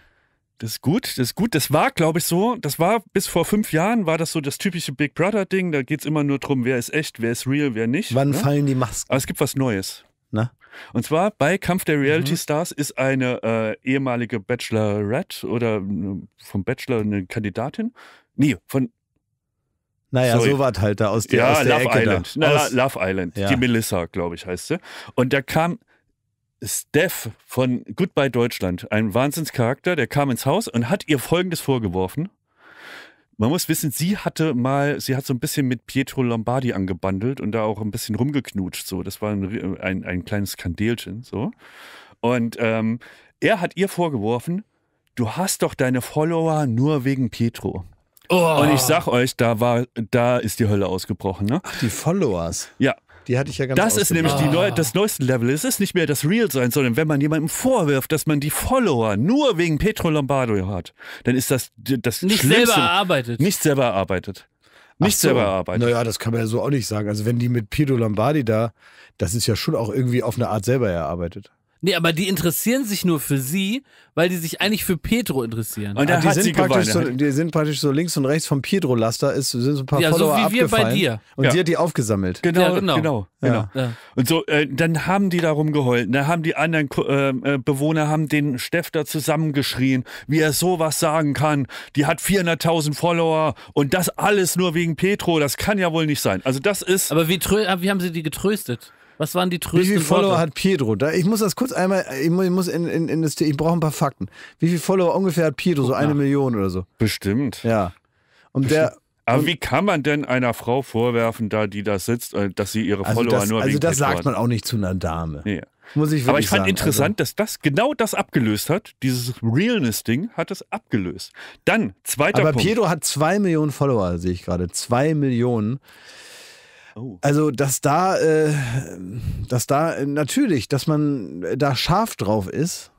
C: Das ist gut, das ist gut. Das war, glaube ich, so. Das war bis vor fünf Jahren war das so das typische Big Brother Ding. Da geht es immer nur darum, wer ist echt, wer ist real, wer nicht. Wann ne? fallen die Masken? Aber es gibt was Neues. Ne? Und zwar bei Kampf der mhm. Reality mhm. Stars ist eine äh, ehemalige Bachelorette oder äh, vom Bachelor eine Kandidatin. Nee, von. Naja, sorry. so war halt
A: da aus, der, ja, aus der Love Ecke Island. Da. Na, aus, Love
C: Island, ja. die Melissa, glaube ich, heißt sie. Und da kam Steph von Goodbye Deutschland, ein Wahnsinnscharakter, der kam ins Haus und hat ihr Folgendes vorgeworfen. Man muss wissen, sie hatte mal, sie hat so ein bisschen mit Pietro Lombardi angebandelt und da auch ein bisschen rumgeknutscht. So, das war ein, ein, ein kleines Skandelchen. So. Und ähm, er hat ihr vorgeworfen, du hast doch deine Follower nur wegen Pietro. Oh. Und ich sag euch, da war, da ist die Hölle ausgebrochen. Ne? Ach, die Followers. Ja, die hatte ich ja ganz Das ist nämlich ah. Neu das neueste Level. Es ist nicht mehr das Real sein, sondern wenn man jemandem vorwirft, dass man die Follower nur wegen Petro Lombardo hat, dann ist das das Nicht Schlimmste. selber erarbeitet. Nicht selber erarbeitet. Nicht so. selber erarbeitet.
A: Naja, das kann man ja so auch nicht sagen. Also wenn die mit Pedro Lombardi da, das ist ja schon auch irgendwie auf eine Art selber erarbeitet.
B: Nee, aber die interessieren sich nur für sie, weil die sich eigentlich für
C: Pietro interessieren. Und die, sind praktisch so,
A: die sind praktisch so links und rechts vom pedro laster sind so ein paar ja, Follower so wie wir bei dir. Und ja. sie hat die aufgesammelt. Genau, ja, genau. genau, genau. Ja.
C: Und so, äh, dann haben die da rumgeheult. Da haben die anderen äh, äh, Bewohner haben den Steff da zusammengeschrien, wie er sowas sagen kann. Die hat 400.000 Follower und das alles nur wegen Pietro. Das kann ja wohl nicht sein. Also das ist... Aber wie, wie haben sie die getröstet? Was waren die tröstenden Wie viele Follower Worte?
A: hat Pietro? Da, ich muss das kurz einmal, ich muss, ich muss in, in, in das, ich brauche ein paar Fakten. Wie viele Follower ungefähr hat Pietro? So eine Million oder so. Bestimmt. Ja. Und Bestimmt. der. Aber und,
C: wie kann man denn einer Frau vorwerfen, da die da sitzt, äh, dass sie ihre Follower also Follower das, nur Also das sagt man auch nicht zu einer Dame. Nee. Muss ich wirklich Aber ich fand sagen, interessant, also. dass das genau das abgelöst hat. Dieses Realness-Ding hat es abgelöst. Dann, zweiter Aber Punkt. Aber Pedro
A: hat zwei Millionen Follower, sehe ich gerade. Zwei Millionen. Oh. Also, dass da, äh, dass da äh, natürlich, dass man äh, da scharf drauf ist,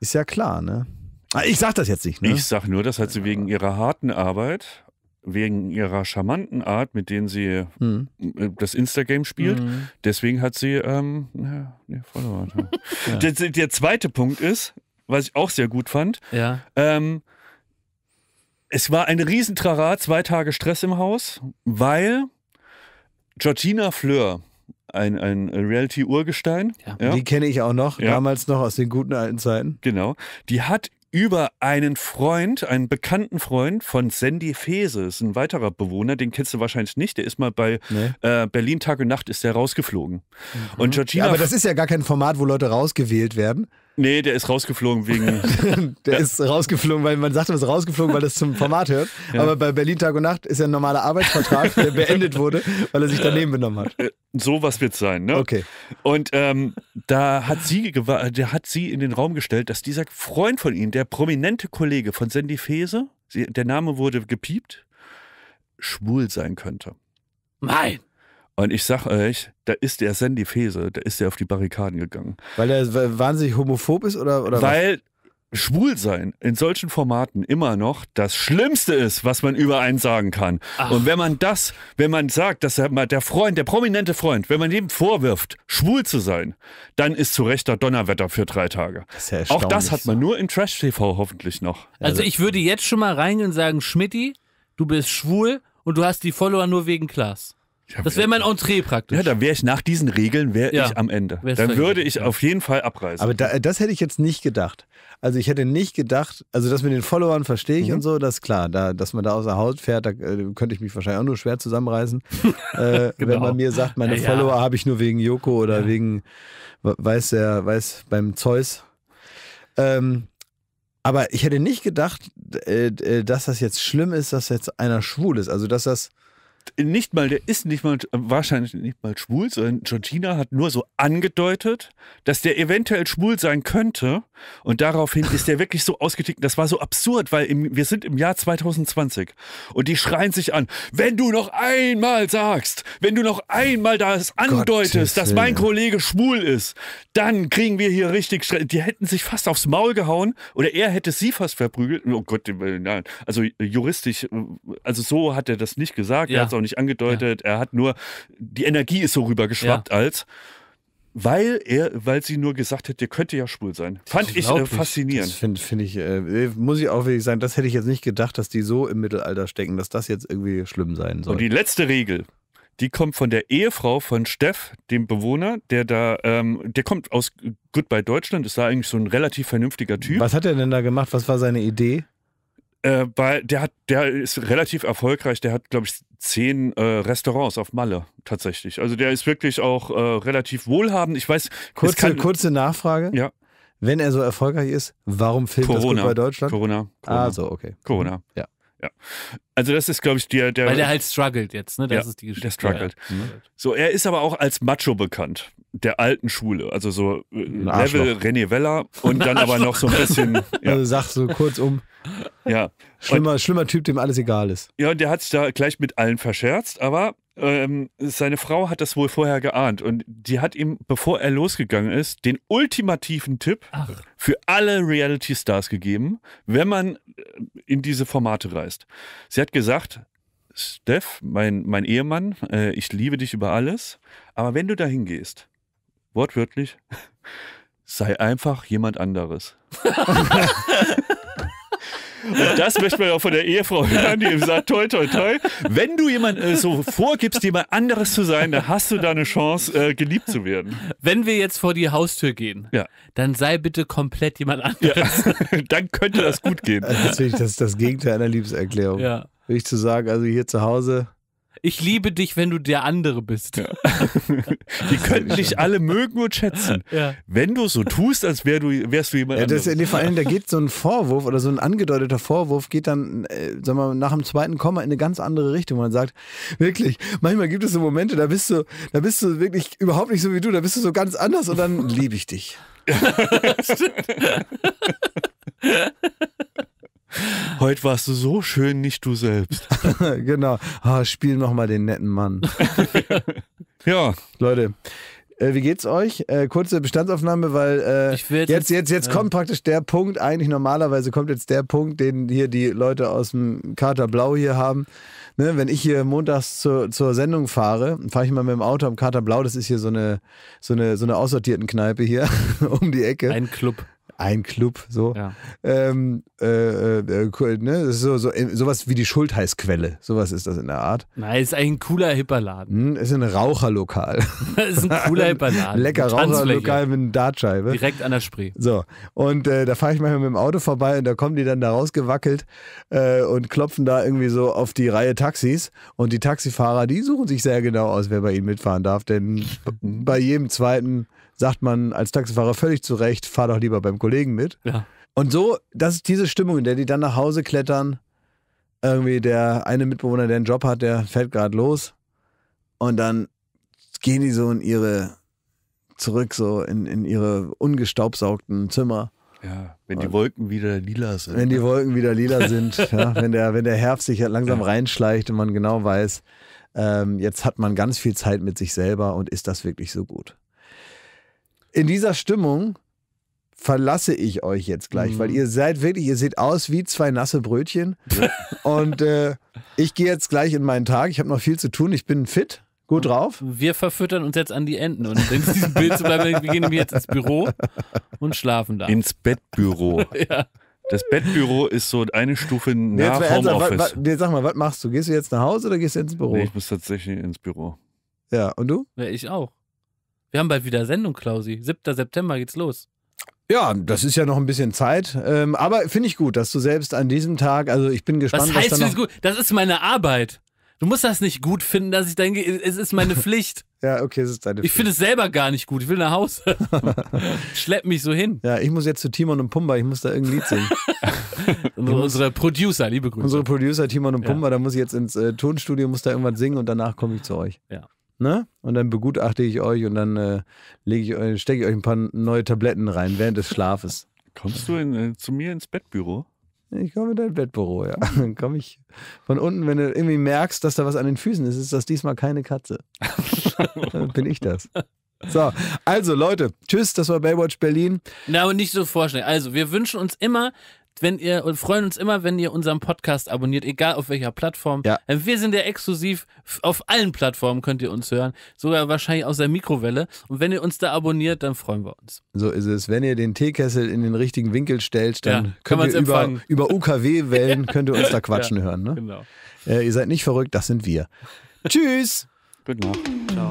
A: ist ja klar, ne?
C: Ah, ich sag das jetzt nicht, ne? Ich sag nur, das hat sie wegen ihrer harten Arbeit, wegen ihrer charmanten Art, mit denen sie hm. Äh, das Instagame spielt. Hm. Deswegen hat sie ähm, ja, Follower. [laughs] ja. der, der, zweite Punkt ist, was ich auch sehr gut fand, ja. ähm, es war ein Riesentrara, zwei Tage Stress im Haus, weil Georgina Fleur, ein, ein Reality-Urgestein. Ja, ja. Die kenne ich auch noch, ja. damals noch aus den guten alten Zeiten. Genau. Die hat über einen Freund, einen bekannten Freund von Sandy Fese, ein weiterer Bewohner, den kennst du wahrscheinlich nicht. Der ist mal bei nee. äh, Berlin Tag und Nacht ist der rausgeflogen. Mhm. Und Georgina. Ja, aber das ist
A: ja gar kein Format, wo Leute rausgewählt werden.
C: Nee, der ist rausgeflogen wegen. [laughs] der ja. ist
A: rausgeflogen, weil man sagt, er ist rausgeflogen, weil das zum Format hört. Ja. Aber bei Berlin Tag und Nacht ist ja ein normaler
C: Arbeitsvertrag, der beendet wurde, weil er sich daneben benommen hat. Äh, so was wird es sein, ne? Okay. Und ähm, da hat sie, der hat sie in den Raum gestellt, dass dieser Freund von ihnen, der prominente Kollege von Sandy Fese, der Name wurde gepiept, schwul sein könnte. Nein. Und ich sag euch, da ist der Sandy Fese, da ist der auf die Barrikaden gegangen.
A: Weil er wahnsinnig homophob ist oder, oder
C: Weil was? schwul sein in solchen Formaten immer noch das Schlimmste ist, was man über einen sagen kann. Ach. Und wenn man das, wenn man sagt, dass der Freund, der prominente Freund, wenn man dem vorwirft, schwul zu sein, dann ist zu Recht der Donnerwetter für drei Tage. Das ja Auch das hat man nur in Trash-TV hoffentlich noch. Also, also
B: ich würde jetzt schon mal reingehen und sagen, Schmidti, du bist schwul und du hast die
C: Follower nur wegen Klaas. Ja, das wäre mein Entree praktisch. Ja, dann wäre ich nach diesen Regeln, wäre ja, ich am Ende. Dann würde ich auf jeden Fall abreisen. Aber
A: da, das hätte ich jetzt nicht gedacht. Also ich hätte nicht gedacht, also das mit den Followern verstehe ich mhm. und so, das ist klar. Da, dass man da außer Haut fährt, da äh, könnte ich mich wahrscheinlich auch nur schwer zusammenreißen. [laughs] äh, genau. Wenn man mir sagt, meine ja, Follower habe ich nur wegen Joko oder wegen, weiß der, weiß beim Zeus. Ähm, aber ich hätte nicht gedacht, äh, äh, dass das jetzt schlimm ist, dass jetzt einer schwul ist. Also dass das
C: nicht mal, der ist nicht mal, wahrscheinlich nicht mal schwul, sondern Georgina hat nur so angedeutet, dass der eventuell schwul sein könnte. Und daraufhin ist der wirklich so ausgetickt. Das war so absurd, weil im, wir sind im Jahr 2020 und die schreien sich an, wenn du noch einmal sagst, wenn du noch einmal das andeutest, Gottes dass mein Kollege schwul ist, dann kriegen wir hier richtig Stress. Die hätten sich fast aufs Maul gehauen oder er hätte sie fast verprügelt. Oh Gott, nein. Also äh, juristisch, äh, also so hat er das nicht gesagt. Ja. Er hat auch nicht angedeutet. Ja. Er hat nur, die Energie ist so rübergeschwappt ja. als, weil er, weil sie nur gesagt hätte, könnte ja schwul sein. Das Fand ich äh, faszinierend.
A: finde find ich, äh, muss ich auch wirklich sagen, das hätte ich jetzt nicht gedacht, dass die so im Mittelalter stecken, dass das jetzt irgendwie schlimm sein soll. Und
C: die letzte Regel, die kommt von der Ehefrau von Steff, dem Bewohner, der da, ähm, der kommt aus Goodbye Deutschland, ist da eigentlich so ein relativ vernünftiger Typ. Was hat er denn da gemacht? Was war seine Idee? Äh, bei, der, hat, der ist relativ erfolgreich. Der hat, glaube ich, zehn äh, Restaurants auf Malle tatsächlich. Also der ist wirklich auch äh, relativ wohlhabend. Ich weiß, kurze, kann, kurze
A: Nachfrage. Ja. Wenn er so erfolgreich ist, warum filmt Corona, bei
C: Deutschland? Corona. Corona. Ah, so, okay. Corona. Ja. Ja. Also das ist, glaube ich, der, der. Weil der halt
B: struggelt jetzt, ne? Das ja, ist die Geschichte. Der struggelt.
C: Ja. Ne? So, er ist aber auch als Macho bekannt, der alten Schule. Also so äh, Level René Vella und dann aber noch so ein bisschen. Ja. Also sagst
B: so
A: kurz um. Ja. Schlimmer, und, schlimmer Typ, dem alles egal ist.
C: Ja, und der hat sich da gleich mit allen verscherzt, aber ähm, seine Frau hat das wohl vorher geahnt und die hat ihm, bevor er losgegangen ist, den ultimativen Tipp Ach. für alle Reality-Stars gegeben, wenn man äh, in diese Formate reist. Sie hat gesagt, Steph, mein, mein Ehemann, äh, ich liebe dich über alles, aber wenn du dahin gehst, wortwörtlich, [laughs] sei einfach jemand anderes. [laughs] [laughs] Und das möchte man auch von der Ehefrau hören, die ihm sagt, toi, toi, toi. Wenn du jemand äh, so vorgibst, jemand anderes zu sein, dann hast du da eine Chance, äh, geliebt zu werden. Wenn wir jetzt vor die Haustür gehen, ja. dann sei bitte komplett jemand anderes. Ja. [laughs] dann könnte das gut gehen.
A: Das ist, das, das Gegenteil einer Liebeserklärung. Ja. Will ich zu sagen, also hier zu Hause
C: ich liebe dich, wenn du der andere bist. Ja. [laughs] Die könnten dich alle mögen und schätzen. Ja. Wenn du so tust, als wär du, wärst du jemand ja, das, anderes. Vor allem, da geht
A: so ein Vorwurf oder so ein angedeuteter Vorwurf geht dann, äh, sagen wir nach dem zweiten Komma in eine ganz andere Richtung. Man sagt, wirklich, manchmal gibt es so Momente, da bist du, da bist du wirklich überhaupt nicht so wie du, da bist du so ganz
C: anders und dann [laughs] liebe ich dich. Stimmt. [laughs] [laughs] Heute warst du so schön nicht du selbst. [laughs] genau. Ah, spiel
A: nochmal den netten Mann. [laughs] ja. Leute, äh, wie geht's euch? Äh, kurze Bestandsaufnahme, weil äh, jetzt, jetzt, jetzt, jetzt kommt praktisch der Punkt, eigentlich normalerweise kommt jetzt der Punkt, den hier die Leute aus dem Kater Blau hier haben. Ne, wenn ich hier montags zur, zur Sendung fahre, fahre ich mal mit dem Auto am Kater Blau, das ist hier so eine, so eine, so eine aussortierten Kneipe hier um die Ecke. Ein Club ein Club, so. Ja. Ähm, äh, äh, äh ne? so, so sowas wie die Schultheißquelle, sowas ist das in der Art. Nein, ist ein cooler Hipperladen. Hm, ist ein Raucherlokal. [laughs]
B: ist ein cooler Hipperladen. [laughs] Lecker Raucherlokal mit
A: einer Dartscheibe. Direkt an der Spree. So, und äh, da fahre ich manchmal mit dem Auto vorbei und da kommen die dann da rausgewackelt äh, und klopfen da irgendwie so auf die Reihe Taxis und die Taxifahrer, die suchen sich sehr genau aus, wer bei ihnen mitfahren darf, denn [laughs] bei jedem zweiten sagt man als Taxifahrer völlig zu Recht, fahr doch lieber beim Kollegen mit. Ja. Und so, das ist diese Stimmung, in der die dann nach Hause klettern. Irgendwie der eine Mitbewohner, der einen Job hat, der fällt gerade los. Und dann gehen die so in ihre, zurück so in, in ihre ungestaubsaugten Zimmer. Ja, wenn die
C: Wolken wieder lila sind. Wenn die Wolken wieder lila sind, [laughs] ja, wenn,
A: der, wenn der Herbst sich halt langsam ja. reinschleicht und man genau weiß, ähm, jetzt hat man ganz viel Zeit mit sich selber und ist das wirklich so gut in dieser Stimmung verlasse ich euch jetzt gleich, mhm. weil ihr seid wirklich, ihr seht aus wie zwei nasse Brötchen. [laughs] Und äh, ich gehe jetzt gleich in meinen Tag. Ich habe noch viel zu tun. Ich bin fit. Gut drauf.
B: Wir verfüttern uns jetzt an die Enden und wenn es diesem Bild zu bleiben, wir gehen jetzt
C: ins Büro und schlafen da. Ins Bettbüro. [laughs] ja. Das Bettbüro ist so eine Stufe nach nee, Homeoffice.
A: Nee, sag mal, was machst du? Gehst du jetzt nach Hause oder gehst du ins Büro? Nee, ich
C: muss tatsächlich ins Büro. Ja, und du?
B: Ja, ich auch. Wir haben bald wieder Sendung, Klausi. 7. September geht's los.
A: Ja, das ist ja noch ein bisschen Zeit. Ähm, aber finde ich gut, dass du selbst an diesem Tag, also ich bin gespannt. Was heißt was da noch... gut?
B: Das ist meine Arbeit. Du musst das nicht gut finden, dass ich denke, es ist meine [laughs] Pflicht. ja, okay, es ist deine Pflicht. Ich finde es selber gar nicht gut. Ich will nach Hause. [laughs] Schlepp mich so hin.
A: Ja, ich muss jetzt zu Timon und Pumba. Ich muss da irgendein Lied singen.
B: unsere, [laughs] unsere Producer, liebe Grüße. Unsere Producer Timon und Pumba.
A: Ja. Da muss ich jetzt ins äh, Tonstudio, muss da irgendwas singen und danach komme ich zu euch. Ja. Ne? Und dann begutachte ich euch und dann äh, lege ich stecke ich euch ein paar neue Tabletten rein während des Schlafes. Kommst du in, äh, zu mir ins Bettbüro? Ich komme in dein Bettbüro, ja. Dann komme ich von unten, wenn du irgendwie merkst, dass da was an den Füßen ist, ist das diesmal keine Katze. dann bin ich das. So, also Leute, tschüss, das war Baywatch Berlin.
B: Na, aber nicht so vorschnell. Also, wir wünschen uns immer wenn ihr und freuen uns immer, wenn ihr unseren Podcast abonniert, egal auf welcher Plattform. Ja. Wir sind ja exklusiv auf allen Plattformen könnt ihr uns hören, sogar wahrscheinlich aus der Mikrowelle. Und wenn ihr uns da abonniert, dann freuen wir uns.
A: So ist es. Wenn ihr den Teekessel in den richtigen Winkel stellt, dann ja, könnt ihr über, über UKW-Wellen [laughs] könnt ihr uns da quatschen ja, hören. Ne? Genau. Äh, ihr seid nicht verrückt, das sind wir.
C: Tschüss. Guten Morgen. Ciao.